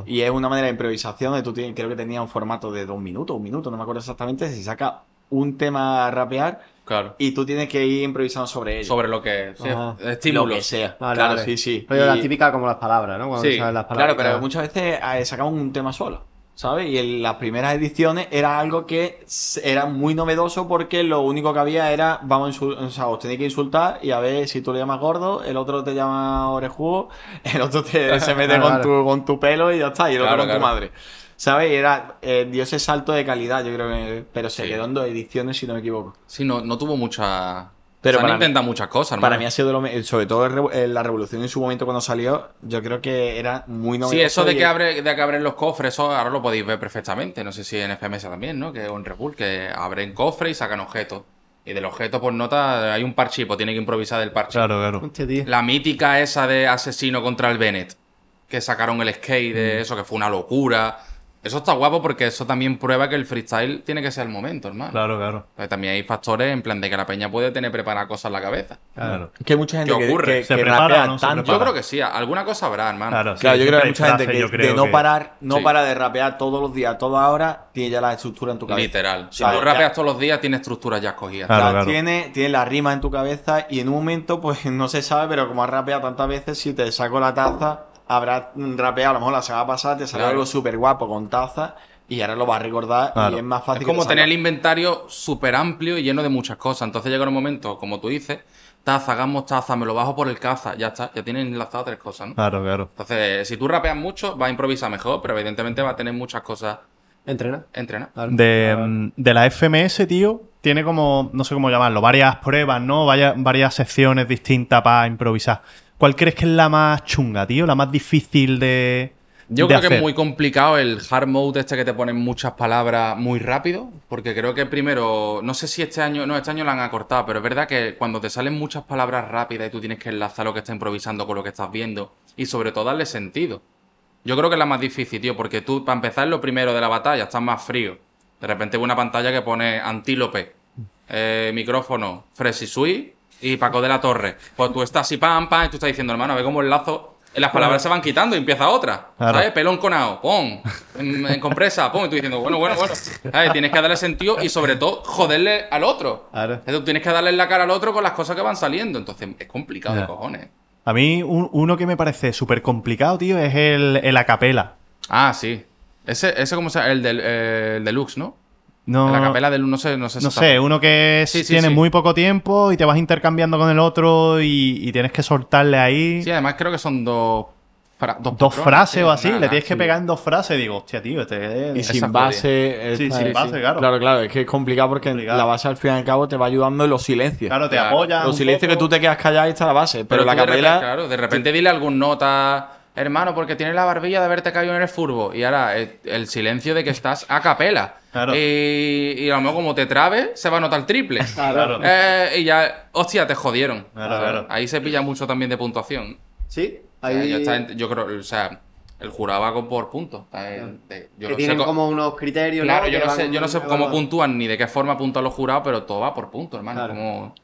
Y es una manera de improvisación de tú creo que tenía un formato de dos minutos, un minuto, no me acuerdo exactamente, si saca un tema a rapear claro. y tú tienes que ir improvisando sobre ello. Sobre lo que sea, Lo que sea. claro, sí, sí. Pero la típica como las palabras, ¿no? Cuando sí. las palabras. Claro, pero muchas veces eh, sacamos un tema solo. ¿sabes? Y en las primeras ediciones era algo que era muy novedoso porque lo único que había era, vamos, o sea, os tenéis que insultar y a ver si tú le llamas gordo, el otro te llama orejudo, el otro te, se mete con, tu, con tu pelo y ya está, y lo otro tu madre. ¿Sabes? Y era, eh, dio ese salto de calidad, yo creo que, pero se quedó en dos ediciones, si no me equivoco. Sí, no, no tuvo mucha pero muchas cosas, Para mí ha sido, sobre todo la revolución en su momento cuando salió, yo creo que era muy novedoso. Sí, eso de que, abre, de que abren los cofres, eso ahora lo podéis ver perfectamente. No sé si en FMS también, ¿no? Que en un que abren cofres y sacan objetos. Y del objeto, pues nota, hay un parchipo, tiene que improvisar el parchipo. Claro, claro. La mítica esa de asesino contra el Bennett, que sacaron el skate de mm. eso, que fue una locura. Eso está guapo porque eso también prueba que el freestyle tiene que ser el momento, hermano. Claro, claro. también hay factores en plan de que la peña puede tener preparada cosas en la cabeza. Claro. Que mucha gente que, tanto. Yo creo que sí, alguna cosa habrá, hermano. Claro, claro yo creo que mucha gente que, de no parar, no para de rapear todos los días, toda hora, tiene ya la estructura en tu cabeza. Literal. Si tú rapeas todos los días, tiene estructuras ya escogidas. Claro, Tiene, tiene la rima en tu cabeza y en un momento, pues no se sabe, pero como has rapeado tantas veces, si te saco la taza habrá rapeado a lo mejor la semana pasada, te salió algo súper guapo con taza y ahora lo vas a recordar y es más fácil. Es como tener el inventario súper amplio y lleno de muchas cosas. Entonces llega un momento, como tú dices, taza, hagamos taza, me lo bajo por el caza, ya está, ya tienes enlazado tres cosas, Claro, claro. Entonces, si tú rapeas mucho, vas a improvisar mejor, pero evidentemente va a tener muchas cosas. Entrena. Entrena. Ah, mm, de, la FMS, tío, tiene como, no sé cómo llamarlo, varias pruebas, ¿no? varias secciones distintas para improvisar. ¿Cuál crees que es la más chunga, tío? La más difícil de. Yo creo que es muy complicado el hard mode este que te ponen muchas palabras muy rápido, porque creo que primero, no sé si este año, no, este año la han acortado, pero es verdad que cuando te salen muchas palabras rápidas y tú tienes que enlazar lo que estás improvisando con lo que estás viendo y sobre todo darle sentido. Yo creo que es la más difícil, tío, porque tú, para empezar, lo primero de la batalla, estás más frío. De repente una pantalla que pone antílope, eh, micrófono, Fresh y y Paco de la Torre. Pues tú estás así, pam, pam, y tú estás diciendo, hermano, a ver cómo el lazo. Las palabras se van quitando y empieza otra. ¿Sabes? Pelón conao, ¡pum! En, compresa, ¡pum! Y tú diciendo, bueno, bueno, bueno. Tienes que darle sentido y sobre todo joderle al otro. tienes que darle la cara al otro con las cosas que van saliendo. Entonces es complicado cojones. A mí, uno que me parece súper complicado, tío, es el, acapela. Ah, sí. Ese, ese como sea, el del eh, el deluxe, ¿no? No, la capela del uno sé, no sé. No sé, uno que tiene muy poco tiempo y te vas intercambiando con el otro y, tienes que soltarle ahí. Sí, además creo que son dos dos, frases o así, le tienes que pegar en dos frases. Digo, hostia, tío, este es... Y sin eh, base. sí, sin base, claro. Claro, claro, es que es complicado porque la base al fin y al cabo te va ayudando en los silencios. Claro, te apoya. Los silencios que tú te quedas callado y está la base, pero, la capela. claro, de repente dile algún nota hermano, porque tienes la barbilla de haberte caído en el furbo. Y ahora eh, el, silencio de que estás a capela. Claro. Y, a lo mejor como te trabe, se va a notar triple. Claro. Eh, y ya, hostia, te jodieron. Claro, claro. Ahí se pilla mucho también de puntuación. Sí, ahí... yo creo, o sea, el jurado va por puntos. que como unos criterios. Claro, yo, no sé, yo no sé cómo puntúan ni de qué forma apuntan los jurados, pero todo va por puntos, hermano. Como...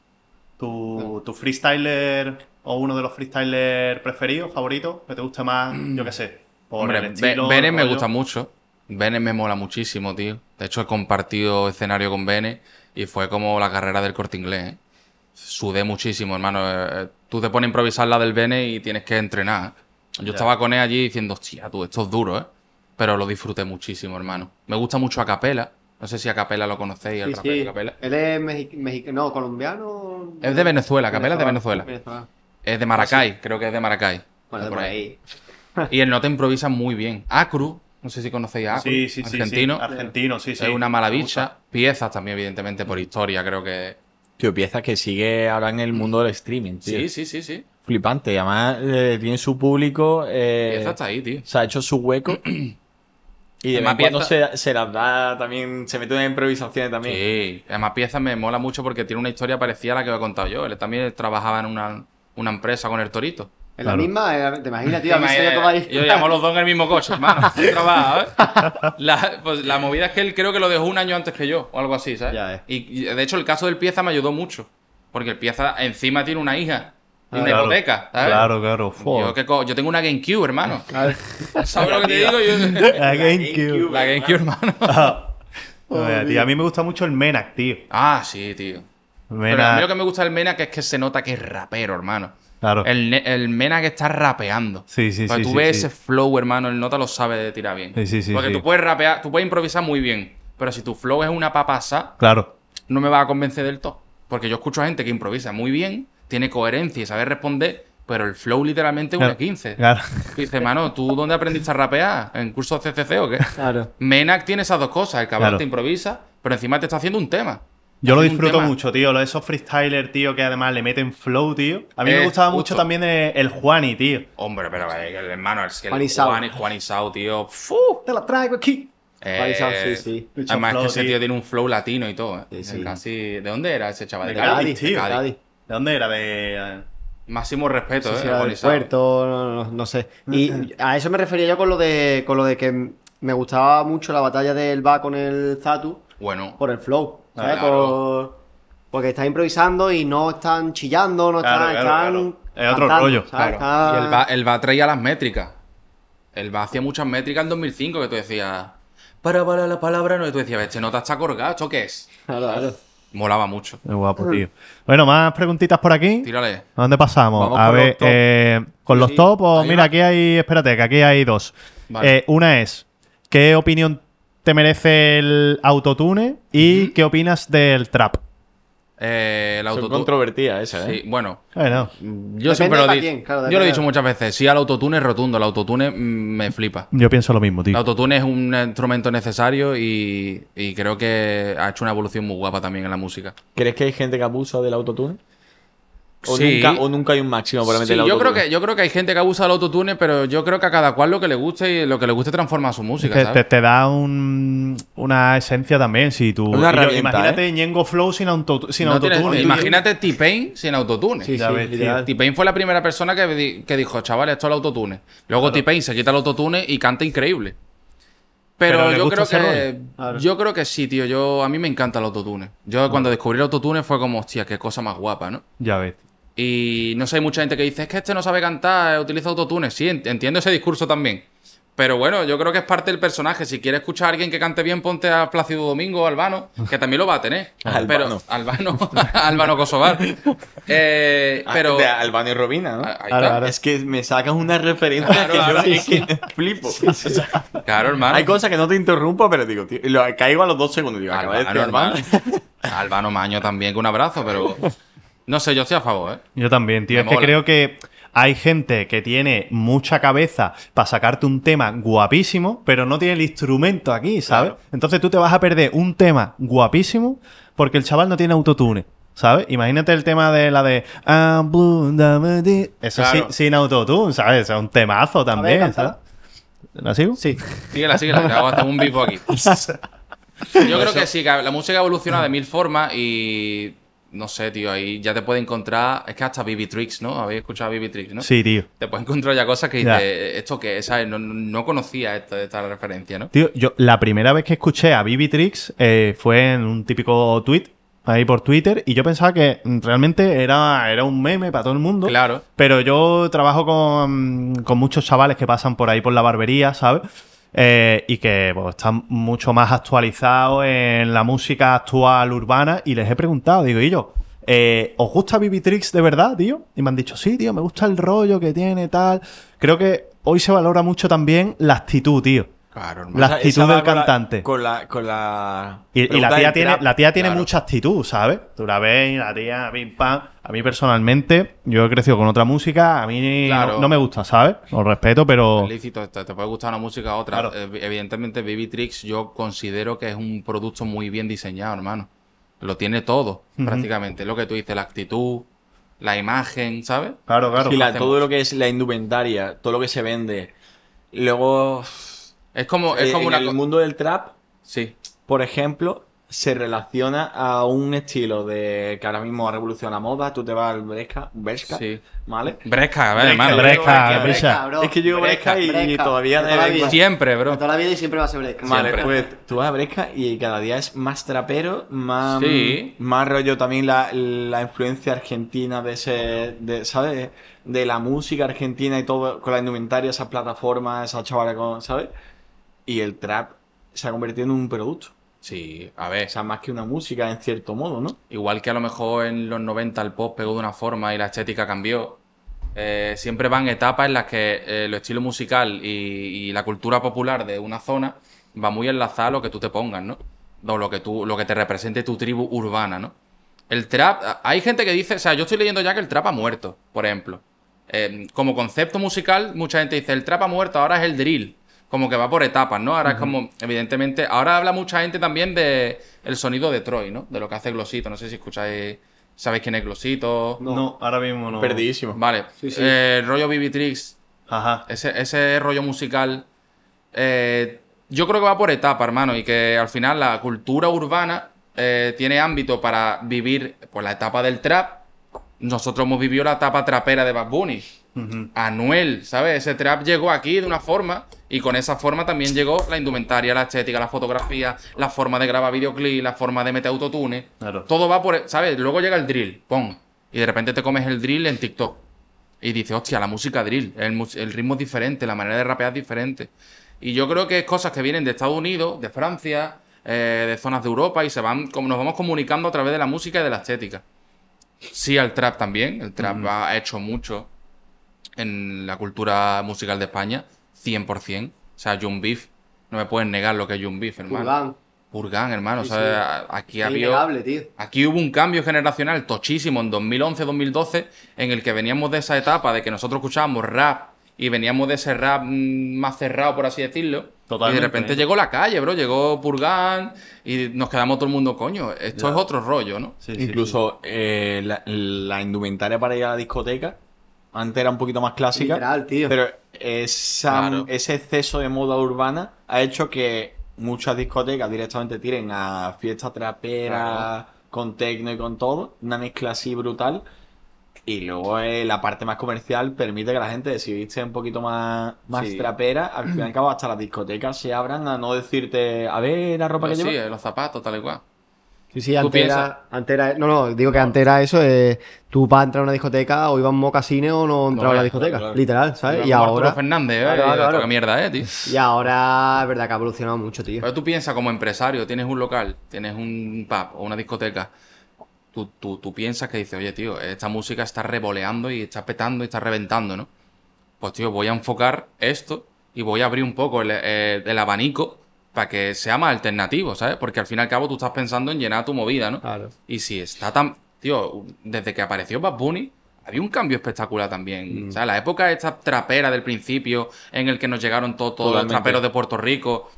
Tu, tu freestyler o uno de los freestylers preferidos, favoritos, que te guste más, yo qué sé. Vene me gusta mucho. Vene me mola muchísimo, tío. De hecho, he compartido escenario con Vene y fue como la carrera del corte inglés. ¿eh? Sudé muchísimo, hermano. Eh, eh, tú te pones a improvisar la del Vene y tienes que entrenar. Yo estaba con él allí diciendo, hostia, tú, esto es duro, ¿eh? Pero lo disfruté muchísimo, hermano. Me gusta mucho a capela. No sé si a lo conocéis, el sí, sí. Él es mexicano, no, colombiano. Es de Venezuela, Capela es de Venezuela. Es de ah, Maracay, creo que es de Maracay. Bueno, de por ahí. y el te improvisa muy bien. Acru, no sé si conocéis a Acru, sí, sí, argentino. Sí, argentino, sí, sí. Es una maravilla. Piezas también, evidentemente, por historia, creo que. Tío, piezas que sigue ahora en el mundo del streaming, tío. Sí, sí, sí, sí. Flipante. Y además eh, tiene su público. Eh, está ahí, tío. Se ha hecho su hueco. Y además cuando se, se, las da también, se mete en improvisaciones también. Sí, además piezas me mola mucho porque tiene una historia parecida a la que he contado yo. Él también trabajaba en una una empresa con el torito. En la misma, eh, te imaginas, tío, eh, ahí. Yo llamo los dos en el mismo coche, hermano. trabajo, ¿eh? la, pues la movida es que él creo que lo dejó un año antes que yo, o algo así, ¿sabes? Ya, y, de hecho, el caso del pieza me ayudó mucho. Porque el pieza encima tiene una hija. Y ah, una hipoteca, ¿sabes? Claro, claro. Yo, yo, tengo una GameCube, hermano. ¿Sabes lo que te digo? Yo... La GameCube. La GameCube, hermano. a mí me gusta mucho el Menac, tío. Ah, sí, tío. Pero a mí lo que me gusta del Mena que es que se nota que es rapero, hermano. Claro. El, el Mena que está rapeando. Sí, sí, Cuando tú ves ese flow, hermano, el nota lo sabe de tirar bien. Sí, sí, sí. Porque tú puedes rapear, tú puedes improvisar muy bien, pero si tu flow es una papasa, claro. no me va a convencer del todo. Porque yo escucho a gente que improvisa muy bien, tiene coherencia y sabe responder, pero el flow literalmente es una 15. Claro. dice, hermano, ¿tú dónde aprendiste a rapear? ¿En curso CCC o qué? Claro. Menac tiene esas dos cosas. El cabrón te improvisa, pero encima te está haciendo un tema. Yo lo disfruto mucho, tío. Esos freestyler, tío, que además le meten flow, tío. A mí me gustaba mucho también el, Juani, tío. Hombre, pero el hermano, el, el Juani, Juani, Sao, tío. ¡Fu! Te la traigo aquí. Eh, Sao, sí, sí. además que ese tío, tiene un flow latino y todo. Eh, casi... ¿De dónde era ese chaval? De, de Cádiz, tío. De, ¿De dónde era? De... Eh, Máximo respeto, no sé eh, si ¿eh? Del puerto, no, sé. Y a eso me refería yo con lo de, con lo de que me gustaba mucho la batalla del BA con el Zatu. Bueno. Por el flow. Ah, porque están improvisando y no están chillando, no están. es otro rollo. él va, él a traer a las métricas. Él va hacia muchas métricas en 2005 que tú decías. Para, para la palabra, no. Y tú decías, este nota está colgado, ¿esto qué es? Claro, Molaba mucho. Qué guapo, tío. Bueno, más preguntitas por aquí. Tírale. dónde pasamos? a ver, con los top, eh, o mira, aquí hay, espérate, que aquí hay dos. Eh, una es, ¿qué opinión te merece el autotune y qué opinas del trap. Eh, el controvertida esa, ¿eh? bueno. Yo siempre lo, he yo lo he dicho muchas veces. Sí, al autotune es rotundo. El autotune me flipa. Yo pienso lo mismo, tío. El autotune es un instrumento necesario y creo que ha hecho una evolución muy guapa también en la música. ¿Crees que hay gente que abusa del autotune? O, nunca, hay un máximo para yo creo que Yo creo que hay gente que abusa del autotune, pero yo creo que a cada cual lo que le guste y lo que le guste transforma su música. Te, da una esencia también. Si tú, imagínate ¿eh? Flow sin, autotune. imagínate T-Pain sin autotune. T-Pain fue la primera persona que, que dijo, chavales, esto es el autotune. Luego T-Pain se quita el autotune y canta increíble. Pero, yo creo que yo creo que sí, tío. Yo a mí me encanta el autotune. Yo ah. cuando descubrí el autotune fue como, hostia, qué cosa más guapa, ¿no? Ya ves. Y no sé, hay mucha gente que dice, es que este no sabe cantar, eh, utiliza autotunes. Sí, entiendo ese discurso también. Pero bueno, yo creo que es parte del personaje. Si quieres escuchar a alguien que cante bien, ponte a Plácido Domingo Albano, que también lo va a tener. Albano. Pero, Albano. Albano Kosovar. Eh, ah, pero... Albano y Robina, ¿no? Claro. Es que me sacas una referencia que flipo. claro, hermano. Hay cosas que no te interrumpo, pero digo, tío, caigo a los dos segundos. Digo, Albano, Albano Maño también, que un abrazo, pero... No sé, yo estoy a favor, ¿eh? Yo también, tío. es que creo que hay gente que tiene mucha cabeza para sacarte un tema guapísimo, pero no tiene el instrumento aquí, ¿sabes? Entonces tú te vas a perder un tema guapísimo porque el chaval no tiene autotune. ¿Sabes? Imagínate el tema de la de Eso sí, sin autotune, ¿sabes? O un temazo también, ¿sabes? ¿La sigo? Sí. Síguela, síguela, que hasta un aquí. Yo creo que sí, la música evoluciona de mil formas y no sé, tío, ahí ya te puede encontrar. Es que hasta Tricks, ¿no? Habéis escuchado a Tricks, ¿no? Sí, tío. Te puedes encontrar ya cosas que dices, eh, esto que, ¿sabes? No, no conocía esta, esta, referencia, ¿no? Tío, yo la primera vez que escuché a Vivitrix eh, fue en un típico tweet ahí por Twitter y yo pensaba que realmente era, era un meme para todo el mundo. Claro. Pero yo trabajo con, con muchos chavales que pasan por ahí por la barbería, ¿sabes? Eh, y que están mucho más actualizados en la música actual urbana. Y les he preguntado, digo, y yo, eh, ¿os gusta Vivitrix de verdad, tío? Y me han dicho, sí, tío, me gusta el rollo que tiene, tal. Creo que hoy se valora mucho también la actitud, tío. Claro, la actitud del cantante. con la. la y, la, tía tiene, mucha actitud, ¿sabes? Tú la ves la tía, pim pam. A mí personalmente, yo he crecido con otra música, a mí no, me gusta, ¿sabes? Lo respeto, pero. felicito te, puede gustar una música u otra. Eh, evidentemente, Baby Tricks yo considero que es un producto muy bien diseñado, hermano. Lo tiene todo, prácticamente. Lo que tú dices, la actitud, la imagen, ¿sabes? Claro, claro. todo lo que es la indumentaria, todo lo que se vende. Luego es como, es eh, como en una el mundo del trap, sí. por ejemplo, se relaciona a un estilo de que ahora mismo revoluciona moda. Tú te vas al Bresca, Bresca, sí. ¿vale? Bresca, a ver, Bresca, Es que yo Bresca, y, todavía siempre, bro. la vida y siempre va a ser Bresca. Vale, pues tú vas a Bresca y cada día es más trapero, más, más rollo también la, la influencia argentina de ese, de, ¿sabes? De la música argentina y todo con la indumentaria, esas plataformas, esas chavales, ¿sabes? Y el trap se ha convertido en un producto. Sí, a ver. O sea, más que una música en cierto modo, ¿no? Igual que a lo mejor en los 90 el pop pegó de una forma y la estética cambió. Eh, siempre van etapas en las que eh, el estilo musical y, la cultura popular de una zona va muy enlazada a lo que tú te pongas, ¿no? O lo que, tú, lo que te represente tu tribu urbana, ¿no? El trap, hay gente que dice, o sea, yo estoy leyendo ya que el trap ha muerto, por ejemplo. Eh, como concepto musical, mucha gente dice, el trap ha muerto, ahora es el drill como que va por etapas, ¿no? Ahora es como, evidentemente, ahora habla mucha gente también de el sonido de Troy, ¿no? De lo que hace Glosito, no sé si escucháis, ¿sabéis quién es Glosito? No, ahora mismo no. Perdidísimo. Vale, el eh, rollo Vivitrix, Ajá. Ese, ese rollo musical, eh, yo creo que va por etapa, hermano, y que al final la cultura urbana eh, tiene ámbito para vivir pues, la etapa del trap. Nosotros hemos vivido la etapa trapera de Bad Bunny. Anuel, ¿sabes? Ese trap llegó aquí de una forma y con esa forma también llegó la indumentaria, la estética, la fotografía, la forma de grabar videoclip, la forma de meter autotune. Todo va por. ¿Sabes? Luego llega el drill, ¡pum! Y de repente te comes el drill en TikTok. Y dices, hostia, la música drill. El, ritmo es diferente, la manera de rapear es diferente. Y yo creo que es cosas que vienen de Estados Unidos, de Francia, eh, de zonas de Europa y se van, como nos vamos comunicando a través de la música y de la estética. Sí, al trap también. El trap ha hecho mucho en la cultura musical de España 100%. O sea, Jun Beef, no me pueden negar lo que es Jun Beef, hermano. Purgan. Purgan, hermano. o sea, Aquí, había, tío. aquí hubo un cambio generacional tochísimo en 2011-2012 en el que veníamos de esa etapa de que nosotros escuchábamos rap y veníamos de ese rap mm, más cerrado, por así decirlo. Totalmente. Y de repente llegó la calle, bro. Llegó Purgan y nos quedamos todo el mundo, coño, esto es otro rollo, ¿no? Incluso eh, la, indumentaria para ir a la discoteca antes era un poquito más clásica. tío. Pero ese exceso de moda urbana ha hecho que muchas discotecas directamente tiren a fiesta trapera, con tecno y con todo, una mezcla así brutal. Y luego eh, la parte más comercial permite que la gente, si viste un poquito más, más trapera, al fin y al cabo hasta las discotecas se abran a no decirte, a ver la ropa que que sí, eh, los zapatos, tal y cual. Sí, sí, antes era, No, no, digo que antes era eso. Eh, tú para entrar a una discoteca o ibas a un mocasine o no entraba a la discoteca. Literal, ¿sabes? y ahora. Fernández, ¿eh? mierda, ¿eh, tío? Y ahora es verdad que ha evolucionado mucho, tío. Pero tú piensas como empresario, tienes un local, tienes un pub o una discoteca. Tú, piensas que dices, oye, tío, esta música está revoleando y está petando y está reventando, ¿no? Pues, tío, voy a enfocar esto y voy a abrir un poco el abanico para que sea más alternativo, ¿sabes? Porque al fin y al cabo tú estás pensando en llenar tu movida, ¿no? Claro. Y si está tan. Tío, desde que apareció Bad Bunny, había un cambio espectacular también. Mm. O sea, la época de esta trapera del principio, en el que nos llegaron todos los traperos de Puerto Rico.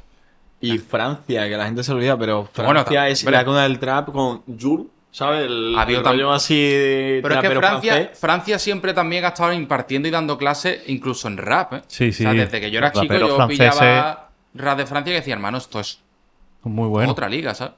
Y Francia, que la gente se olvida, pero Francia bueno, es la cuna del trap con Jules. ¿Sabes? El, Había rollo así de Pero es que Francia, siempre también ha estado impartiendo y dando clases, incluso en rap. ¿eh? Sí, sí. O sea, desde que yo era chico, yo pillaba de Francia que decía, hermano, esto es muy bueno. otra liga, ¿sabes?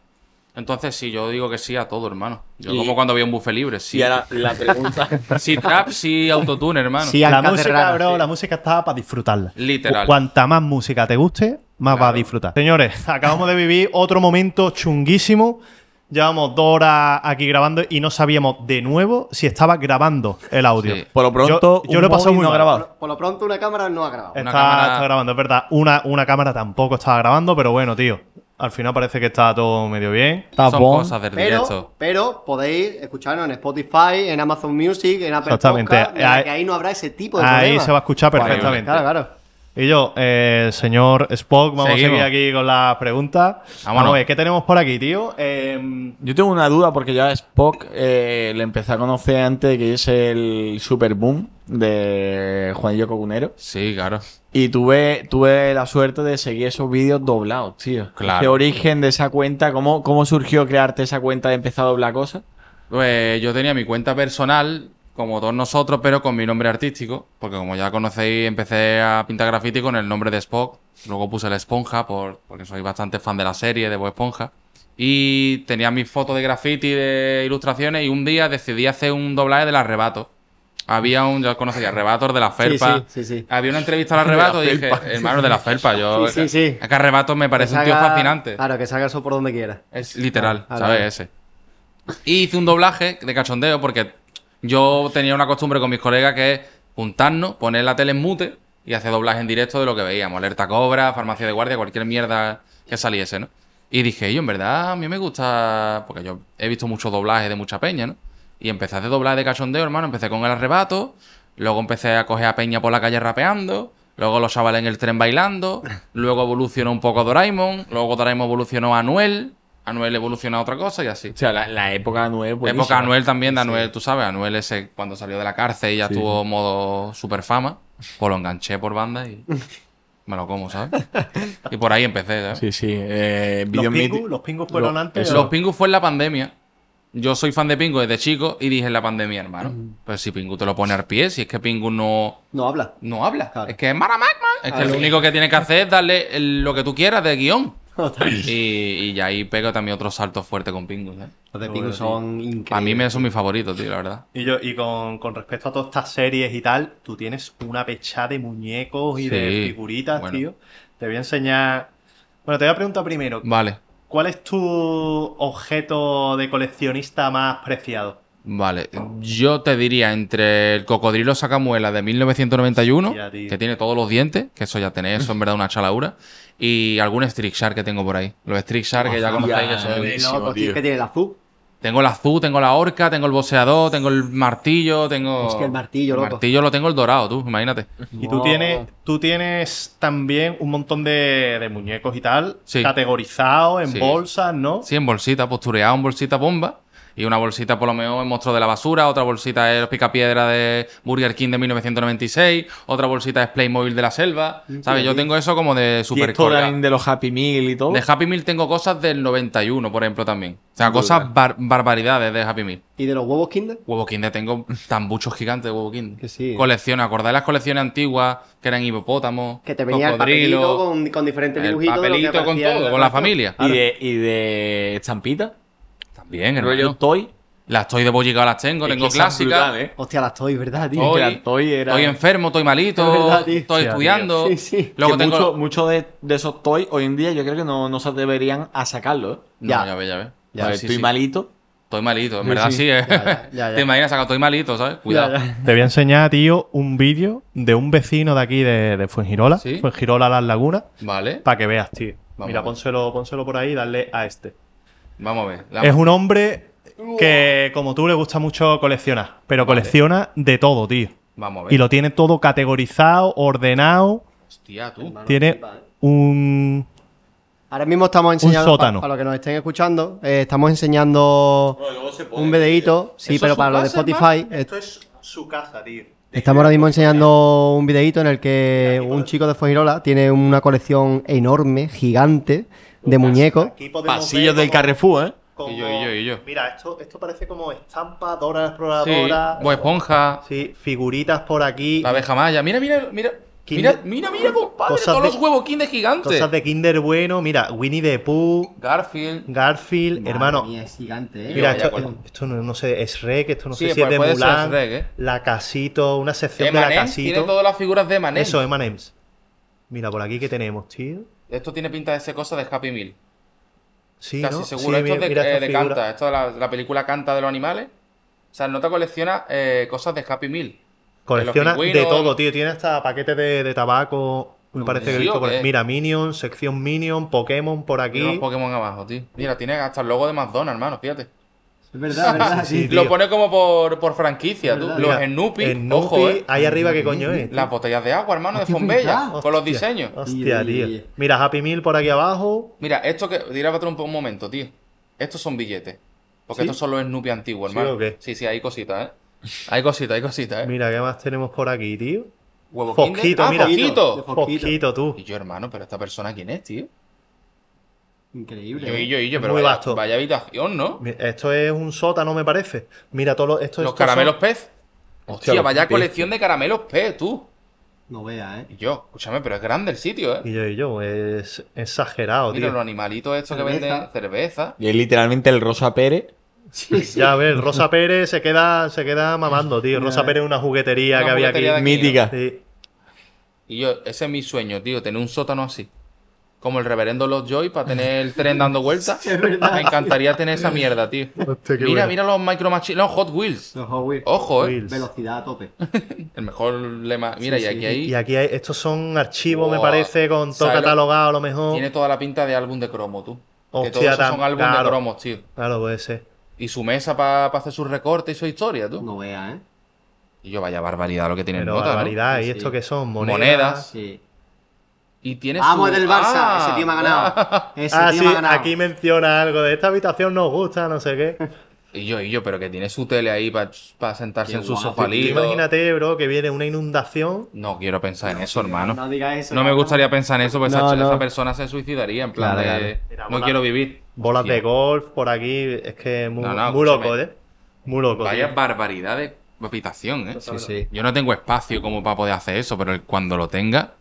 Entonces, sí, yo digo que sí a todo, hermano. Yo como cuando había un buffet libre, sí. Y la pregunta. sí, trap, sí, autotune, hermano. Sí, la música, la música estaba para disfrutarla. Literal. Cuanta más música te guste, más vas a disfrutar. Señores, acabamos de vivir otro momento chunguísimo. Llevamos dos horas aquí grabando y no sabíamos de nuevo si estaba grabando el audio. Por lo pronto, yo, muy no grabado. Por, lo pronto, una cámara no ha grabado. Está, Una cámara- está grabando, es verdad. Una, una cámara tampoco estaba grabando, pero bueno, tío. Al final parece que está todo medio bien. Está Son cosas del Pero, directo. pero podéis escucharnos en Spotify, en Amazon Music, en Apple Exactamente. Podcast, Ahí- no habrá ese tipo de Ahí se va a escuchar perfectamente. Claro, claro. Y yo, eh, señor Spock, vamos a seguir aquí con las preguntas. Vamos a ver, ¿qué tenemos por aquí, tío? Em, yo tengo una duda porque ya Spock eh, le empecé a conocer antes de que es el super boom de Juanillo Cocunero. Sí, claro. Y tuve, tuve la suerte de seguir esos vídeos doblados, tío. Claro. ¿Qué origen de esa cuenta? ¿Cómo, cómo surgió crearte esa cuenta de empezar a doblar cosas? Pues yo tenía mi cuenta personal como todos nosotros, pero con mi nombre artístico, porque como ya conocéis, empecé a pintar graffiti con el nombre de Spock, luego puse la esponja, porque soy bastante fan de la serie de Bob Esponja, y tenía mis fotos de graffiti, de ilustraciones, y un día decidí hacer un doblaje del arrebato. Había un, ya conocéis, arrebatos de la felpa. Sí, sí, sí, Había una entrevista al arrebato y dije, hermano de la felpa, yo. Sí, sí, Es que arrebato me parece un tío fascinante. Claro, que salga eso por donde quiera. Es literal, ¿sabes? Ese. Y hice un doblaje de cachondeo porque yo tenía una costumbre con mis colegas que es juntarnos, poner la tele en mute y hacer doblaje en directo de lo que veíamos. Alerta Cobra, Farmacia de Guardia, cualquier mierda que saliese, ¿no? Y dije, yo en verdad a mí me gusta, porque yo he visto muchos doblajes de mucha peña, ¿no? Y empecé a hacer doblaje de cachondeo, hermano. Empecé con el arrebato, luego empecé a coger a peña por la calle rapeando, luego los chavales en el tren bailando, luego evolucionó un poco Doraemon, luego Doraemon evolucionó a Anuel, Anuel evoluciona a otra cosa y así. O sea, la, época de Anuel. La época de Anuel también, de Anuel, tú sabes, Anuel ese cuando salió de la cárcel y ya tuvo modo super fama, pues lo enganché por banda y me lo como, ¿sabes? y por ahí empecé, ¿sabes? Sí, sí. Eh, ¿Los, pingu, pingus fueron antes? Los Pingu fue en la pandemia. Yo soy fan de Pingu desde chico y dije en la pandemia, hermano. Pero si Pingu te lo pone al pie, si es que Pingu no. No habla. No habla. Es que es Maramagma. Es que ah, lo único que tiene que hacer es darle lo que tú quieras de guión y, ya ahí pego también otros saltos fuerte con Pingus. Los de Pingus son increíbles. A mí me son mis favoritos, tío, la verdad. Y yo, y con, respecto a todas estas series y tal, tú tienes una pechada de muñecos y de figuritas, tío. Te voy a enseñar. Bueno, te voy a preguntar primero. Vale. ¿Cuál es tu objeto de coleccionista más preciado? Vale, yo te diría entre el cocodrilo sacamuela de 1991, que tiene todos los dientes, que eso ya tenéis, eso en verdad una chalaura, y algún Strixar Shark que tengo por ahí. Los Strixar Shark que ya conocéis, que son buenísimos, que tiene el azul? Tengo el azul, tengo la orca, tengo el boseador, tengo el martillo, tengo. Es que el martillo, loco. El martillo lo tengo el dorado, tú, imagínate. Y tú tienes, tú tienes también un montón de, muñecos y tal, categorizado categorizados en bolsas, ¿no? Sí, en bolsita, postureado en bolsita bomba. Y una bolsita por lo menos es Monstruo de la Basura, otra bolsita es Los pica-piedra de Burger King de 1996, otra bolsita es Playmobil de la Selva. Mm, ¿Sabes? Yo tengo eso como de super de los Happy Meal y todo. De Happy Meal tengo cosas del 91, por ejemplo, también. O sea, cosas barbaridades de Happy Meal. ¿Y de los huevos Kinder? Huevos Kinder tengo tan muchos gigantes de huevos Kinder. Que sí. Colecciones, ¿acordáis las colecciones antiguas que eran hipopótamos? Que te venía el con, diferentes dibujitos. El papelito con todo, con la familia. ¿Y de, y Bien, hermano. Yo estoy. Las toys de Bolliga las tengo, tengo clásicas. ¿eh? Hostia, las toys, ¿verdad, tío? Hoy, toy era... estoy enfermo, estoy malito, estoy estudiando. Luego tengo... Muchos mucho de, de, esos toy hoy en día yo creo que no, no se deberían a sacarlo, ¿eh? Ya, no, ya ve, ya ve. estoy malito. Estoy malito, en verdad sí, ¿eh? Te imaginas, acá estoy malito, ¿sabes? Cuidado. Te voy a enseñar, tío, un vídeo de un vecino de aquí de, de Fuengirola, ¿Sí? Fuengirola Las Lagunas. Vale. Para que veas, tío. Mira, pónselo, pónselo por ahí y dale a este. Es un hombre que, como tú, le gusta mucho coleccionar. Pero colecciona de todo, tío. Vamos a ver. Y lo tiene todo categorizado, ordenado. Hostia, tú. Tiene un. Ahora mismo estamos enseñando, para, los que nos estén escuchando, eh, estamos enseñando un videíto, sí, pero para los de Spotify. Eh, esto es su casa, tío. Estamos ahora mismo enseñando un videíto en el que un chico de Fuengirola tiene una colección enorme, gigante, de muñeco. Pasillos del Carrefour, ¿eh? Mira, esto, esto parece como estampa, Dora exploradora. como esponja. Sí, figuritas por aquí. La abeja maya. Mira, mira, mira. mira, mira, mira, compadre, todos los huevos Kinder gigantes. Cosas de Kinder bueno, mira, Winnie the Pooh, Garfield, Garfield, hermano. ¿eh? Mira, esto, esto no, sé, es Rek, esto no sé si es pues de Mulan, ¿eh? la casito, una sección de la casito. tienen todas las figuras de Emanems. Eso, Emanems. Mira, por aquí que tenemos, tío. Esto tiene pinta de ser cosa de Happy Meal. Sí, Casi seguro. esto es de, eh, Canta. Esto es la, película Canta de los animales. O sea, Nota colecciona eh, cosas de Happy Meal. Colecciona de, todo, tío. Tiene hasta paquetes de, tabaco. Me parece que Mira, Minion, sección Minion, Pokémon por aquí. Pokémon abajo, tío. Mira, tiene hasta el logo de McDonald's, hermano, fíjate. Es verdad, verdad. Sí, lo pone como por, por franquicia, tú. Los Snoopy, ojo, ¿eh? Ahí arriba qué coño es. Las botellas de agua, hermano, de Fombella, con los diseños. Hostia, tío. Mira, Happy Meal por aquí abajo. Mira, esto que. Dirá otro un momento, tío. Estos son billetes. Porque estos son los Snoopy antiguos, hermano. ¿Sí, sí, hay cositas, ¿eh? Hay cositas, hay cositas, ¿eh? Mira, ¿qué más tenemos por aquí, tío? Huevo ah, mira. Fosquito. Fosquito, tú. Y yo, hermano, pero esta persona, ¿quién es, tío? Increíble. Yo, ¿eh? yo, yo, pero Muy vaya, vasto. vaya, habitación, ¿no? Esto es un sótano, me parece. Mira, todos esto, los caramelos pez. Hostia, vaya colección de caramelos pez, tú. No veas, ¿eh? Y yo, escúchame, pero es grande el sitio, ¿eh? Y yo, y yo, es exagerado, Mira, los animalitos estos que venden cerveza. Y es literalmente el Rosa Pérez. Sí, Ya ves, Rosa Pérez se queda, se queda mamando, tío. Rosa eh. Pérez es una juguetería que había aquí. Mítica. Y yo, ese es mi sueño, tío, tener un sótano así como el reverendo Los Joy para tener el tren dando vueltas. me encantaría tener esa mierda, tío. mira, mira los Micro los Hot Wheels. Los Hot Wheels. Ojo, eh. Velocidad a tope. el mejor lema. Mira, y aquí hay. Y aquí hay... estos son archivos, me parece, con todo catalogado a lo mejor. Tiene toda la pinta de álbum de cromo, tú. Hostia, que todos son álbum de cromos, tío. Claro, puede ser. Y su mesa para hacer sus recortes y su historia, tú. No veas, eh. Y yo, vaya barbaridad lo que tiene en nota, Barbaridad, ¿y esto que son? Monedas. Monedas. Y Vamos del Barça, ese ah. tío me ha ah, ganado. Aquí menciona algo de esta habitación nos gusta, no sé qué. Y yo, y yo, pero que tiene su tele ahí para sentarse en su sofá Imagínate, bro, que viene una inundación. No quiero pensar en eso, hermano. No me gustaría pensar en eso, porque esa, esa, persona se suicidaría en plan de. No quiero vivir. Bolas de golf por aquí, es que muy, muy loco, ¿eh? Muy loco. Vaya barbaridad de habitación, ¿eh? Sí, sí. Yo no tengo espacio como para poder hacer eso, pero cuando lo tenga,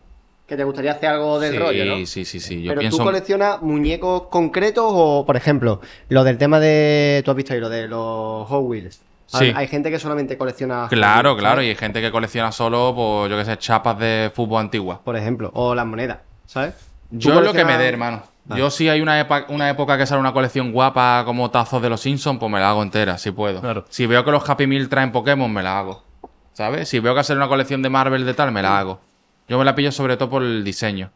que te gustaría hacer algo del rollo, ¿no? Sí, sí, sí. Yo Pero tú coleccionas muñecos concretos o, por ejemplo, lo del tema de. Tú has visto ahí lo de los Hot Wheels. Sí. Hay gente que solamente colecciona. Claro, claro, y hay gente que colecciona solo, pues, yo qué sé, chapas de fútbol antigua. Por ejemplo, o las monedas, ¿sabes? Yo lo que me dé, hermano. Ah. Yo, si hay una, época que sale una colección guapa como tazos de los Simpsons, pues me la hago entera, si puedo. Claro. Si veo que los Happy Meal traen Pokémon, me la hago. ¿Sabes? Si veo que hacer una colección de Marvel de tal, me la hago. Yo me la pillo sobre todo por el diseño.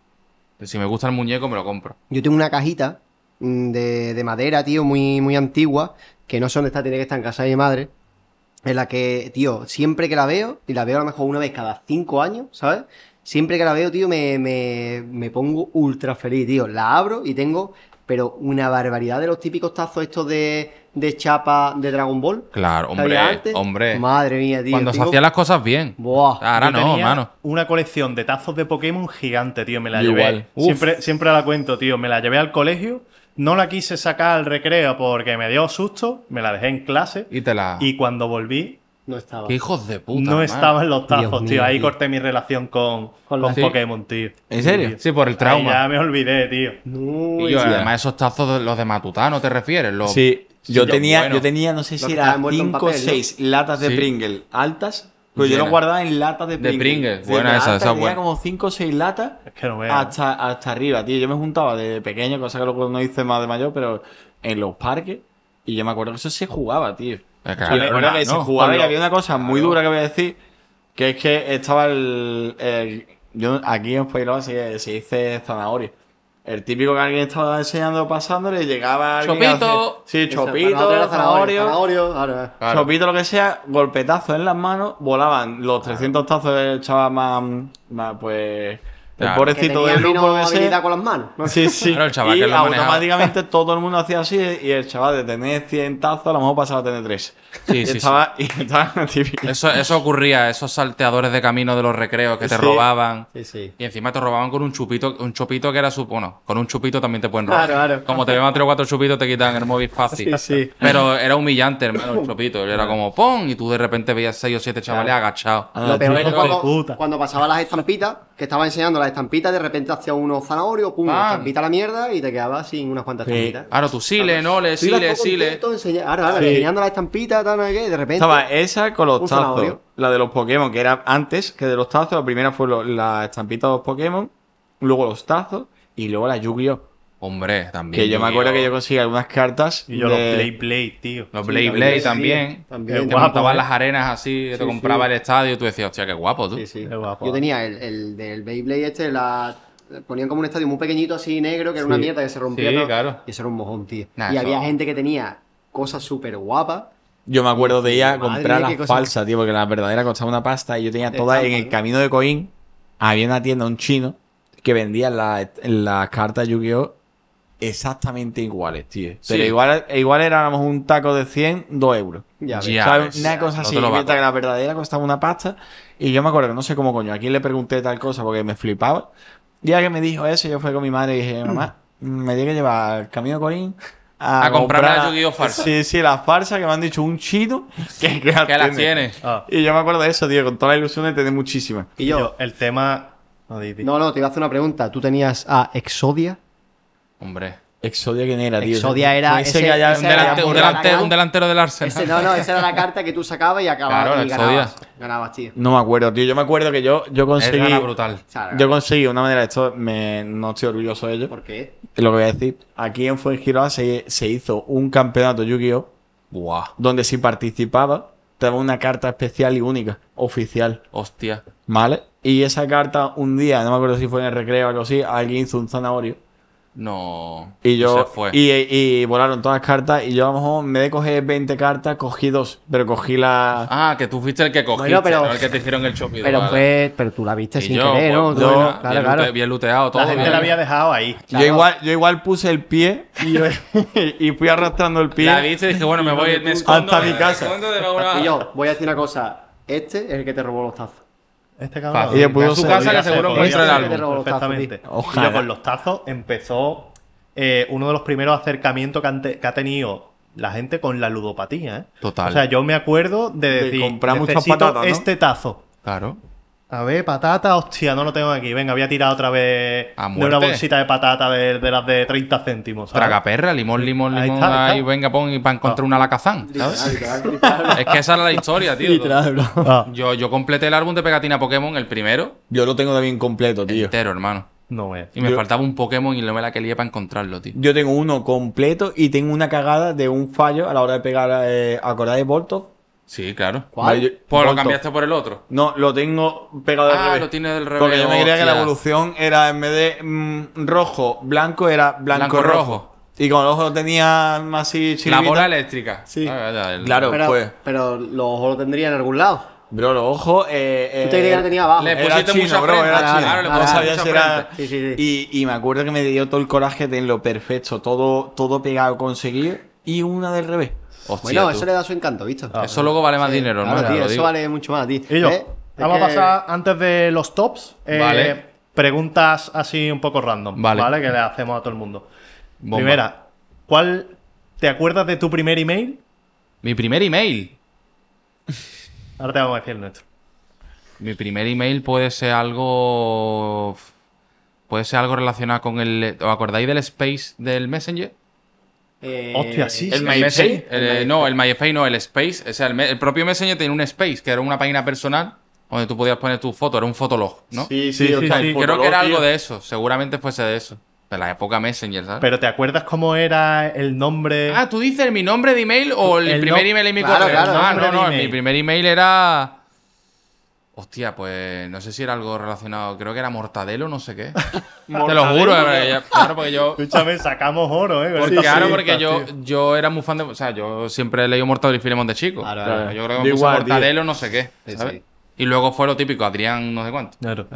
si me gusta el muñeco, me lo compro. Yo tengo una cajita mm, de, madera, tío, muy, muy antigua, que no sé dónde está, tiene que estar en casa de mi madre. En la que, tío, siempre que la veo, y la veo a lo mejor una vez cada cinco años, ¿sabes? Siempre que la veo, tío, me, me pongo ultra feliz, tío. La abro y tengo, pero una barbaridad de los típicos tazos estos de de chapa de Dragon Ball. Claro, hombre, hombre. Madre mía, tío. Cuando se hacían las cosas bien. Buah. Ahora no, tenía Una colección de tazos de Pokémon gigante, tío, me la llevé. Siempre, siempre la cuento, tío. Me la llevé al colegio. No la quise sacar al recreo porque me dio susto. Me la dejé en clase. Y te la. Y cuando volví. No estaba. ¿Qué hijos de puta. No estaban los tazos, tío. Ahí corté mi relación con, con, Pokémon, tío. ¿En serio? Sí, por el trauma. ya me olvidé, tío. y además, esos tazos, los de Matutá, ¿no te refieres? Los... Sí, yo, tenía, yo tenía, no sé si era 5 o 6 latas de Pringles Pringle altas, pero yo lo guardaba en latas de Pringles. De Pringles, buena esa, esa tenía como 5 o 6 latas hasta, hasta arriba, tío. Yo me juntaba de pequeño, cosa que luego no hice más de mayor, pero en los parques. Y yo me acuerdo que eso se jugaba, tío. Ah, se jugaba. Y había una cosa muy dura que voy a decir, que es que estaba el... yo aquí en Spoiler se, se dice zanahoria. El típico que alguien estaba enseñando pasándole llegaba alguien. Chopito. sí, chopito, zanahorio. Eh. Chopito, lo que sea, golpetazo en las manos, volaban los 300 tazos del chaval más, más. Pues. El pobrecito del grupo ese. con las manos. Sí, sí. y automáticamente todo el mundo hacía así y el chaval de tener 100 tazos a lo mejor pasaba a tener tres Sí, sí, eso, eso ocurría, esos salteadores de camino de los recreos que te robaban. Sí, sí. Y encima te robaban con un chupito, un chupito que era su. Bueno, con un chupito también te pueden robar. Claro, claro. Como te llevan 3 o cuatro chupitos te quitan el móvil fácil. Sí, Pero era humillante, hermano, el chupito. Era como ¡pum! Y tú de repente veías seis o siete chavales agachados. Ah, cuando, cuando pasaba las estampitas que estaba enseñando la estampita de repente hacía unos zanahorios, pum, ah. estampita a la mierda y te quedabas sin unas cuantas sí. estampitas. tú sile, no le, sile, sile. Ahora, ahora, enseñando la estampita tal, de repente. Estaba esa con los tazos, la de los Pokémon, que era antes que de los tazos. La primera fue la estampita de los Pokémon, luego los tazos y luego la Yu-Gi-Oh! Hombre, también. Que yo me acuerdo que yo conseguí algunas cartas. Y yo los Play Play, tío. Los también. también. Te guapo, eh. las arenas así, te compraba el estadio y tú decías, hostia, qué guapo tú. yo tenía el, el del Beyblade este, la, ponían como un estadio muy pequeñito así negro, que era una mierda que se rompía. Y eso era un mojón, tío. y había gente que tenía cosas súper guapas. Yo me acuerdo de ella comprar las falsas, tío, porque la verdadera costaba una pasta y yo tenía todas en el camino de Coín. Había una tienda, un chino, que vendía las cartas Yu-Gi-Oh! exactamente iguales, tío. Pero igual, igual éramos un taco de 100, 2 euros. Ya, Una cosa así, la verdadera costaba una pasta. Y yo me acuerdo no sé cómo coño, a quién le pregunté tal cosa porque me flipaba. ya que me dijo eso, yo fui con mi madre y dije, mamá, me tiene que llevar al camino Corín a, comprar, la yu farsa. Sí, sí, la farsa que me han dicho un chido que, las, que ah. Y yo me acuerdo de eso, tío, con toda la ilusión de tener muchísimas. Y yo, el tema. No, no, te iba a hacer una pregunta. ¿Tú tenías a Exodia? Hombre. Exodia quién era, tío. Exodia era. un, delantero del Arsenal. no, no, esa era la carta que tú sacabas y acababas y ganabas, tío. No me acuerdo, tío. Yo me acuerdo que yo, yo conseguí. brutal. Yo conseguí una manera de esto. Me, no estoy orgulloso de ello. ¿Por qué? Lo que voy a decir. Aquí en Fuengirola se, se hizo un campeonato Yu-Gi-Oh! Buah. Donde si participaba, te daba una carta especial y única, oficial. Hostia. ¿Vale? Y esa carta, un día, no me acuerdo si fue en el recreo o algo así, alguien hizo un zanahorio no. Y yo. Se fue. Y, volaron todas las cartas. Y yo a lo mejor me de coger 20 cartas, cogí dos. Pero cogí la. Ah, que tú fuiste el que cogiste. pero, el que te hicieron el Pero Pero tú la viste sin querer, ¿no? Yo, claro, bien, claro. bien luteado todo. La gente la había dejado ahí. Yo, igual, yo igual puse el pie. Y, fui arrastrando el pie. La viste y dije, bueno, me voy. Me escondo, hasta mi casa. y yo, voy a decir una cosa. Este es el que te robó los tazos. Este Y en su casa que seguro encuentra el álbum. Perfectamente. Y con los tazos empezó eh, uno de los primeros acercamientos que, que, ha tenido la gente con la ludopatía. ¿eh? Total. O sea, yo me acuerdo de decir, de comprar necesito patatas, ¿no? este tazo. Claro. A ver, patata, hostia, no lo tengo aquí. Venga, voy a tirar otra vez una bolsita de patata de, las de 30 céntimos. Traga perra, limón, limón, limón. Ahí, venga, pon y para encontrar un ah. una lacazán. es que esa era la historia, tío. Ah. yo, yo completé el álbum de pegatina Pokémon, el primero. Yo lo tengo también completo, tío. Entero, hermano. No es. Y me faltaba un Pokémon y no me la quería para encontrarlo, tío. Yo tengo uno completo y tengo una cagada de un fallo a la hora de pegar eh, a de Sí, claro. pues lo cambiaste por el otro. No, lo tengo pegado al ah, lo tiene del revés. Porque yo me creía que la evolución era en vez de mm, rojo, blanco, era blanco-rojo. rojo y con los ojos tenía más así La bola eléctrica. Sí. Ah, claro, pero, pues. Pero los ojos lo tendría en algún lado. Bro, los ojos. Eh, ¿Tú eh, te creías que lo tenía abajo? Le pusiste mucho bro, era Claro, le no era. Sí, sí, sí. Y, y, me acuerdo que me dio todo el coraje de tenerlo perfecto, todo, todo pegado, conseguir y una del revés bueno, eso le da su encanto, ¿viste? Ah, eso luego vale más dinero, ¿no? eso vale mucho más, Vamos a pasar antes de los tops. Eh, vale. Preguntas así un poco random, vale. Que le hacemos a todo el mundo. Primera, ¿cuál te acuerdas de tu primer email? Mi primer email. Ahora te vamos a decir el nuestro. Mi primer email puede ser algo puede ser algo relacionado con el ¿os acordáis del Space del Messenger? Eh, Hostia, sí. El, MySpace. Eh, no, el MySpace no, el Space. O sea, el, propio Messenger tenía un Space, que era una página personal donde tú podías poner tu foto, era un fotolog, ¿no? Sí, sí, sí, Creo que era algo de eso, seguramente fuese de eso. De la época Messenger, ¿sabes? Pero ¿te acuerdas cómo era el nombre? Ah, tú dices mi nombre de email o el, primer email y mi correo. Ah, no, no, mi primer email era Hostia, pues no sé si era algo relacionado, creo que era mortadelo, no sé qué. Te lo juro, eh, claro, porque yo. Escúchame, sacamos oro, ¿eh? Porque, claro, porque yo, yo era muy fan de. O sea, yo siempre he leído Mortadelo y Filemón de chico. Yo creo que mortadelo, no sé qué. y luego fue lo típico, Adrián, no sé cuánto. Claro,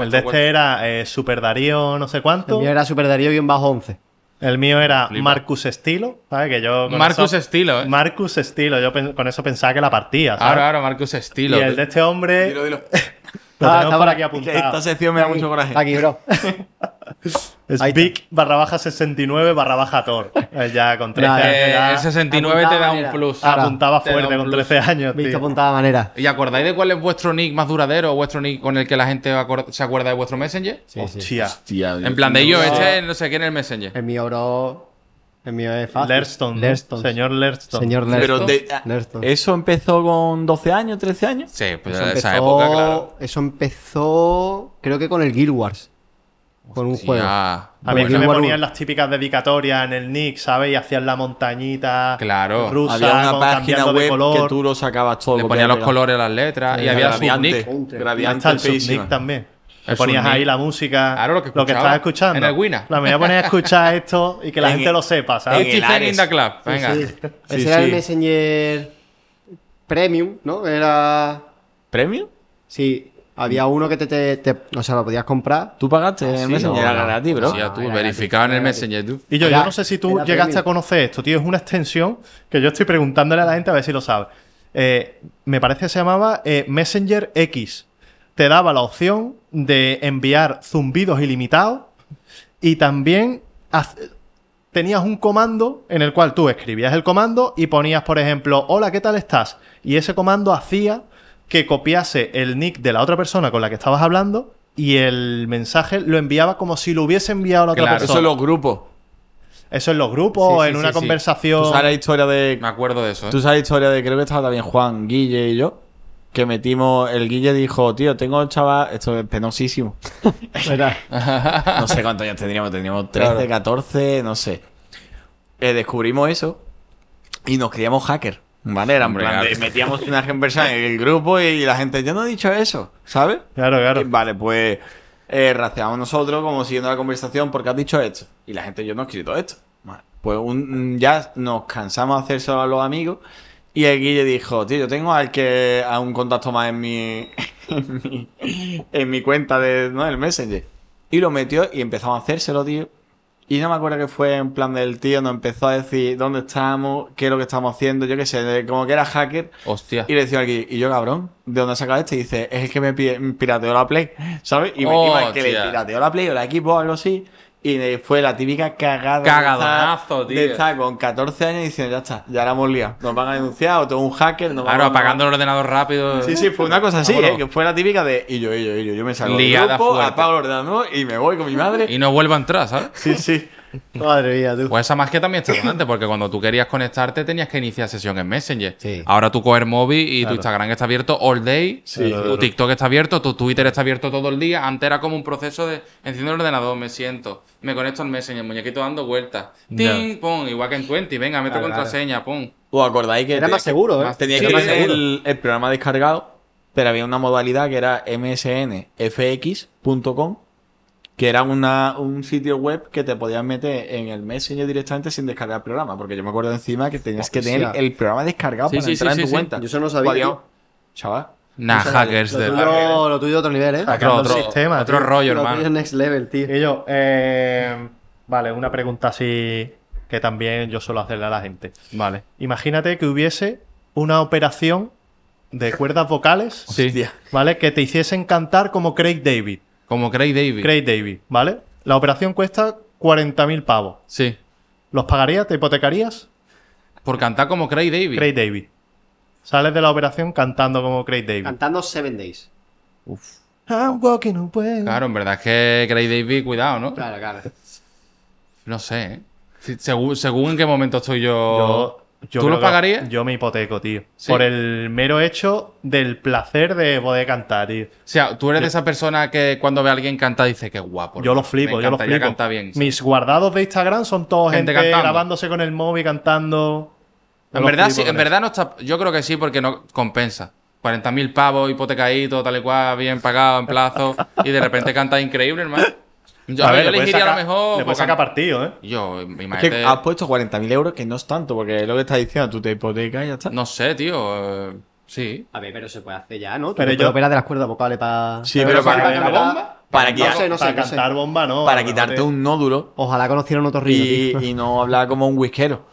el de este era eh, Super Darío, no sé cuánto. El mío era Super Darío y un bajo 11. El mío era Marcus Estilo, ¿sabes? Que yo Marcus Estilo, ¿eh? Marcus Estilo, yo con eso pensaba que la partía, ¿sabes? Ahora, claro, Marcus Estilo. Y el de este hombre... Dilo, dilo. ah, está por aquí apuntado. Esta sección me da mucho coraje. Aquí, bro. Es barra baja 69 barra baja Thor. Pues ya con 13 años. Eh, el 69 te da un plus. apuntaba fuerte con 13 años. apuntaba manera. ¿Y acordáis de cuál es vuestro nick más duradero o vuestro nick con el que la gente se acuerda de vuestro Messenger? Hostia. en plan de yo, este es no sé quién el Messenger. En mi oro. El mío es Lerston. Señor ah, Lerston. ¿Eso empezó con 12 años, 13 años? Sí, pues eso esa época, claro. Eso empezó, creo que con el Guild Wars por un juego. A mí es que me ponían las típicas dedicatorias en el Nick, ¿sabes? Y hacían la montañita claro. rusa, había una página web de color. que tú lo sacabas todo. Le ponían los colores las letras y, había su Nick. nick el sub-nick también. Le ponías ahí la música, claro, lo, que lo, estás escuchando. En el La me voy a poner a escuchar esto y que la gente lo sepa, ¿sabes? Este el in club. Venga. Ese era el Messenger Premium, ¿no? Era... ¿Premium? Sí, había uno que te, o sea, lo podías comprar. ¿Tú pagaste ah, en el Messenger? era gratis, bro. Sí, tú, Verificaban en el Messenger, Y yo, no sé si tú llegaste a conocer esto, tío. Es una extensión que yo estoy preguntándole a la gente a ver si lo sabe. Eh, me parece que se llamaba eh, Messenger X. Te daba la opción de enviar zumbidos ilimitados y también tenías un comando en el cual tú escribías el comando y ponías, por ejemplo, hola, ¿qué tal estás? Y ese comando hacía que copiase el nick de la otra persona con la que estabas hablando y el mensaje lo enviaba como si lo hubiese enviado la otra persona. Eso en los grupos. Eso en los grupos, en una conversación. Tú sabes la historia de. Me acuerdo de eso. ¿eh? Tú sabes la historia de, creo que estaba también Juan, Guille y yo. Que metimos. El Guille dijo, tío, tengo chaval. Esto es penosísimo. no sé cuántos años tendríamos. Teníamos 13, 14, no sé. Eh, descubrimos eso. Y nos criamos hacker. Vale, era Hombre, metíamos una conversación en el grupo y la gente, yo no he dicho eso, ¿sabes? Claro, claro. vale, pues eh, nosotros como siguiendo la conversación porque has dicho esto. Y la gente, yo no he escrito esto. Pues ya nos cansamos de hacerse a los amigos y el Guille dijo, tío, yo tengo al que, a un contacto más en mi, en mi, cuenta de, El Messenger. Y lo metió y empezamos a hacérselo, tío. Y no me acuerdo que fue en plan del tío, nos empezó a decir dónde estamos, qué es lo que estamos haciendo, yo qué sé, como que era hacker. Hostia. Y le decía aquí, y yo cabrón, ¿de dónde saca este? Y dice, es el que me pirateó la Play, ¿sabes? Y me que le pirateó la Play o la equipo o algo así. Y fue la típica cagada. Cagadonazo, tío. De estar con 14 años diciendo, ya está, ya la hemos Nos van a denunciar, o todo un hacker. Nos claro, apagando el ordenador rápido. Sí, sí, fue una cosa así, ¿eh? Que fue la típica de, y yo, y yo, y yo, yo me salgo del grupo, apago el ordenador y me voy con mi madre. Y no vuelvo atrás ¿sabes? Sí, sí. Madre mía, tú. Pues esa que también está porque cuando tú querías conectarte tenías que iniciar sesión en Messenger. Ahora tu coges móvil y tu Instagram está abierto all day, tu TikTok está abierto, tu Twitter está abierto todo el día. Antes era como un proceso de enciendo el ordenador, me siento, me conecto al Messenger, muñequito dando vueltas. ¡Ting! Igual que en Twenty, venga, meto contraseña, pum. ¿Os acordáis que era más seguro, ¿eh? Tenía que el, el programa descargado, pero había una modalidad que era msnfx.com que era un sitio web que te podías meter en el Messenger directamente sin descargar el programa, porque yo me acuerdo encima que tenías que tener el programa descargado para entrar en tu cuenta. Yo eso no sabía. Chaval. Nah, hackers lo tuyo, Lo otro nivel, ¿eh? Otro, sistema, otro rollo, hermano. next level, tío. Eh, vale, una pregunta así que también yo suelo hacerle a la gente. Vale. Imagínate que hubiese una operación de cuerdas vocales, ¿vale? Que te hiciesen cantar como Craig David. Como Craig David. Craig David, ¿vale? La operación cuesta 40.000 pavos. Sí. ¿Los pagarías? ¿Te hipotecarías? Por cantar como Craig David. Craig David. Sales de la operación cantando como Craig David. Cantando Seven Days. Uf. I'm walking away. Claro, en verdad es que Craig David, cuidado, ¿no? Claro, claro. No sé, ¿eh? Según, según en qué momento estoy yo ¿Tú lo pagarías? Yo me hipoteco, tío. Por el mero hecho del placer de poder cantar, tío. O sea, tú eres de esa persona que cuando ve a alguien cantar dice que guapo. Yo lo flipo, yo lo flipo. Mis guardados de Instagram son todos gente, grabándose con el móvil cantando. en verdad, sí, en verdad no está. Yo creo que sí, porque no compensa. 40.000 pavos, todo tal y cual, bien pagado, en plazo. y de repente canta increíble, hermano a ver, yo elegiría a lo mejor. Le puedes sacar partido, ¿eh? Yo, imagínate. Es has puesto 40.000 euros, que no es tanto, porque es lo que estás diciendo, tú te hipotecas y ya está. No sé, tío. Eh, sí. A ver, pero se puede hacer ya, ¿no? pero te yo... operas de las cuerdas vocales para. Sí, pero, para, para, bomba. Para, quitar, no sé, no sé, para cantar bomba, no. Para quitarte un nódulo. Ojalá conocieran otro río. Y, no hablar como un whiskero.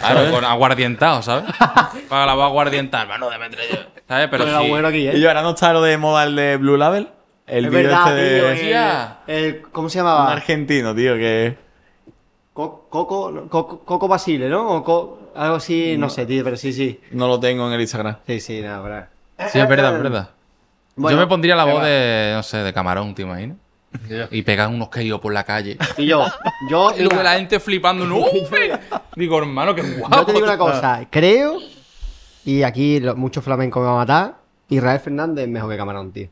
Claro, con aguardientado, ¿sabes? Para la voz aguardientar. hermano, de entre yo. ¿Sabes? Pero, sí. Aquí, ¿eh? Y yo ahora no está lo de modal de Blue Label. El es verdad, este ¿Cómo se llamaba? Un argentino, tío, que... Coco, Coco, Basile, ¿no? O algo así, no, sé, tío, pero sí, sí. No lo tengo en el Instagram. Sí, sí, no, verdad. Sí, es verdad, es verdad. yo me pondría la voz de, no sé, de camarón, ¿te imaginas? Y pegar unos yo por la calle. Y yo, yo. y la gente flipando. un Digo, hermano, qué guapo. Yo te digo una cosa. Creo, y aquí muchos flamencos me van a matar. y Israel Fernández es mejor que Camarón, tío.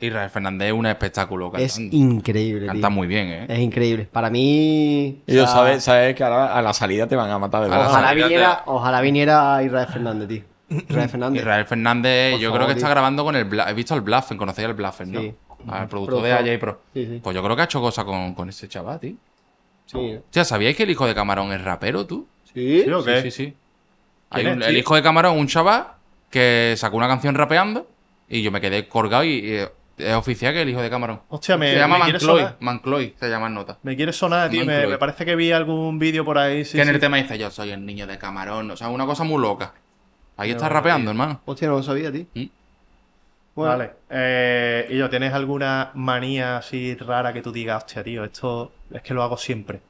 Israel Fernández es un espectáculo. Cantando. Es increíble. Canta muy bien, ¿eh? Es increíble. Para mí. Ellos saben sabes, que a la, salida te van a matar de verdad. Ojalá viniera, Israel Fernández, tío. Israel Fernández. Israel Fernández, yo creo que está grabando con el. He visto el Bluffen, conocéis el Blaffen, ¿no? Sí. el productor de AJ Pro. Sí, sí. Pues yo creo que ha hecho cosas con, con ese chaval, tío. Sí. O sea, ¿sabíais que el hijo de Camarón es rapero, tú? Sí. ¿Sí o Sí, sí. el hijo de Camarón, un chaval que sacó una canción rapeando y yo me quedé colgado y es oficial que el hijo de Camarón? Hostia, me. Se llama Mancloy. Mancloy se llama nota. Me quiere sonar, tío. Me, parece que vi algún vídeo por ahí. Sí, que en el tema dice: Yo soy el niño de Camarón, O sea, una cosa muy loca. Ahí está rapeando, hermano. Hostia, no lo sabía, tío. Mm. Vale. Eh, y yo, ¿tienes alguna manía así rara que tú digas, hostia, tío, esto es que lo hago siempre?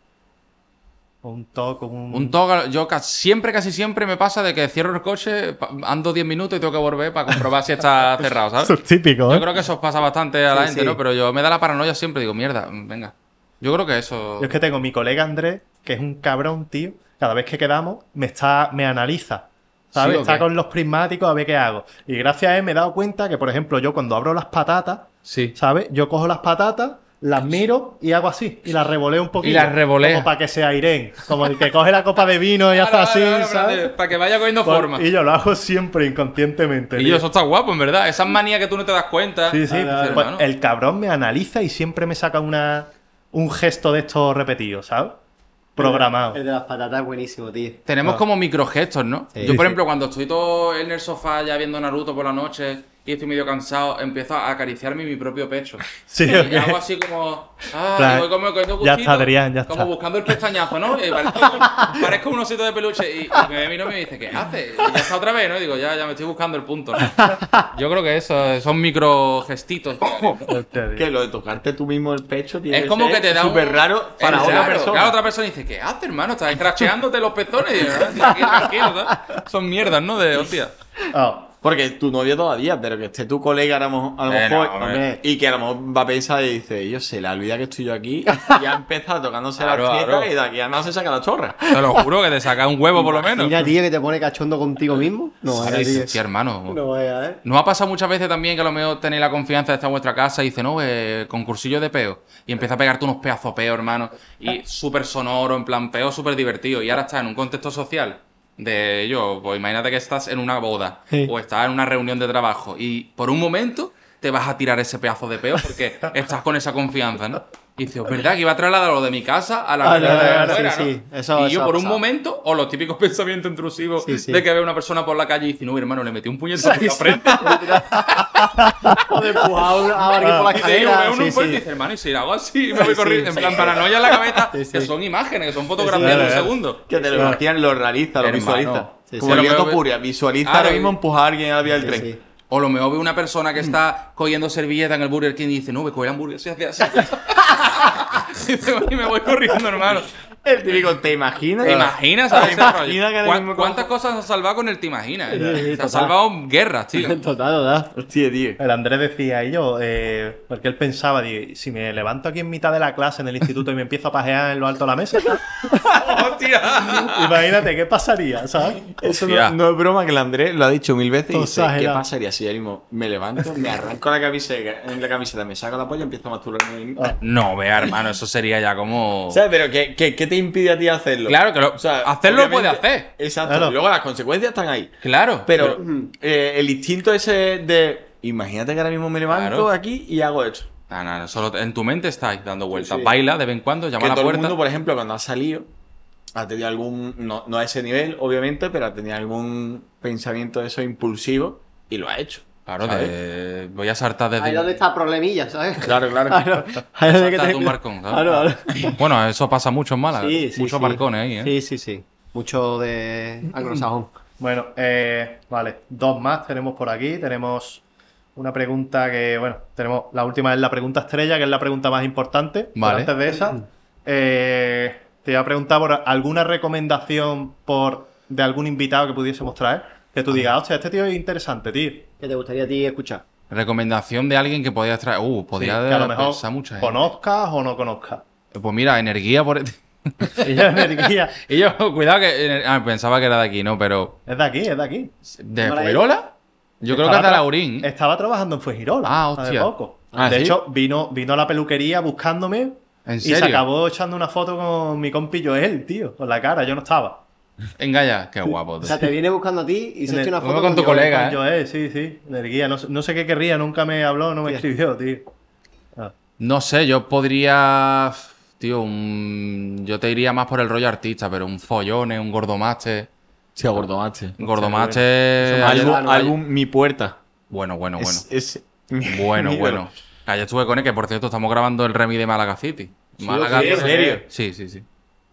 un toque, un... Un yo casi, siempre, casi siempre me pasa de que cierro el coche, ando 10 minutos y tengo que volver para comprobar si está cerrado, ¿sabes? Eso es típico, Yo ¿eh? creo que eso pasa bastante a la gente, ¿no? Pero yo me da la paranoia siempre, digo, mierda, venga. Yo creo que eso... Yo es que tengo mi colega Andrés, que es un cabrón, tío. Cada vez que quedamos, me está... me analiza. ¿Sabes? está con los prismáticos a ver qué hago. Y gracias a él me he dado cuenta que, por ejemplo, yo cuando abro las patatas, ¿sabes? Yo cojo las patatas las miro y hago así, y las revoleo un poquito. Y las revoleo. Como para que se airen. Como el que coge la copa de vino y hace así, ¿sabes? Para que vaya cogiendo pues, forma. Y yo lo hago siempre inconscientemente. Y eso está guapo, en verdad. Esas manías que tú no te das cuenta. Sí, sí. Ah, pues, el cabrón me analiza y siempre me saca una, un gesto de estos repetidos, ¿sabes? programado. El de las patatas buenísimo, tío. Tenemos ah. como microgestos, ¿no? yo, por ejemplo, cuando estoy todo en el sofá ya viendo Naruto por la noche y estoy medio cansado, empiezo a acariciarme mi propio pecho. Sí, y hago así como. Ah, como Ya está, Adrián, ya está. Como buscando el pestañazo, ¿no? Eh, parezco, parezco, un osito de peluche. Y, y me miro y me dice, ¿qué haces? Y ya está otra vez, ¿no? Y digo, ya, ya me estoy buscando el punto. ¿no? Yo creo que eso, son micro gestitos. que lo de tocarte tú mismo el pecho tiene es como que, te da súper un... raro para es otra persona. Claro, otra persona dice, ¿qué haces, hermano? Estás escracheándote los pezones. Ah, son mierdas, ¿no? De hostia. Ah. Porque tu novia todavía, pero que esté tu colega a lo, a eh, lo mejor. y que a lo mejor va a pensar y dice, yo sé, la olvida que estoy yo aquí. Y ha empezado tocándose las la y de aquí a nada se saca la chorra. Te lo juro que te saca un huevo por lo menos. Mira, tío, que te pone cachondo contigo mismo. No, eh, sí, hermano. No, vaya, ¿eh? ¿No ha pasado muchas veces también que a lo mejor tenéis la confianza de estar en vuestra casa y dice, no, eh, concursillo de peo. Y empieza a pegarte unos pedazos peo, hermano. Y súper sonoro, en plan peo, súper divertido. Y ahora está en un contexto social de yo, pues imagínate que estás en una boda o estás en una reunión de trabajo y por un momento te vas a tirar ese pedazo de peo porque estás con esa confianza, ¿no? Y ¿verdad que iba a trasladar lo de mi casa a la, ah, de la, sí, Y yo por un momento, o los típicos pensamientos intrusivos de que veo una persona por la calle y dice, no, hermano, le metí un puñetazo por la frente. o de empujar a alguien por la calle Y digo, un y dice, hermano, y si hago así, me voy corriendo. en plan, paranoia en la cabeza, que son imágenes, que son fotografías de un segundo. Que te lo hacían, lo realiza, lo visualiza. Como el gato Puria, visualiza ahora mismo empujar a alguien a la vía del tren. O lo mejor ve una persona que mm. está cogiendo servilleta en el Burger King y dice, no, me coge el hamburguesa hace así. y me voy corriendo, hermano. El típico, ¿te imaginas? ¿Te imaginas? ¿Cuántas cosas has salvado con el te imaginas? Sí, ha salvado guerras, tío. Total, ¿verdad? Hostia, tío. El Andrés decía, y yo, eh, porque él pensaba, si me levanto aquí en mitad de la clase en el instituto y me empiezo a pajear en lo alto de la mesa. ¡Hostia! Imagínate, ¿qué pasaría, sabes? no, es broma, que el Andrés lo ha dicho mil veces y dice, ¿qué pasaría si yo mismo me levanto, me arranco la camiseta, la me saco la polla y empiezo a masturbarme? Ah. No, vea, hermano, eso sería ya como... ¿Sabes? Pero ¿qué? te impide a ti hacerlo? Claro, que lo, hacerlo puede hacer. Exacto. Y Luego las consecuencias están ahí. Claro. Pero, mm, eh, el instinto ese de. Imagínate que ahora mismo me levanto aquí y hago eso. No, no, no, solo en tu mente está dando vueltas. Baila de vez en cuando, llama a la todo puerta. por ejemplo, cuando ha salido, ha tenido algún. No, no a ese nivel, obviamente, pero ha tenido algún pensamiento de eso impulsivo y lo ha hecho. Claro, voy a saltar desde. Ahí donde está problemilla, ¿sabes? Claro, claro. claro. Ahí donde un barcón, Bueno, eso pasa mucho en Málaga. Muchos barcones ahí, ¿eh? Sí, sí, sí. Mucho de anglosajón. Bueno, eh, vale. Dos más tenemos por aquí. Tenemos una pregunta que, bueno, tenemos. La última es la pregunta estrella, que es la pregunta más importante. Vale. antes de esa, mm. eh, te iba a preguntar por alguna recomendación por, de algún invitado que pudiésemos traer. Que tú ah. digas, hostia, este tío es interesante, tío. Que te gustaría a ti escuchar. Recomendación de alguien que podías traer. Uh, podía de a lo mejor Conozcas o no conozcas. Pues mira, energía por. energía. y yo, cuidado que. Ah, pensaba que era de aquí, no, pero. Es de aquí, es de aquí. ¿De Fuerola? Yo creo que es de Laurín. Estaba trabajando en Fuegirola. Ah, hostia. Hace poco. Ah, de hecho, vino, vino a la peluquería buscándome. ¿En serio? Y se acabó echando una foto con mi compillo él, tío, con la cara. Yo no estaba. En qué guapo. O sea, te viene buscando a ti y se echa una foto con, tu colega. ¿eh? sí, sí, energía, No, sé qué querría, nunca me habló, no me escribió, tío. Ah. No sé, yo podría. Tío, un... yo te iría más por el rollo artista, pero un follone, un gordomache. Sí, a gordomache. Gordomache. Algún, Mi Puerta. Bueno, bueno, bueno. Bueno, bueno. Ayer estuve con él, que por cierto estamos grabando el Remy de Málaga City. ¿En serio? Sí, sí, sí.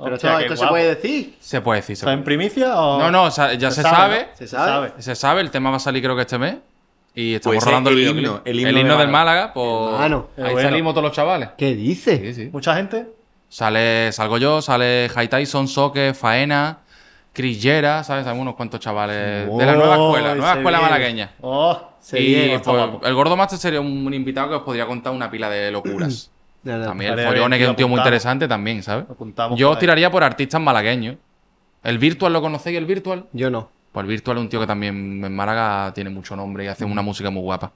Pero, ¿esto se puede decir? Se puede decir. ¿Está en primicia o...? No, no, ya se, sabe, se, sabe, se, sabe, el tema va a salir creo que este mes. Y estamos rodando el, himno, el, himno. del Málaga, pues... ahí salimos todos los chavales. ¿Qué dices? ¿Mucha gente? Sale, salgo yo, sale Haitai, Tyson, Soque, Faena, Crillera, ¿sabes? Algunos cuantos chavales de la nueva escuela, nueva escuela malagueña. Oh, pues, el Gordo Master sería un invitado que os podría contar una pila de locuras. También el que es un tío muy interesante también, ¿sabes? Yo os tiraría por artistas malagueños. ¿El Virtual lo conocéis, el Virtual? Yo no. Pues el Virtual es un tío que también en Málaga tiene mucho nombre y hace una mm. música muy guapa.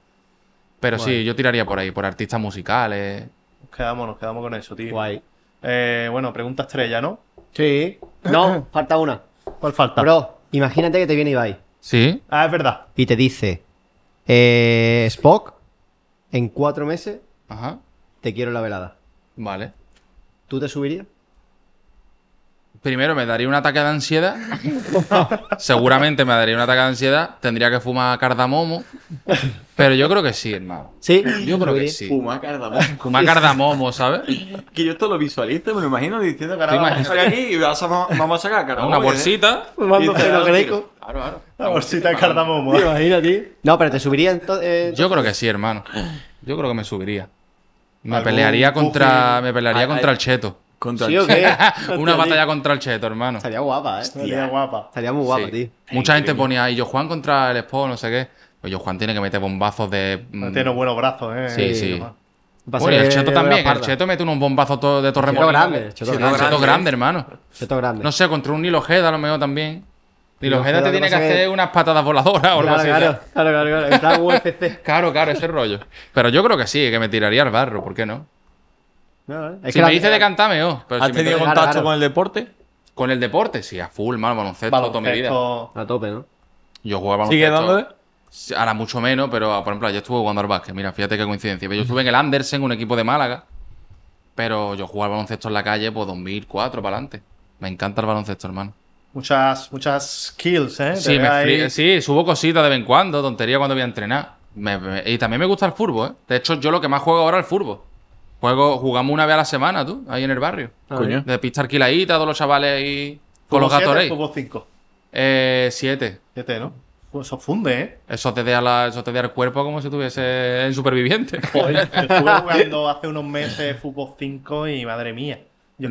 Pero sí, yo tiraría por ahí, por artistas musicales. Nos quedamos, nos quedamos con eso, tío. Guay. Eh, bueno, pregunta estrella, ¿no? Sí. No, falta una. ¿Cuál falta? Bro, imagínate que te viene Ibai. Sí. Ah, es verdad. Y te dice, eh, Spock, en cuatro meses, Ajá te quiero la velada. Vale. ¿Tú te subirías? Primero, me daría un ataque de ansiedad. Seguramente me daría un ataque de ansiedad. Tendría que fumar cardamomo. Pero yo creo que sí, hermano. ¿Sí? Yo creo que sí. Fumar cardamomo. Fumar cardamomo, ¿sabes? Que yo esto lo visualizo, me lo imagino diciendo que Vamos a aquí y vamos a sacar cardamomo. Una bolsita. Fumando pelo greco. Claro, claro. Una bolsita de cardamomo. Imagínate. No, pero te subiría entonces. Eh, yo creo que sí, hermano. Yo creo que me subiría. Me pelearía contra, me pelearía contra el Cheto. Contra o Una batalla contra el Cheto, hermano. Estaría guapa, ¿eh? Estaría guapa. Estaría muy guapa, tío. Mucha gente ponía, y yo Juan contra el Expo, no sé qué. Pues yo Juan tiene que meter bombazos de... Mm, tiene buenos brazos, ¿eh? Sí, sí. Oye, el Cheto también. El Cheto mete unos bombazos de torre Cheto grande. Cheto, grande. hermano. Cheto grande. No sé, contra un Nilo head, a lo mejor también. Y los Ojeda te tiene que, hacer unas patadas voladoras o algo así. Claro, claro, claro, claro. UFC. claro, claro, ese rollo. Pero yo creo que sí, que me tiraría al barro, ¿por qué no? Eh, oh, si me dice de ¿Has tenido contacto con el deporte? Con el deporte, sí, a full, mal, baloncesto, todo toda mi vida. A tope, ¿no? Yo jugaba al baloncesto. ¿Sigue dándole? Ahora mucho menos, pero ah, por ejemplo, yo estuve jugando al básquet. Mira, fíjate qué coincidencia. Yo estuve en el Andersen, un equipo de Málaga. Pero yo jugaba al baloncesto en la calle, pues 2004 para adelante. Me encanta el baloncesto, hermano muchas, muchas kills, ¿eh? Sí, subo cositas de vez en cuando, tontería cuando voy a entrenar. y también me gusta el fútbol, ¿eh? De hecho, yo lo que más juego ahora es el fútbol. Juego, jugamos una vez a la semana, tú, ahí en el barrio. Ah, de pista alquiladita, todos los chavales ahí. Con los gatos ¿Fútbol 5? Eh, 7. ¿no? Pues eso funde, ¿eh? Eso te da, eso te el cuerpo como si estuviese en superviviente. estuve jugando hace unos meses fútbol 5 y madre mía.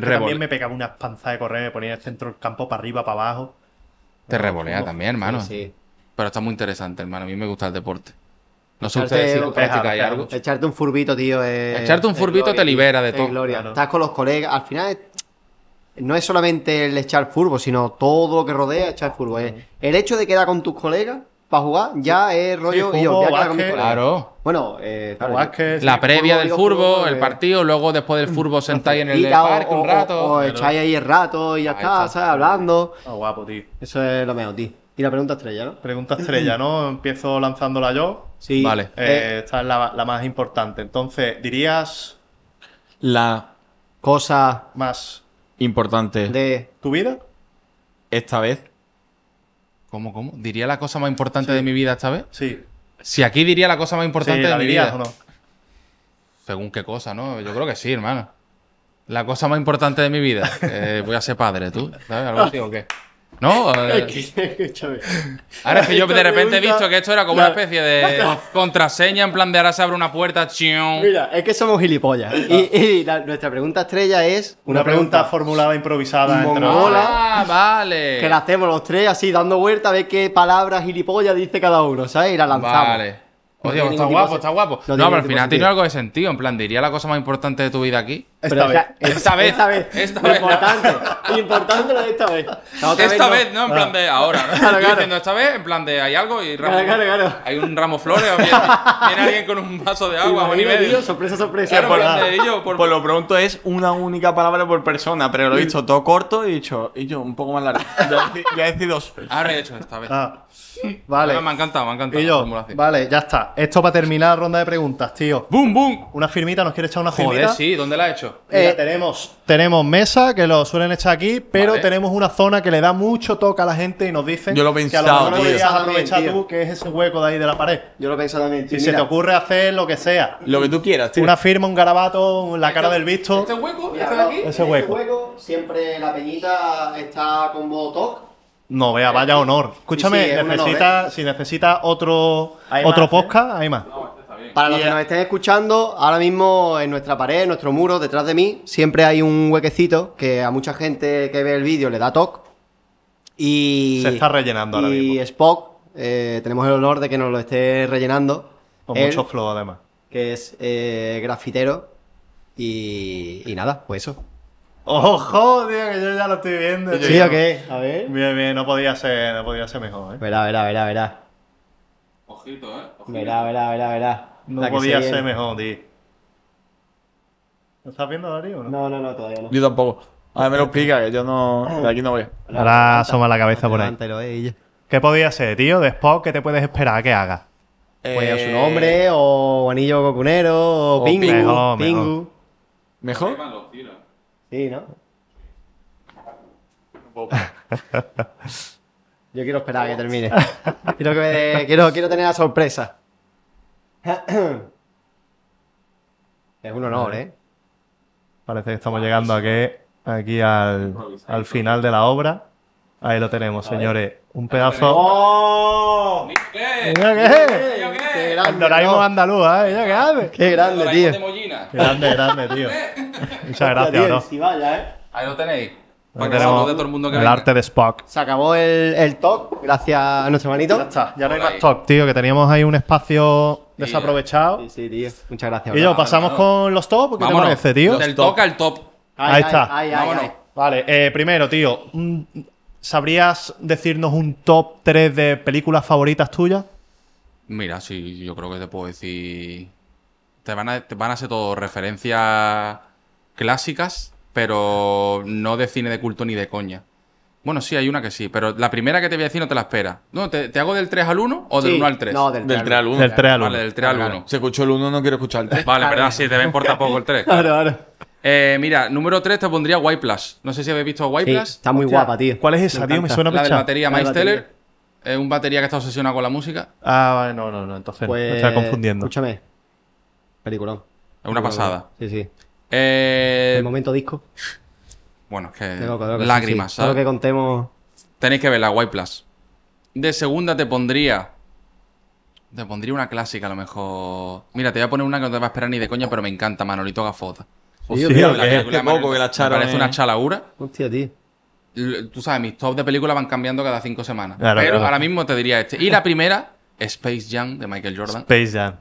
Yo también me pegaba una espanza de correr, me ponía el centro del campo para arriba, para abajo. Te revolea también, hermano. Sí, Pero está muy interesante, hermano. A mí me gusta el deporte. No sé ustedes si practicáis algo. Echarte un furbito, tío. echarte un furbito te libera de todo. Gloria. Estás con los colegas. Al final no es solamente el echar furbo, sino todo lo que rodea echar furbo. el hecho de quedar con tus colegas para jugar ya es rollo Claro. Bueno, eh, la previa del furbo, el eh. partido, luego después del furbo mm. sentáis en el parque un rato. O, echáis ahí el rato y ya está, Hablando. Ah, guapo, tío. Eso es lo mejor, tío. Y la pregunta estrella, ¿no? Pregunta estrella, ¿no? Empiezo lanzándola yo. Sí. Vale. Eh, eh. esta es la más importante. Entonces, dirías. La cosa más importante de tu vida. Esta vez ¿Cómo, cómo? ¿Diría la cosa más importante de mi vida esta vez? Sí. Si aquí diría la cosa más importante de mi vida. O no? Según qué cosa, ¿no? Yo creo que sí, hermano. La cosa más importante de mi vida. voy a ser padre, tú. ¿Sabes? Algo así o qué. ¿No? Eh, ahora es que yo de repente he visto que esto era como una especie de contraseña, en plan de ahora se abre una puerta, chion. Mira, es que somos gilipollas. Ah. Y, nuestra pregunta estrella es Una, pregunta, formulada, improvisada. Entre ah, vale. que la hacemos los tres así dando vuelta a ver qué palabras gilipollas dice cada uno, ¿sabes? Y la lanzamos. Vale. Pues está guapo, está guapo. No, pero al final tiene algo de sentido. En plan, diría la cosa más importante de tu vida aquí. Esta, vez. esta, vez. esta vez. Importante. importante lo de esta vez. esta vez, no. En plan de ah. ahora. Claro, claro. esta vez, en plan de hay algo y ramo, claro, Hay un ramo flores o viene, alguien con un vaso de agua. sorpresa, sorpresa. Por, lo pronto es una única palabra por persona, pero lo he dicho todo corto y he dicho, y yo un poco más largo. ya he decidido. Ahora he hecho esta vez. Ah. Vale. me ha encantado, me ha encantado. Y yo, vale, ya está. Esto para terminar la ronda de preguntas, tío. ¡Bum, bum! Una firmita, ¿nos quiere echar una Joder, sí, ¿dónde la he hecho? Eh, tenemos, tenemos mesa que lo suelen echar aquí, pero tenemos una zona que le da mucho toque a la gente y nos dicen que a lo tú, que es ese hueco de ahí de la pared. Yo lo he también, se te ocurre hacer lo que sea. Lo que tú quieras, Una firma, un garabato, la cara este- del visto. Este este ese hueco. siempre la peñita está con modo toque. No, vea, vaya honor. Escúchame, necesita, si necesita otro, otro ¿eh? podcast, hay más. Para los que nos estén escuchando, ahora mismo en nuestra pared, en nuestro muro, detrás de mí, siempre hay un huequecito que a mucha gente que ve el vídeo le da toque. Y. Se está rellenando ahora mismo. Y Spock, eh, tenemos el honor de que nos lo esté rellenando. Con mucho flow, además. Que es eh, grafitero. Y, y nada, pues eso. ¡Ojo, ¡Oh, tío! Que yo ya lo estoy viendo. ¿Sí o qué? A ver. Bien, bien, no podía ser, no podía ser mejor, ¿eh? Verá, verá, verá, verá. Ojito, ¿eh? Verá, verá, verá, verá. No podía ser mejor, tío. ¿Lo estás viendo, Darío, no? No, no, todavía no. Yo tampoco. A ver, me lo explica, que yo no. De aquí no voy. Ahora asoma la cabeza por ahí. Eh, ¿Qué podía ser, tío? De Spock, ¿qué te puedes esperar que haga? Eh, pues eh... su nombre, o Anillo Cocunero, o, o Pingu. Mejor, ¿Mejor? ¿Mejor? Sí, ¿no? yo quiero esperar a que termine. quiero, quiero, quiero tener la sorpresa es un honor, ¿eh? Parece que estamos llegando aquí, aquí al, al final de la obra. Ahí lo tenemos, señores. Un pedazo. ¡Oh! qué! ¡Qué grande! andaluz, ¿eh? ¿Qué grande! ¡Qué grande, tío! ¡Qué grande, tío! Muchas gracias, ¿no? Ahí lo tenéis. Para de todo el mundo que El arte de Spock. Se acabó el, el talk, gracias a nuestro manito. Ya está, ya no hay más talk, tío, que teníamos ahí un espacio desaprovechado. Sí, sí, tío. Muchas gracias. Y yo, pasamos con los top. ¿Qué te parece, tío? Del top al top. Ahí, está. Vale, eh, primero, tío, mm, ¿sabrías decirnos un top 3 de películas favoritas tuyas? Mira, sí, yo creo que te puedo decir. Te van a, te van a ser todo referencias clásicas, pero no de cine de culto ni de coña. Bueno, sí, hay una que sí, pero la primera que te voy a decir no te la espera. No, ¿te, hago del 3 al 1 o del 1 al 3? No, del 3, al 1. Del 3 al 1. Vale, del 3 al 1. Se Si el 1 no quiero escuchar el 3. Vale, pero verdad, sí, te va a importar poco el 3. Claro, claro. Eh, mira, número 3 te pondría White Plus. No sé si habéis visto White sí, Está muy guapa, tío. ¿Cuál es esa, me tío? Me suena a La de batería, Miles Teller. Es un batería que está obsesionado con la música. Ah, vale, no, no, no. Entonces pues... me estás confundiendo. Escúchame. Peliculón. Es una pasada. Sí, sí. Eh... El momento disco. Bueno, es que. lágrimas, ¿sabes? que contemos. Tenéis que la White Plus. De segunda te pondría. Te pondría una clásica, a lo mejor. Mira, te voy a poner una que no te va a esperar ni de coña, pero me encanta, Manolito gafota. Hostia, la poco que la parece una ¿eh? chalaura. Hostia, tío. Tú sabes, mis top de películas van cambiando cada cinco semanas. pero ahora mismo te diría este. Y la primera, Space Jam de Michael Jordan. Space Jam.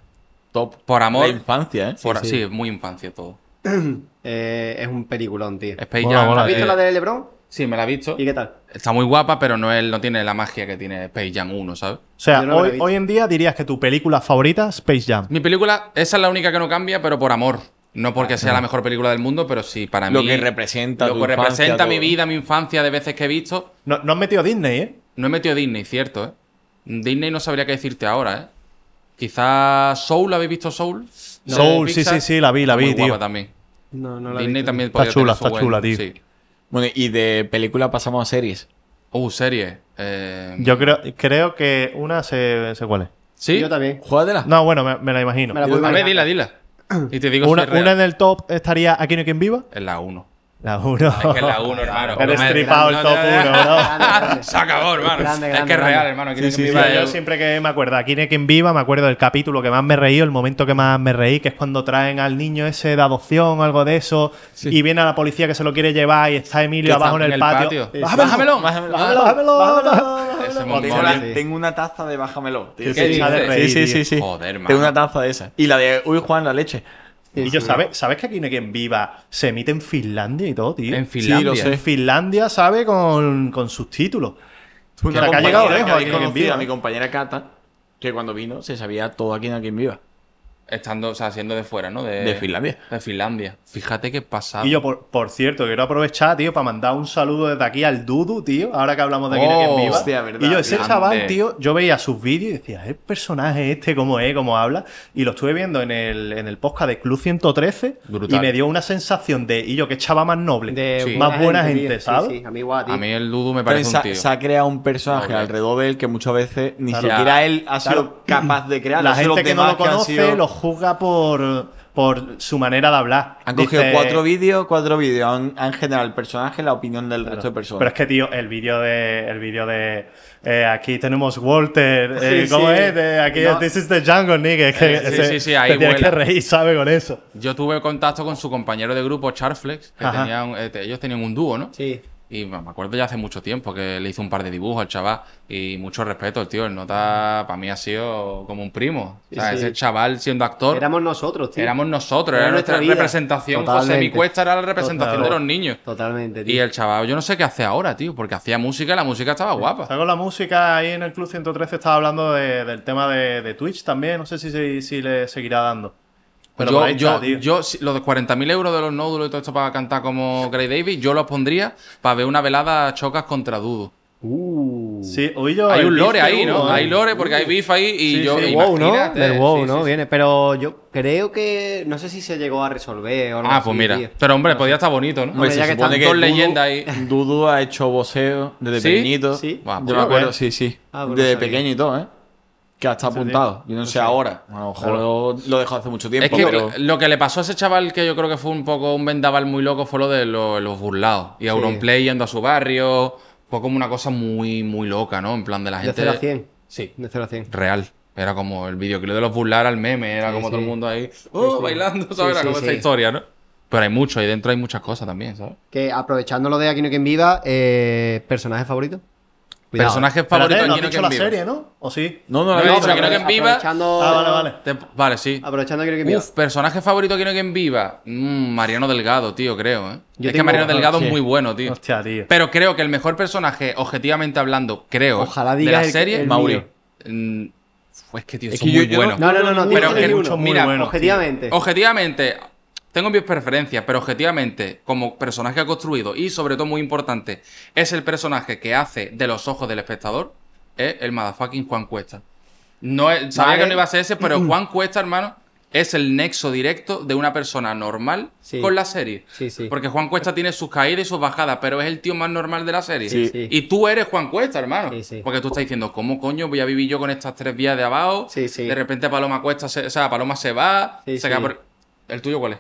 Top. Por amor. De infancia, ¿eh? sí. sí, muy infancia todo. Eh, es un peliculón, tío. ¿Has visto eh, la de LeBron? Sí, me la he visto. ¿Y qué tal? Está muy guapa, pero no, él no tiene la magia que tiene Space Jam 1, ¿sabes? O sea, hoy, en día dirías que tu película favorita es Space Jam. Mi película, esa es la única que no cambia, pero por amor. No porque sea la mejor película del mundo, pero sí para mí. Lo que representa. Lo que representa mi vida, mi infancia, de veces que he visto. No, no has metido Disney, ¿eh? No he metido Disney, cierto, ¿eh? Disney no sabría qué decirte ahora, ¿eh? Quizás Soul, ¿habéis visto Soul? No, Soul, sí, sí, sí, la vi, la vi, tío. No, no la Disney también Está chula, está chula, tío. Sí. Bueno, y de película pasamos a series. Uh, serie. Eh, Yo creo, creo que una se, se cuál es. ¿Sí? Yo también. la No, bueno, me, la imagino. Me la a ver, dila, dila. Y te digo Una, una en el top estaría Aquí no quien viva. En la 1. La 1. Es que la 1, hermano. El estripado el top 1, bro. Se acabó, hermano. es que es real, hermano. yo siempre que me acuerdo, aquí en Viva, me acuerdo del capítulo que más me reí, el momento que más me reí, que es cuando traen al niño ese de adopción o algo de eso, y viene a la policía que se lo quiere llevar y está Emilio abajo en el, patio. Bájamelo, bájamelo, bájamelo. Tengo una taza de bájamelo. Sí, sí, sí. Joder, Tengo una taza de esa. Y la de, uy, Juan, la leche y yo, ¿sabes, ¿sabes que aquí en hay quien viva? Se emite en Finlandia y todo, tío. En Finlandia. Finlandia, ¿sabe? Con, sus títulos. ha llegado lejos. A mi compañera Cata, que cuando vino se sabía todo aquí en en Viva. Estando, o sea, siendo de fuera, ¿no? De, Finlandia. De Finlandia. Fíjate qué pasado. Y yo, por, cierto, quiero aprovechar, tío, para mandar un saludo desde aquí al Dudu, tío. Ahora que hablamos de aquí, Hostia, verdad, y yo, ese chaval, tío, yo veía sus vídeos y decía, eh, el personaje este, cómo es, cómo habla. Y lo estuve viendo en el, en el podcast de Club 113. Y me dio una sensación de, y yo, qué chaval más noble. De más buena gente, ¿sabes? Sí, sí, a mí A mí el Dudu me parece un tío. Se ha creado un personaje alrededor de él que muchas veces ni siquiera él ha sido capaz de crear. La gente que no lo conoce, los juzga por, por su manera de hablar. Han cogido cuatro vídeos, cuatro vídeos. Han, generado el personaje, la opinión del resto de personas. Pero es que, tío, el vídeo de. El vídeo de. Eh, aquí tenemos Walter. Eh, ¿Cómo es? aquí This is the jungle, nigga. sí, sí, sí, que reír, ¿sabe? Con eso. Yo tuve contacto con su compañero de grupo, Charflex. Que eh, ellos tenían un dúo, ¿no? Sí. Y me acuerdo ya hace mucho tiempo que le hice un par de dibujos al chaval. Y mucho respeto, el tío. El nota para mí ha sido como un primo. o sea, ese chaval siendo actor. Éramos nosotros, tío. Éramos nosotros, era, nuestra, representación. José Mi era la representación de los niños. Totalmente, tío. Y el chaval, yo no sé qué hace ahora, tío, porque hacía música y la música estaba guapa. Está con la música ahí en el Club 113, estaba hablando del tema de, Twitch también. No sé si, si le seguirá dando. Pero yo, yo, los de 40.000 euros de los nódulos y todo esto para cantar como grey Davis, yo los pondría para ver una velada chocas contra Dudu. Uh. Sí, hay un lore ahí, ¿no? ¿eh? hay lore porque hay uh. beef ahí y yo. Sí. Wow, ¿no? wow, ¿no? Viene. Pero yo creo que. No sé si se llegó a resolver o no. Ah, pues mira. Pero hombre, podía estar bonito, ¿no? Hombre, pues, se ahí. Dudu ha hecho voceo desde pequeñito. Sí. yo pues me acuerdo, sí, sí. Ah, pues desde pequeño y todo, ¿eh? que hasta apuntado. Yo no sé ahora. A lo mejor lo dejó hace mucho tiempo. Es que lo que le pasó a ese chaval, que yo creo que fue un poco un vendaval muy loco, fue lo de los, burlados. Y Auronplay yendo a su barrio. Fue como una cosa muy, muy loca, ¿no? En plan de la gente. De 0 a 100. Sí. De 0 a 100. Real. Era como el vídeo que lo de los burlar al meme. Era como todo el mundo ahí. ¡Oh! Bailando, ¿sabes? era como esa historia, ¿no? Pero hay mucho, ahí dentro hay muchas cosas también, ¿sabes? Que aprovechando lo de Aquí no quien viva, eh, ¿personaje favorito? Cuidado. Personaje favorito Viva? no has dicho la serie, ¿no? ¿O sí? No, no, no, no, pero dicho que en viva. Aprovechando... Ah, vale, vale. Vale, sí. Aprovechando Kino que viva. Uf, personaje favorito Kino Ken viva. Mm, Mariano Delgado, tío, creo, ¿eh? es que Mariano Delgado es muy bueno, tío. Hostia, tío. Pero creo que el mejor personaje, objetivamente hablando, creo, Ojalá de la serie, el Mauri. Mm, es que, tío, Es son muy yo no- buenos. No, no, no, no, Pero es que es mucho- muy mira, bueno, objetivamente. Objetivamente, tengo mis preferencias, pero objetivamente, como personaje construido, y sobre todo muy importante, es el personaje que hace de los ojos del espectador, es el motherfucking Juan Cuesta. No sabía que no iba a ser ese, pero Juan Cuesta, hermano, es el nexo directo de una persona normal con la serie. Porque Juan Cuesta tiene sus caídas y sus bajadas, pero es el tío más normal de la serie. Y tú eres Juan Cuesta, hermano. Porque tú estás diciendo, ¿cómo coño voy a vivir yo con estas tres vías de abajo? De repente Paloma Cuesta, se, o sea, Paloma se va. Se por... ¿El tuyo cuál es?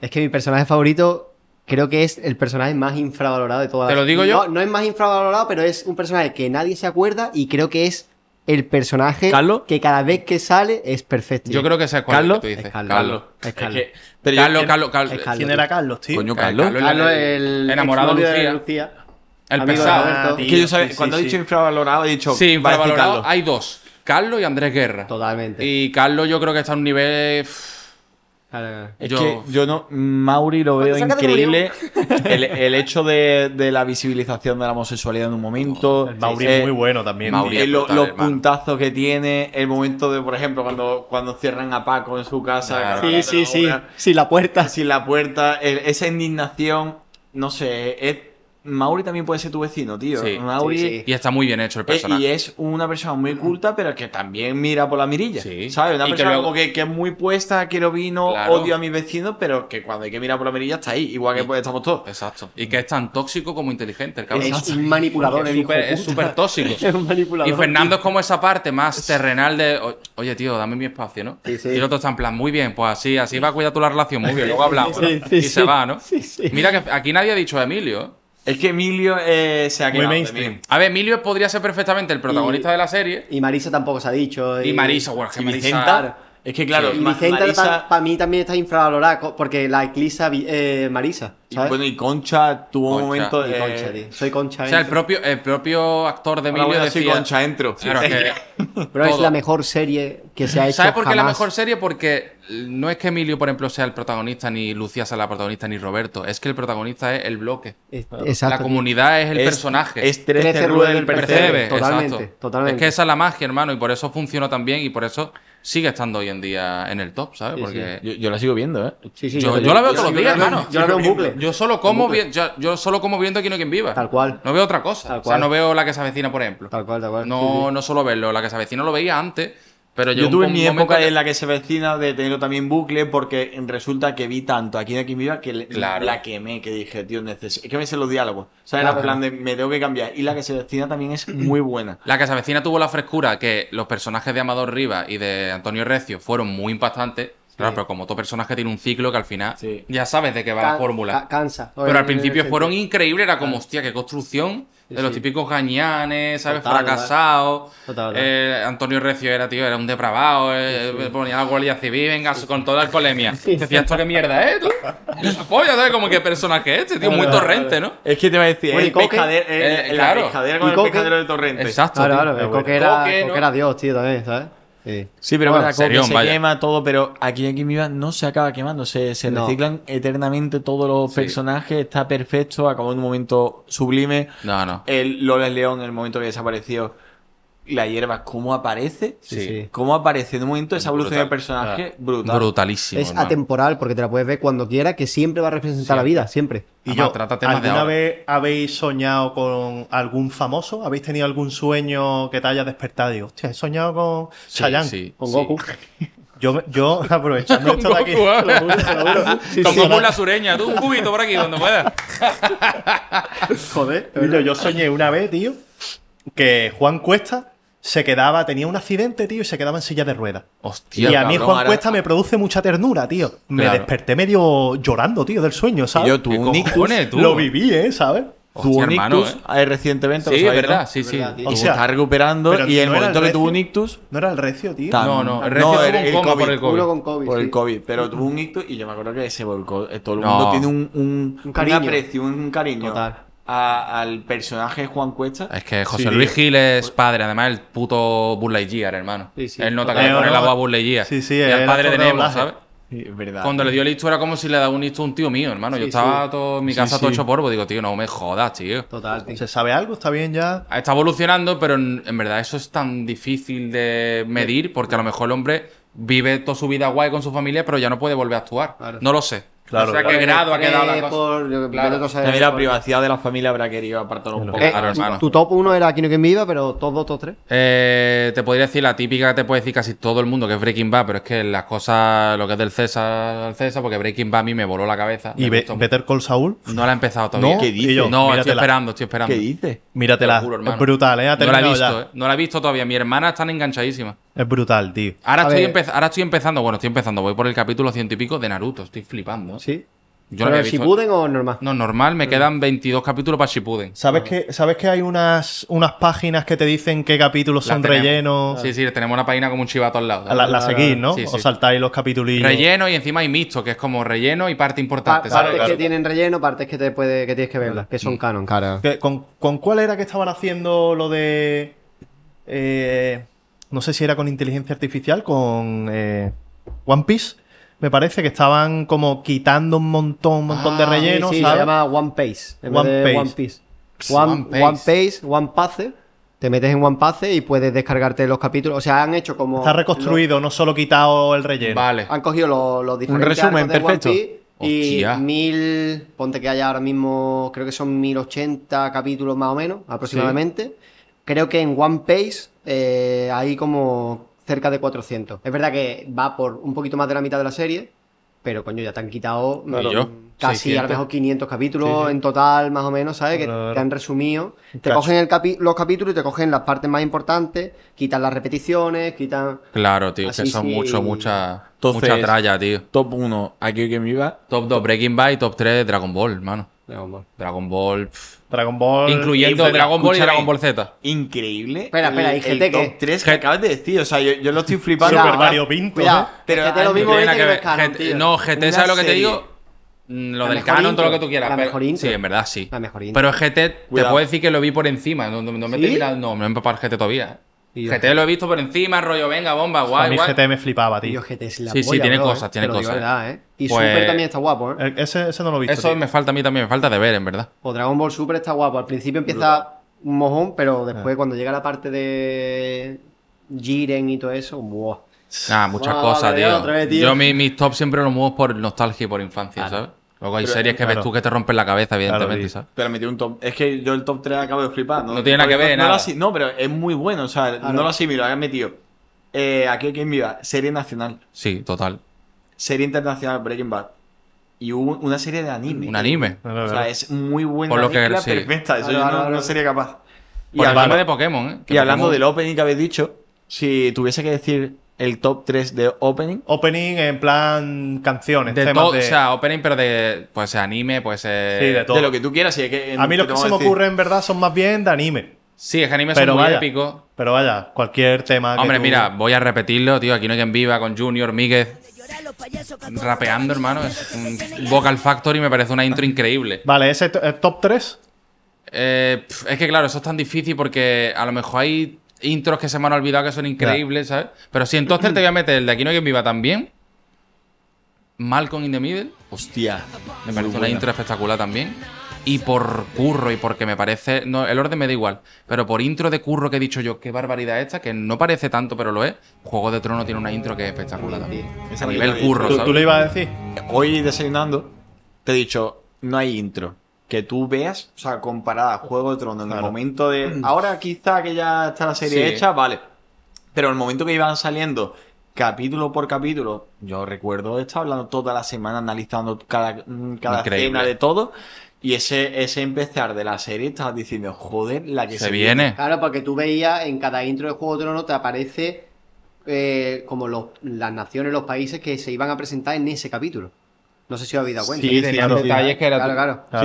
Es que mi personaje favorito creo que es el personaje más infravalorado de todas. ¿Te lo digo yo? No es más infravalorado, pero es un personaje que nadie se acuerda y creo que es el personaje Carlos. que cada vez que sale es perfecto. Yo creo que ese es Carlos. Que tú dices. Es Carlos. Carlos. Es Carlos. Es que, Carlos, Carlos, Carlos, ¿Quién era Carlos, tío? Coño, Carlos. Carlos, el, enamorado de Lucía. El pesado. que yo cuando he dicho infravalorado, he dicho. Sí, infravalorado. Hay dos: Carlos y Andrés Guerra. Totalmente. Y Carlos, yo creo que está a un nivel. Es yo, que yo no. Mauri lo ah, veo increíble. El, el, hecho de, la visibilización de la homosexualidad en un momento. Mauri es eh, muy bueno también. los puntazos que tiene. El momento de, por ejemplo, cuando, cuando cierran a Paco en su casa. sí, sí, sí. Sin la puerta. Sin la puerta. esa indignación. No sé. Es Mauri también puede ser tu vecino, tío. Sí, Mauri. Y está muy bien hecho el eh, personaje. Y es una persona muy mm. culta, pero que también mira por la mirilla. Sí. ¿Sabes? Una persona que, como que, es muy puesta, quiero vino, odio a mis vecinos, pero que cuando hay que mirar por la mirilla está ahí, igual que pues, estamos todos. Exacto. Y que es tan tóxico como inteligente, el Es un manipulador, Es súper tóxico. es un manipulador. Y Fernando es como esa parte más terrenal de, oye, tío, dame mi espacio, ¿no? Y el otro están en plan, muy bien, pues así, así va a cuidar tu la relación, muy bien, luego hablamos. y se va, ¿no? Mira que aquí nadie ha dicho a Emilio. ¿eh? Es que Emilio eh, se ha quedado. Muy A ver, Emilio podría ser perfectamente el protagonista de la serie. Y Marisa tampoco se ha dicho. Y, Marisa, bueno, que Marisa. Es que claro, y Marisa... para mí también está infravalorada porque la Eclisa eh, Marisa. ¿sabes? Y bueno, y Concha tuvo un momento de. Concha, Soy Concha. O sea, el propio, el propio, actor de Emilio decía. Soy Concha entro. Pero es la mejor serie que se ha hecho. ¿Sabes por qué la mejor serie? Porque no es que Emilio, por ejemplo, sea el protagonista, ni Lucía sea la protagonista, ni Roberto. Es que el protagonista es el bloque. la comunidad es el personaje. Es 13 del percebe. exacto. totalmente. Es que esa es la magia, hermano, y por eso funciona tan bien y por eso sigue estando hoy en día en el top, ¿sabes? Porque Yo, la sigo viendo, ¿eh? yo, la veo todos los días, hermano. Yo la veo en bucle. Yo solo como, yo, solo como viendo Aquí no quien viva. Tal cual. No veo otra cosa. O sea, no veo la que se avecina, por ejemplo. Tal cual, tal cual. No, no solo verlo. La que se avecina lo veía antes pero yo tuve mi época en la que se vecina de tenerlo también bucle porque resulta que vi tanto aquí de aquí viva que la quemé, que dije, tío, necesito... Es que me sé los diálogos. O sea, plan me tengo que cambiar. Y la que se vecina también es muy buena. La que se vecina tuvo la frescura que los personajes de Amador Rivas y de Antonio Recio fueron muy impactantes. Claro, pero como todo personaje tiene un ciclo que al final ya sabes de qué va la fórmula. Cansa. pero al eh, principio fueron increíbles, era como, hostia, qué construcción de los típicos gañanes, ¿sabes? fracasado Eh, Antonio Recio era, tío, era un depravado. Eh, eh, ponía la Guardia Civil, venga, con toda la alcoholemia. Decía, esto qué mierda, ¿eh? Tú? Pues ya ¿sabes? Como qué personaje este, tío, muy torrente, ¿no? Es que te iba a decir, el, pescadero, el, eh, el, claro. la con el pescadero de torrente. Exacto. Claro, claro, el coque era, coque era Dios, tío, también, ¿sabes? sí, pero bueno, se quema todo, pero aquí aquí Viva no se acaba quemando, se, se reciclan eternamente todos los personajes, está perfecto, acabó en un momento sublime. No, no. El Lola León en el momento que desapareció la hierba, cómo aparece, sí. cómo aparece en un momento esa evolución de personaje ah, brutal. Brutalísimo. Es atemporal porque te la puedes ver cuando quieras, que siempre va a representar la vida, siempre. Y yo, trata ¿alguna vez habéis soñado con algún famoso? ¿Habéis tenido algún sueño que te haya despertado? digo hostia, he soñado con sí, con Goku. Yo, yo aprovechando esto aquí. ¿eh? Lo sureña, tú un cubito por aquí cuando puedas. Joder, yo soñé una vez, tío, que Juan Cuesta se quedaba, tenía un accidente, tío, y se quedaba en silla de ruedas. Hostia, y a mí Juan Cuesta me produce mucha ternura, tío. Me desperté medio llorando, tío, del sueño, ¿sabes? Yo tuve ¿Qué tú? Lo viví, ¿eh? ¿Sabes? tu hermano, ictus ¿eh? recientemente. Sí, pues, es verdad, sí, sí. Y se está recuperando. Y el momento que tuvo un ictus. ¿No era el recio, tío? No, no, el recio un coma por el COVID. con COVID. Por el COVID, pero tuvo un ictus y yo me acuerdo que se volcó. Todo el mundo tiene un, un, cariño. aprecio, un cariño. Total al personaje Juan Cuesta. Es que José Luis Gil es padre, además el puto Burley hermano. Él nota que le pone el agua a Burley Sí, sí, y el padre de Nemo, ¿sabes? verdad. Cuando le dio el listo era como si le daba un listo a un tío mío, hermano. Yo estaba todo, en mi casa todo hecho polvo. Digo, tío, no me jodas, tío. Total, ¿Se sabe algo? ¿Está bien ya? Está evolucionando, pero en, verdad eso es tan difícil de medir porque a lo mejor el hombre vive toda su vida guay con su familia, pero ya no puede volver a actuar. No lo sé. Claro, o sea, qué grado ha quedado la cosa. la privacidad de la familia habrá querido apartar un eh, poco. claro, eh, hermano. Tu top uno era Kino que me iba, pero top dos top tres Eh, te podría decir la típica que te puede decir casi todo el mundo, que es Breaking Bad, pero es que las cosas, lo que es del César al César, porque Breaking Bad a mí me voló la cabeza. ¿Y Better Call Saul? No la he empezado todavía. ¿No? ¿Qué dices? No, estoy esperando, estoy esperando. ¿Qué dices? Míratela. Juro, es brutal, ¿eh? Ha no la he visto, eh. No la he visto todavía. Mi hermana está enganchadísima. Es brutal, tío. Ahora estoy, empezando, bueno, estoy empezando, voy por el capítulo científico de Naruto, estoy flipando. Sí. ¿Pero no o normal? No, normal, me mm. quedan 22 capítulos para Shippuden. ¿Sabes, ah. que, ¿sabes que hay unas, unas páginas que te dicen qué capítulos son rellenos? Sí, sí, tenemos una página como un chivato al lado. La, ah, seguís, ¿no? Sí, O saltáis los capítulos. Relleno y encima hay mixto, que es como relleno y parte importante. Partes que tienen relleno, partes que, te puede, que tienes que verlas, que son mm. canon, cara. ¿Con, ¿Con cuál era que estaban haciendo lo de...? Eh no sé si era con inteligencia artificial, con eh, One Piece, me parece que estaban como quitando un montón, un montón de ah, rellenos. se llama One Piece. One, vez One, Piece. One, Piece. One, Pace. Te metes en One Pace y puedes descargarte los capítulos. O sea, han hecho como. Está reconstruido, no solo quitado el relleno. Vale. Han cogido los, los diferentes. Un resumen, perfecto. One Piece y mil. Ponte que haya ahora mismo, creo que son 1080 capítulos más o menos, aproximadamente. Creo que en One Piece eh, hay como cerca de 400. Es verdad que va por un poquito más de la mitad de la serie, pero coño, ya te han quitado mm, casi a lo mejor 500 capítulos en total, más o menos, ¿sabes? Que te han resumido. Te cogen los capítulos y te cogen las partes más importantes, quitan las repeticiones, quitan. Claro, tío, que son mucho, mucha, tralla, tío. Top 1, aquí que me iba. Top 2, Breaking Bad y top 3, Dragon Ball, mano. Dragon Ball. Dragon Ball. Dragon Ball. Incluyendo Dragon Ball y Dragon Ball Z. Increíble. Espera, espera, hay gente que- 3 que acabas de decir. O sea, yo, lo estoy flipando. Super Mario Pinto. Cuidado, pero lo mismo que no canon, no, GT, ¿sabes lo que te digo? Mm, lo del canon, todo lo que tú quieras. la pero- mejor Sí, en verdad, sí. La mejor Pero GT, te puedo decir que lo vi por encima. No, no- me he ¿Sí? no, me he GT todavía. ¿eh? GT lo he visto por encima, rollo, venga, bomba, guay, a mí GT me flipaba, tío. Yo GT es la Sí, sí, tiene eh. cosas, tiene cosas. verdad, ¿eh? Y Super pues también está guapo, ¿eh? ese, ese no lo he visto. Eso me falta a mí también, me falta de ver, en verdad. O Dragon Ball Super está guapo. Al principio empieza un mojón, pero eh. después cuando llega la parte de Jiren y todo eso, ¡buah! Nada, muchas cosas, tío. Yo mis top siempre los muevo por nostalgia y por infancia, ¿sabes? Luego hay series que ves tú que te rompen la cabeza, evidentemente, ¿sabes? Pero metí un top. Es que yo el top 3 acabo de flipar. No, no tiene nada que ver, no, No, pero es muy bueno, o sea, no lo asimilo, Habían metido. Eh, aquí hay quien viva, serie nacional. Sí, total. Serie internacional, Breaking Bad. Y una serie de anime. Un anime. O sea, es muy buena. Por lo que la perfecta, eso yo no, sería capaz. Y hablando de Pokémon, ¿eh? y hablando del opening que habéis dicho, si tuviese que decir el top 3 de opening. Opening en plan canciones, de O sea, opening, pero de pues anime, pues... Eh, de, todo. lo que tú quieras. a mí lo que se me ocurre en verdad, son más bien de anime. Sí, es que anime pero son muy Pero vaya, cualquier tema Hombre, que mira, voy a repetirlo, tío. Aquí no hay quien viva con Junior, Míguez... Rapeando, hermano. Es un Vocal factor y me parece una intro increíble. Vale, ¿ese top 3? Eh, es que claro, eso es tan difícil porque a lo mejor hay intros que se me han olvidado que son increíbles, ¿sabes? Pero si entonces te voy a meter el de Aquí no hay viva también. Malcolm in the Middle. Hostia. Me parece una intro espectacular también. Y por curro y porque me parece. No, el orden me da igual. Pero por intro de curro que he dicho yo, qué barbaridad esta, que no parece tanto, pero lo es. Juego de Trono tiene una intro que es espectacular también. Es curro. ¿Tú, ¿sabes? ¿Tú le ibas a decir? Hoy designando, te he dicho, no hay intro que tú veas, o sea, comparada a Juego de Tronos, en el momento de. Ahora quizá que ya está la serie hecha, vale. Pero en el momento que iban saliendo capítulo por capítulo, yo recuerdo estar hablando toda la semana, analizando cada, mm, cada escena de todo. Y ese, ese empezar de la serie, estabas diciendo, joder, la que se, viene. Claro, porque tú veías en cada intro de Juego de Tronos te aparece eh, como los, las naciones, los países que se iban a presentar en ese capítulo. No sé si os habéis dado cuenta. Sí, ¿eh?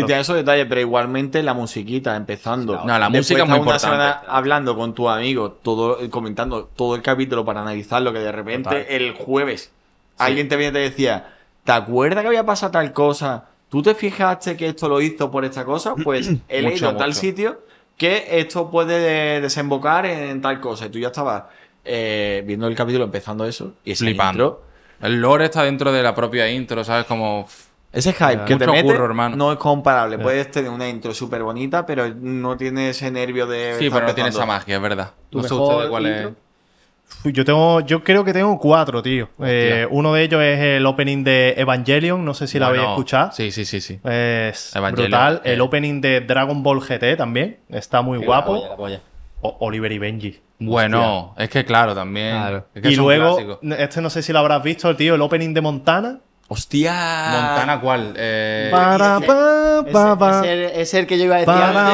tenía esos detalles, pero igualmente la musiquita empezando. No, la música es muy una hablando con tu amigo, todo, eh, comentando todo el capítulo para analizarlo, que de repente el jueves alguien te viene y te decía, ¿te acuerdas que había pasado tal cosa? ¿Tú te fijaste que esto lo hizo por esta cosa? Pues he leído a tal sitio que esto puede desembocar en tal cosa. Y tú ya estabas eh, viendo el capítulo empezando eso y ese Flipando. El lore está dentro de la propia intro, ¿sabes? Como... Ese hype que te mete hermano. no es comparable. Puede Puedes tener una intro súper bonita, pero no tiene ese nervio de. Sí, pero no tiene esa magia, es verdad. No sé cuál es. Yo tengo, yo creo que tengo cuatro, tío. Eh, uno de ellos es el opening de Evangelion, no sé si la habéis escuchado. Sí, sí, sí, sí. Es brutal. El opening de Dragon Ball GT también. Está muy guapo. Oliver y Benji. Bueno, es que claro, también. y luego, este no sé si lo habrás visto, tío, el opening de Montana. Hostia. Montana, ¿cuál? es, el, que yo iba a decir.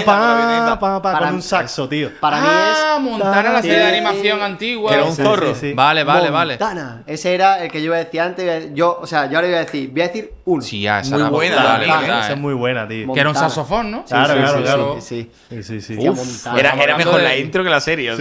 antes. con un saxo, tío. Para mí es. Ah, Montana, la serie de animación antigua. era un zorro. Vale, vale, vale. Montana. Ese era el que yo iba a decir antes. Yo, o sea, yo ahora iba a decir, voy a decir uno. Sí, ya, esa muy buena. esa es eh. muy buena, tío. Que era un saxofón, ¿no? Claro, claro, claro. Sí, sí. Uf, era, era, mejor la intro que la serie.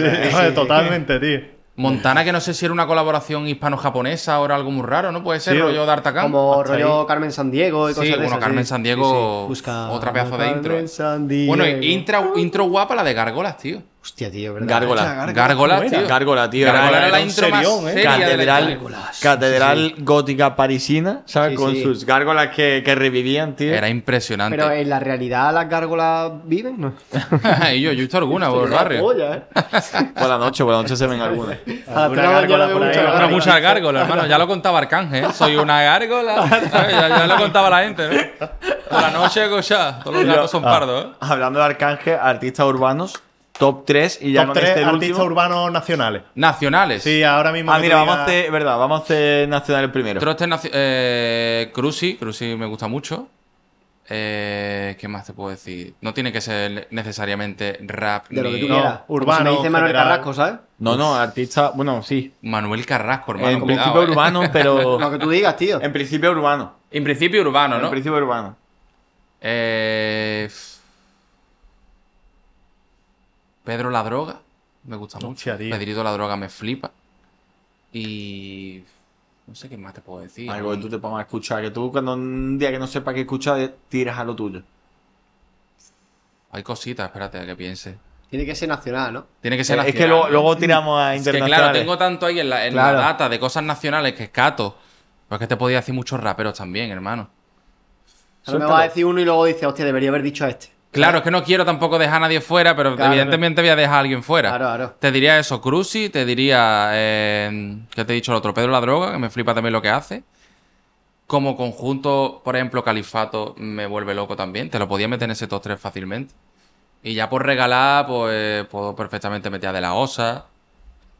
totalmente, tío. Montana, que no sé si era una colaboración hispano-japonesa o era algo muy raro, ¿no? Puede ser rollo de Como rollo Carmen San Diego y cosas bueno, Carmen sí. San Diego, otra pedazo de intro. Bueno, intro, intro guapa la de Gargolas, tío. Hostia, tío, ¿verdad? Gárgola. Eh. Gárgola, tío. Gárgola, tío. era la intro más ¿eh? Catedral, catedral gótica parisina, ¿sabes? Con sus gárgolas que, que, revivían, tío. Era impresionante. Pero en la realidad las gárgolas viven, y yo, yo he visto algunas por el barrio. Eh. por la noche, por la noche se ven algunas. muchas gárgolas, hermano. Ya lo contaba Arcángel, ¿eh? Soy una gárgola. ya, ya, lo contaba la gente, ¿no? Por la noche, ya. Todos los gatos son ah, pardos, ¿eh? Hablando de Arcángel, artistas urbanos Top 3 y ya Top con artistas urbanos nacionales. Nacionales. Sí, ahora mismo. Ah, mira, vamos a hacer, verdad, vamos a hacer nacionales primero. Trotes. eh, Cruci, Cruci me gusta mucho. Eh, ¿Qué más te puedo decir? No tiene que ser necesariamente rap de urbano. me dice Manuel Carrasco, ¿sabes? No, no, artista, bueno, sí. Manuel Carrasco, hermano. En principio eh. urbano, pero. lo que tú digas, tío. En principio urbano. En principio urbano, ¿no? En principio urbano. Eh. Pedro la droga, me gusta mucho. Pedrito la droga me flipa. Y. No sé qué más te puedo decir. Algo que tú te pongas a escuchar, que tú cuando un día que no sepas qué escuchar, tiras a lo tuyo. Hay cositas, espérate, a que piense. Tiene que ser nacional, ¿no? Tiene que ser nacional. Es que luego, tiramos a internacional. Es que, claro, tengo tanto ahí en, la, data de cosas nacionales que escato. Pero es que te podía decir muchos raperos también, hermano. Ahora me va a decir uno y luego dice, hostia, debería haber dicho a este. Claro, ¿Eh? es que no quiero tampoco dejar a nadie fuera, pero evidentemente voy a dejar a alguien fuera. Te diría eso, Cruci, te diría. Eh, ¿Qué te he dicho el otro? Pedro la droga, que me flipa también lo que hace. Como conjunto, por ejemplo, Califato me vuelve loco también. Te lo podía meter en ese 2 3 fácilmente. Y ya por regalar, pues puedo perfectamente meter a De La Osa.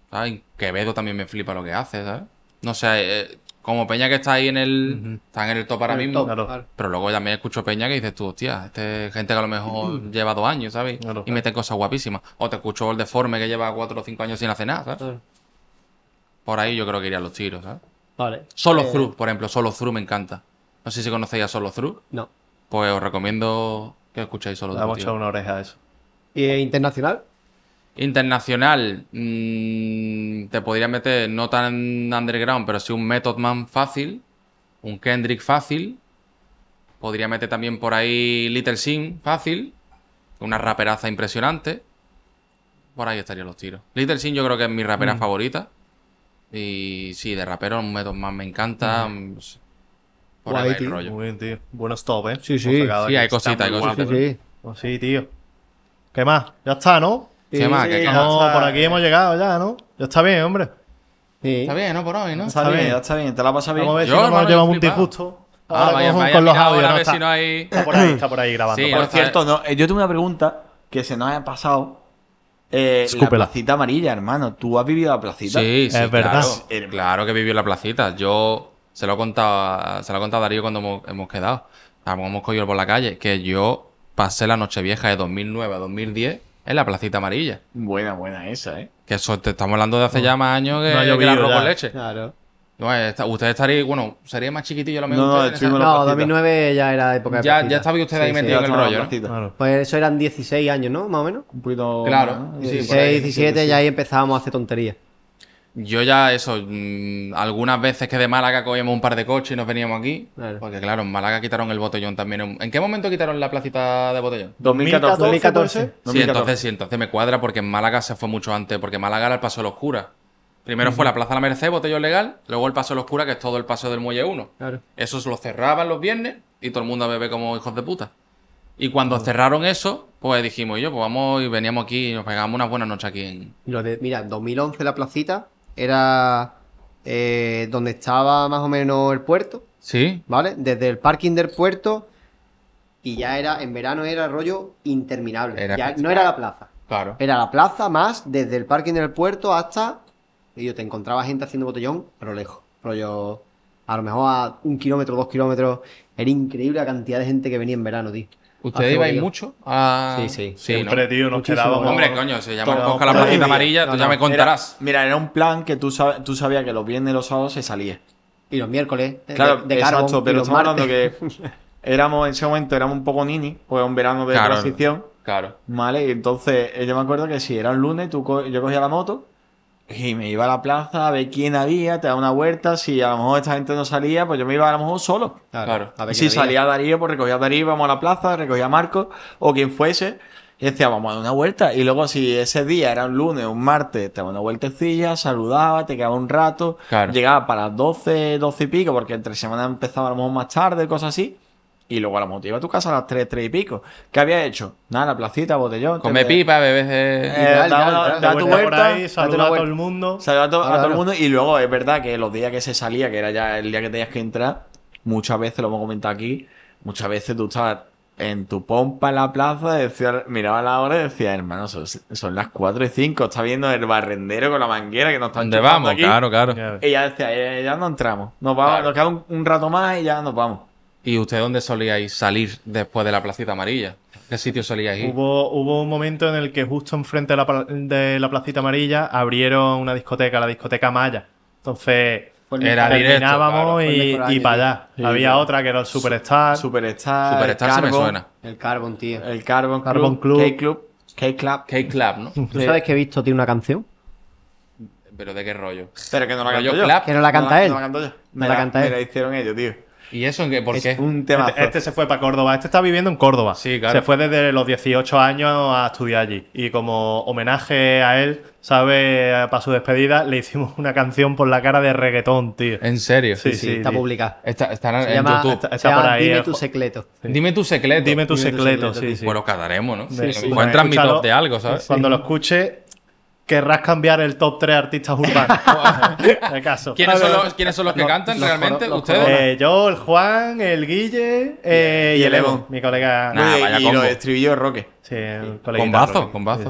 ¿sabes? Quevedo también me flipa lo que hace, ¿sabes? No sé, eh, como Peña que está ahí en el. en el top ahora mismo. Pero luego también escucho Peña que dices tú, hostia, este gente que a lo mejor mm. lleva dos años, ¿sabes? y meten cosas guapísimas. O te escucho el deforme que lleva cuatro o cinco años sin hacer nada, ¿sabes? Por ahí yo creo que irían los tiros, ¿sabes? Vale. Solo Thru, eh, por ejemplo, Solo Thru me encanta. No sé si conocéis a Solo Thru. No. Pues os recomiendo que escuchéis Solo Thru. Le ha echar una oreja a eso. ¿Y internacional? Internacional, mm, te podría meter no tan underground, pero sí un Method Man fácil, un Kendrick fácil. Podría meter también por ahí Little Sin fácil, una raperaza impresionante. Por ahí estarían los tiros. Little Sin yo creo que es mi rapera mm. favorita. Y sí, de rapero un Method Man me encanta. Mm. por ahí Muy bien, tío. Buenos top, ¿eh? Sí, sí. Sí, hay cositas, hay cositas. Sí, sí. Pues sí, tío. ¿Qué más? Ya está, ¿no? por aquí hemos llegado ya, ¿no? Ya está bien, hombre. Está bien, ¿no? Por hoy, ¿no? Está, bien, está bien. Te la pasas bien. Vamos a ver Yo, si no nos llevamos un disgusto. Ah, vaya, con, los audios, está, si no hay... por ahí, está por ahí grabando. Sí, por cierto, no, eh, yo tengo una pregunta que se nos ha pasado. Eh, la placita amarilla, hermano. ¿Tú has vivido la placita? Sí, sí. Es verdad. Claro, eh, que he la placita. Yo se lo he contado, se lo he contado a Darío cuando hemos, hemos quedado. Hemos cogido por la calle. Que yo pasé la noche vieja de 2009 a 2010 en la placita amarilla. Buena, buena esa, ¿eh? Que eso, te estamos hablando de hace ya más años que, no que arroz con leche. Claro. No, eh, usted estaría, bueno, sería más chiquitillo lo mismo. No, 2009 ya era época de Ya, ya estaba usted ahí metido en el rollo, ¿no? Claro. Pues eso eran 16 años, ¿no? Más o menos. Un poquito... Claro. 16, 17, 17, ya ahí empezábamos a hacer tonterías. Yo ya, eso, mm, algunas veces que de Málaga cogíamos un par de coches y nos veníamos aquí. Porque claro, en Málaga quitaron el botellón también. ¿En qué momento quitaron la placita de botellón? 2014. 2014. Sí, entonces sí, entonces me cuadra porque en Málaga se fue mucho antes, porque Málaga era el Paso de la oscura. Primero fue la Plaza de la Merced, botellón legal, luego el Paso de la oscura, que es todo el paso del Muelle 1. Claro. Eso se lo cerraban los viernes y todo el mundo bebé como hijos de puta. Y cuando cerraron eso, pues dijimos, yo, pues vamos y veníamos aquí y nos pegamos una buena noche aquí en... Lo de, mira, 2011 la placita, era eh, donde estaba más o menos el puerto. Sí. ¿Vale? Desde el parking del puerto y ya era, en verano era rollo interminable. no era la plaza. Claro. Era la plaza más desde el parking del puerto hasta. Y yo te encontraba gente haciendo botellón, pero lejos. Rollo. A lo mejor a un kilómetro, dos kilómetros. Era increíble la cantidad de gente que venía en verano, tío. ¿Ustedes ir mucho? A... Ah, sí, sí. sí ¿no? tío, nos quedábamos. Hombre, coño, se llama Posca la plaquita Amarilla, tú ya me contarás. mira, era un plan que tú, sabes tú sabías que los viernes y los sábados se salía. Y los miércoles. De, claro, exacto, pero estamos hablando que éramos, en ese momento éramos un poco nini, pues un verano de transición. Claro. Vale, y entonces eh, yo me acuerdo que si era un lunes, tú yo cogía la moto y me iba a la plaza a ver quién había, te daba una vuelta. Si a lo mejor esta gente no salía, pues yo me iba a lo mejor solo. Claro. a ver si salía Darío, pues recogía a Darío, vamos a la plaza, recogía a Marco o quien fuese. Y decía, vamos a dar una vuelta. Y luego, si ese día era un lunes, un martes, te daba una vueltecilla, saludaba, te quedaba un rato. Llegaba para las 12, Doce y pico, porque entre semana empezaba a lo mejor más tarde, cosas así. Y luego a la iba a tu casa a las 3, 3 y pico. ¿Qué había hecho? Nada, la placita, botellón. Come te... pipa, bebes. da, eh, da, tu vuelta. saluda a todo el mundo. Saluda a, a todo el mundo. Y luego es verdad que los días que se salía, que era ya el día que tenías que entrar, muchas veces, lo hemos comentado aquí, muchas veces tú estabas en tu pompa en la plaza, decía, miraba la hora y decía, hermano, son, las 4 y 5, está viendo el barrendero con la manguera que nos están ¿Dónde vamos? Claro, claro. Y ya decía, eh, ya, no entramos. Nos, vamos, nos queda un, rato más y ya nos vamos. ¿Y usted dónde solíais salir después de la Placita Amarilla? ¿Qué sitio solíais ir? Hubo, un momento en el que justo enfrente de la, Placita Amarilla abrieron una discoteca, la discoteca Maya. Entonces terminábamos y, para allá. Había otra que era el Superstar. Superstar. Superstar se me suena. El Carbon, tío. El Carbon, Carbon Club. K-Club. K-Club. no ¿Tú sabes que he visto tío, una canción? ¿Pero de qué rollo? Pero que no la canto yo. Que no la canta él. yo. Me, la, canta él. Me la hicieron ellos, tío. ¿Y eso en qué? ¿Por Es un tema. Este, este se fue para Córdoba. Este está viviendo en Córdoba. Sí, Se fue desde los 18 años a estudiar allí. Y como homenaje a él, ¿sabe? Para su despedida, le hicimos una canción por la cara de reggaetón, tío. ¿En serio? Sí, sí. está publicada. Está, en, YouTube. Está, ahí. Eh, Dime tu secreto. Dime tu secreto. Dime tu secreto, sí, sí. Bueno, quedaremos, ¿no? Sí, Encuentras de algo, ¿sabes? Cuando lo escuche, querrás cambiar el top 3 artistas urbanos. caso. ¿Quiénes, son los, que cantan realmente? ¿Ustedes? Eh, yo, el Juan, el Guille eh, y, el Evo, mi colega. y lo los estribillos Roque. Sí, el colega. Con bazo, con bazo.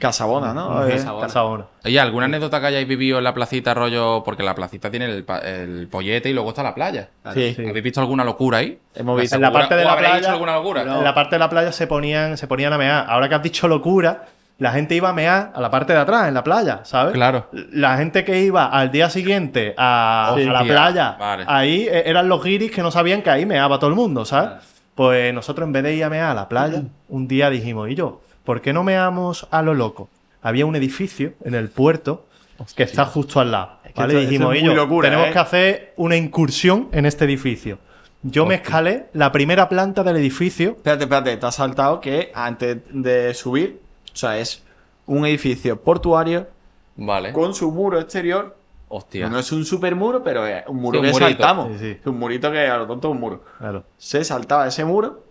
Casabona, ¿no? Eh, Casabona. ¿Y ¿alguna anécdota que hayáis vivido en la placita, rollo? Porque la placita tiene el, pollete y luego está la playa. Sí, ¿Habéis visto alguna locura ahí? Hemos visto. En la parte de la playa. alguna locura? En la parte de la playa se ponían, se ponían a mear. Ahora que has dicho locura la gente iba a mear a la parte de atrás, en la playa, ¿sabes? Claro. La gente que iba al día siguiente a, la playa, ahí eh, eran los giris que no sabían que ahí meaba todo el mundo, ¿sabes? Pues nosotros en vez de ir a mear a la playa, un día dijimos, y yo, ¿por qué no meamos a lo loco? Había un edificio en el puerto que está justo al lado. dijimos, y yo, tenemos ¿eh? que hacer una incursión en este edificio. Yo me escalé la primera planta del edificio. Espérate, espérate, te has saltado que antes de subir o sea, es un edificio portuario vale. con su muro exterior. Hostia. No es un supermuro, pero es un muro que saltamos. Un murito que a lo tonto es un muro. Claro. Se saltaba ese muro.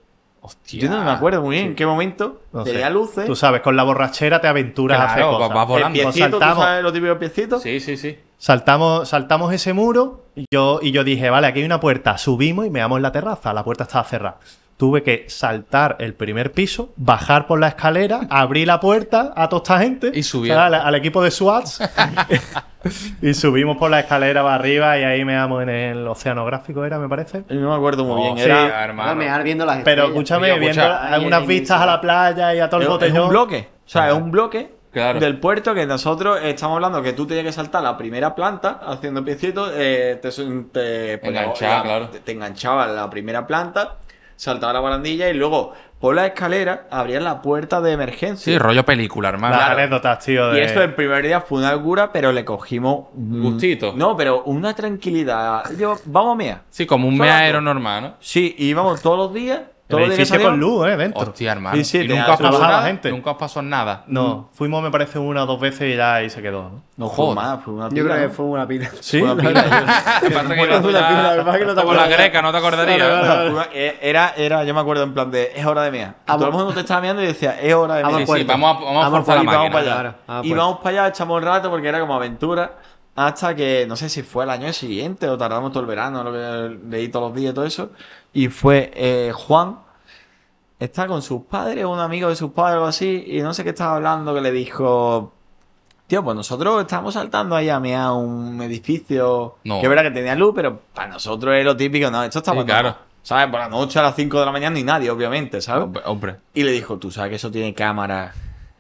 Hostia. Yo no me acuerdo muy bien en qué momento. No tenía luces. Tú sabes, con la borrachera te aventuras a hacer cosas. Vas volando. El piecito, saltamos. ¿tú sabes los típicos piecitos? Sí, sí, sí. Saltamos, saltamos ese muro y yo, y yo dije, vale, aquí hay una puerta. Subimos y me damos la terraza. La puerta estaba cerrada tuve que saltar el primer piso, bajar por la escalera, abrir la puerta a toda esta gente. Y subir. al, equipo de SWATs. y subimos por la escalera para arriba y ahí me damos en el oceanográfico, ¿era? Me parece. Eh, no me acuerdo muy oh, bien. era, Pero escúchame, viendo algunas vistas a la playa y a todo el botellón. Es un bloque. O sea, es un bloque del puerto que nosotros estamos hablando que tú tenías que saltar la primera planta haciendo piecitos, eh, te, te enganchaba la primera planta saltaba la barandilla y luego por la escalera abrían la puerta de emergencia. Sí, rollo película, hermano. Las tío. Y esto el primer día fue una locura, pero le cogimos. gustito. No, pero una tranquilidad. Yo, vamos a mea. Sí, como un meaero normal, ¿no? Sí, íbamos todos los días todo el edificio con luz, ¿eh? Dentro. Hostia, hermano. nunca os pasó nada, gente. Nunca os pasó nada. No, mm. fuimos, me parece, una o dos veces y ya ahí se quedó. No, joder. Más, fue una Yo creo que fue una pila. Sí, fue una pila. te la greca, no te acordarías. Eh, era, era, yo me acuerdo en plan de, es hora de mía. A todo el mundo te estaba mirando y decía, es hora de mía. Sí, vamos a forzar la máquina. Y vamos para allá, echamos un rato porque era como aventura hasta que no sé si fue el año siguiente o tardamos todo el verano, lo leí todos los días y todo eso. Y fue eh, Juan, está con sus padres, un amigo de sus padres o algo así, y no sé qué estaba hablando, que le dijo, tío, pues nosotros estamos saltando ahí a un edificio, que era que tenía luz, pero para nosotros es lo típico, no, esto está claro. ¿Sabes? Por la noche a las 5 de la mañana ni nadie, obviamente, ¿sabes? Hombre, Y le dijo, tú sabes que eso tiene cámaras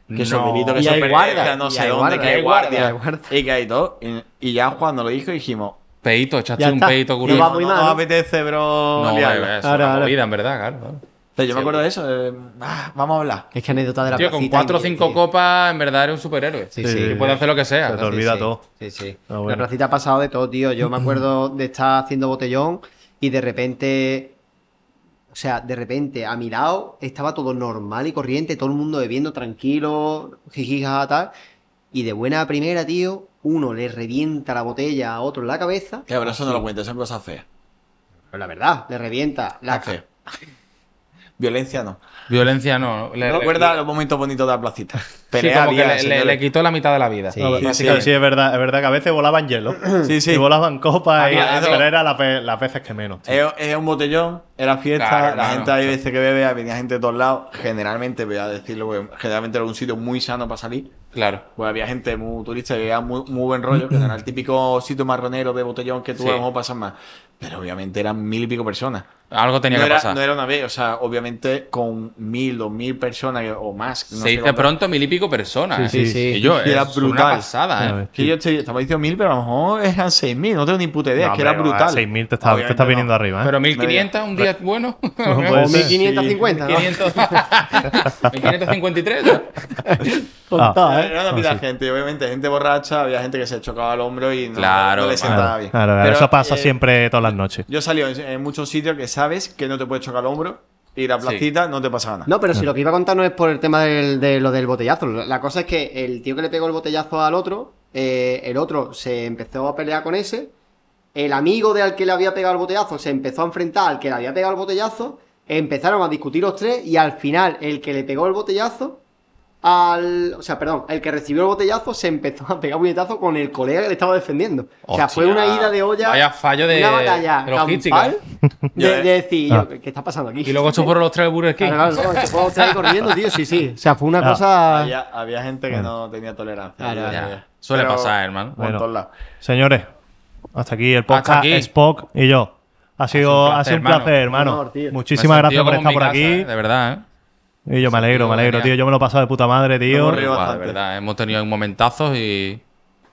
que son Sotelito que son se no sé dónde, que hay guardia, y que hay todo. Y, ya cuando lo dijo dijimos... Peito, echaste un peito curioso. No, no, no, apetece, bro. No, es movida, en verdad, claro. yo me acuerdo de eso. Eh, ah, vamos a hablar. Es que anécdota de la Tío, con cuatro o cinco copas, en verdad eres un superhéroe. Sí, sí. Que puede hacer lo que sea. Se te olvida todo. Sí, sí. Ah, la placita ha pasado de todo, tío. Yo me acuerdo de estar haciendo botellón y de repente o sea, de repente a mi lado estaba todo normal y corriente, todo el mundo bebiendo tranquilo, jijija, tal. Y de buena primera, tío, uno le revienta la botella a otro en la cabeza. Que ahora eso no lo cuenta, siempre es a fea. Pero la verdad, le revienta la. cabeza. Violencia no. Violencia no. recuerda los momentos bonitos de la placita. sí, le, quitó la mitad de la vida. Sí, sí, es verdad. Es verdad que a veces volaban hielo. sí, sí. Y volaban copas. Y, ah, pero era la las veces que menos. Era un botellón, era fiesta. la gente hay veces que bebe, venía gente de todos lados. Generalmente, voy a decirlo, generalmente era un sitio muy sano para salir. Claro. Pues había gente muy turista que veía muy, buen rollo, que era el típico sitio marronero de botellón que tú a pasar más. Pero obviamente eran mil y pico personas. Algo tenía que era, pasar. No era una vez, o sea, obviamente con mil, dos mil personas o más. No se dice pronto mil y pico personas. Sí, sí, sí. Y era brutal. Una pasada, ¿eh? yo estaba diciendo mil, pero a lo mejor eran seis mil, no tengo ni puta idea, es que era brutal. Seis mil te está, está viniendo arriba, ¿eh? Pero mil quinientas, un día bueno. o mil quinientas cincuenta, Mil quinientas cincuenta y tres. Ah. ¿eh? Era una vida de ah, gente, obviamente, gente borracha, había gente que se chocaba el hombro y no, le sentaba bien. Claro, eso pasa siempre todos noches. Yo he salido en, muchos sitios que sabes que no te puedes chocar el hombro y la placita no te pasa nada. No, pero si lo que iba a contar no es por el tema del, de lo del botellazo. La cosa es que el tío que le pegó el botellazo al otro, eh, el otro se empezó a pelear con ese. El amigo del al que le había pegado el botellazo se empezó a enfrentar al que le había pegado el botellazo. Empezaron a discutir los tres y al final el que le pegó el botellazo al. O sea, perdón, el que recibió el botellazo se empezó a pegar puñetazo con el colega que le estaba defendiendo. o sea, fue una ida de olla. Vaya fallo de. Una batalla de eh. decir, ah. ¿qué está pasando aquí? Y luego esto por los tres burros Se Claro, corriendo, tío, sí, sí. O sea, fue una ah. cosa. Había, gente que no tenía tolerancia. Suele pasar, hermano. señores, hasta aquí el podcast. Spock y yo. Ha sido, ha sido un placer, hermano. Muchísimas gracias por estar por aquí. de verdad, ¿eh? Y yo me alegro, me alegro, tío. Yo me lo he pasado de puta madre, tío. Hemos, de verdad, hemos tenido momentazos y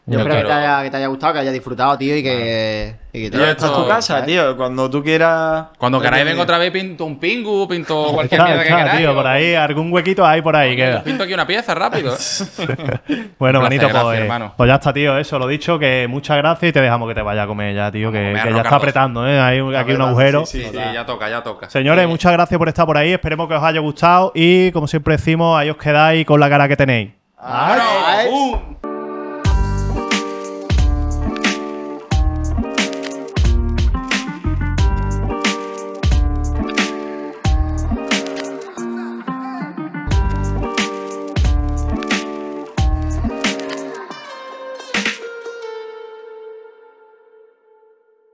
yo, espero que, te haya, gustado, que haya disfrutado, tío, y que. que es tu casa, tío. Cuando tú quieras. Cuando queráis, vengo otra vez, pinto un pingu, pinto cualquier mierda que queráis. tío, por ahí, algún huequito hay por ahí. Pinto aquí una pieza rápido. ¿eh? bueno, bonito, manito, pues, pues, ya está, tío. Eso, lo dicho, que muchas gracias y te dejamos que te vayas a comer ya, tío. que, ya está apretando, ¿eh? Hay aquí un agujero. Sí, sí, ya toca, ya toca. Señores, muchas gracias por estar por ahí. Esperemos que os haya gustado y, como siempre decimos, ahí os quedáis con la cara que tenéis.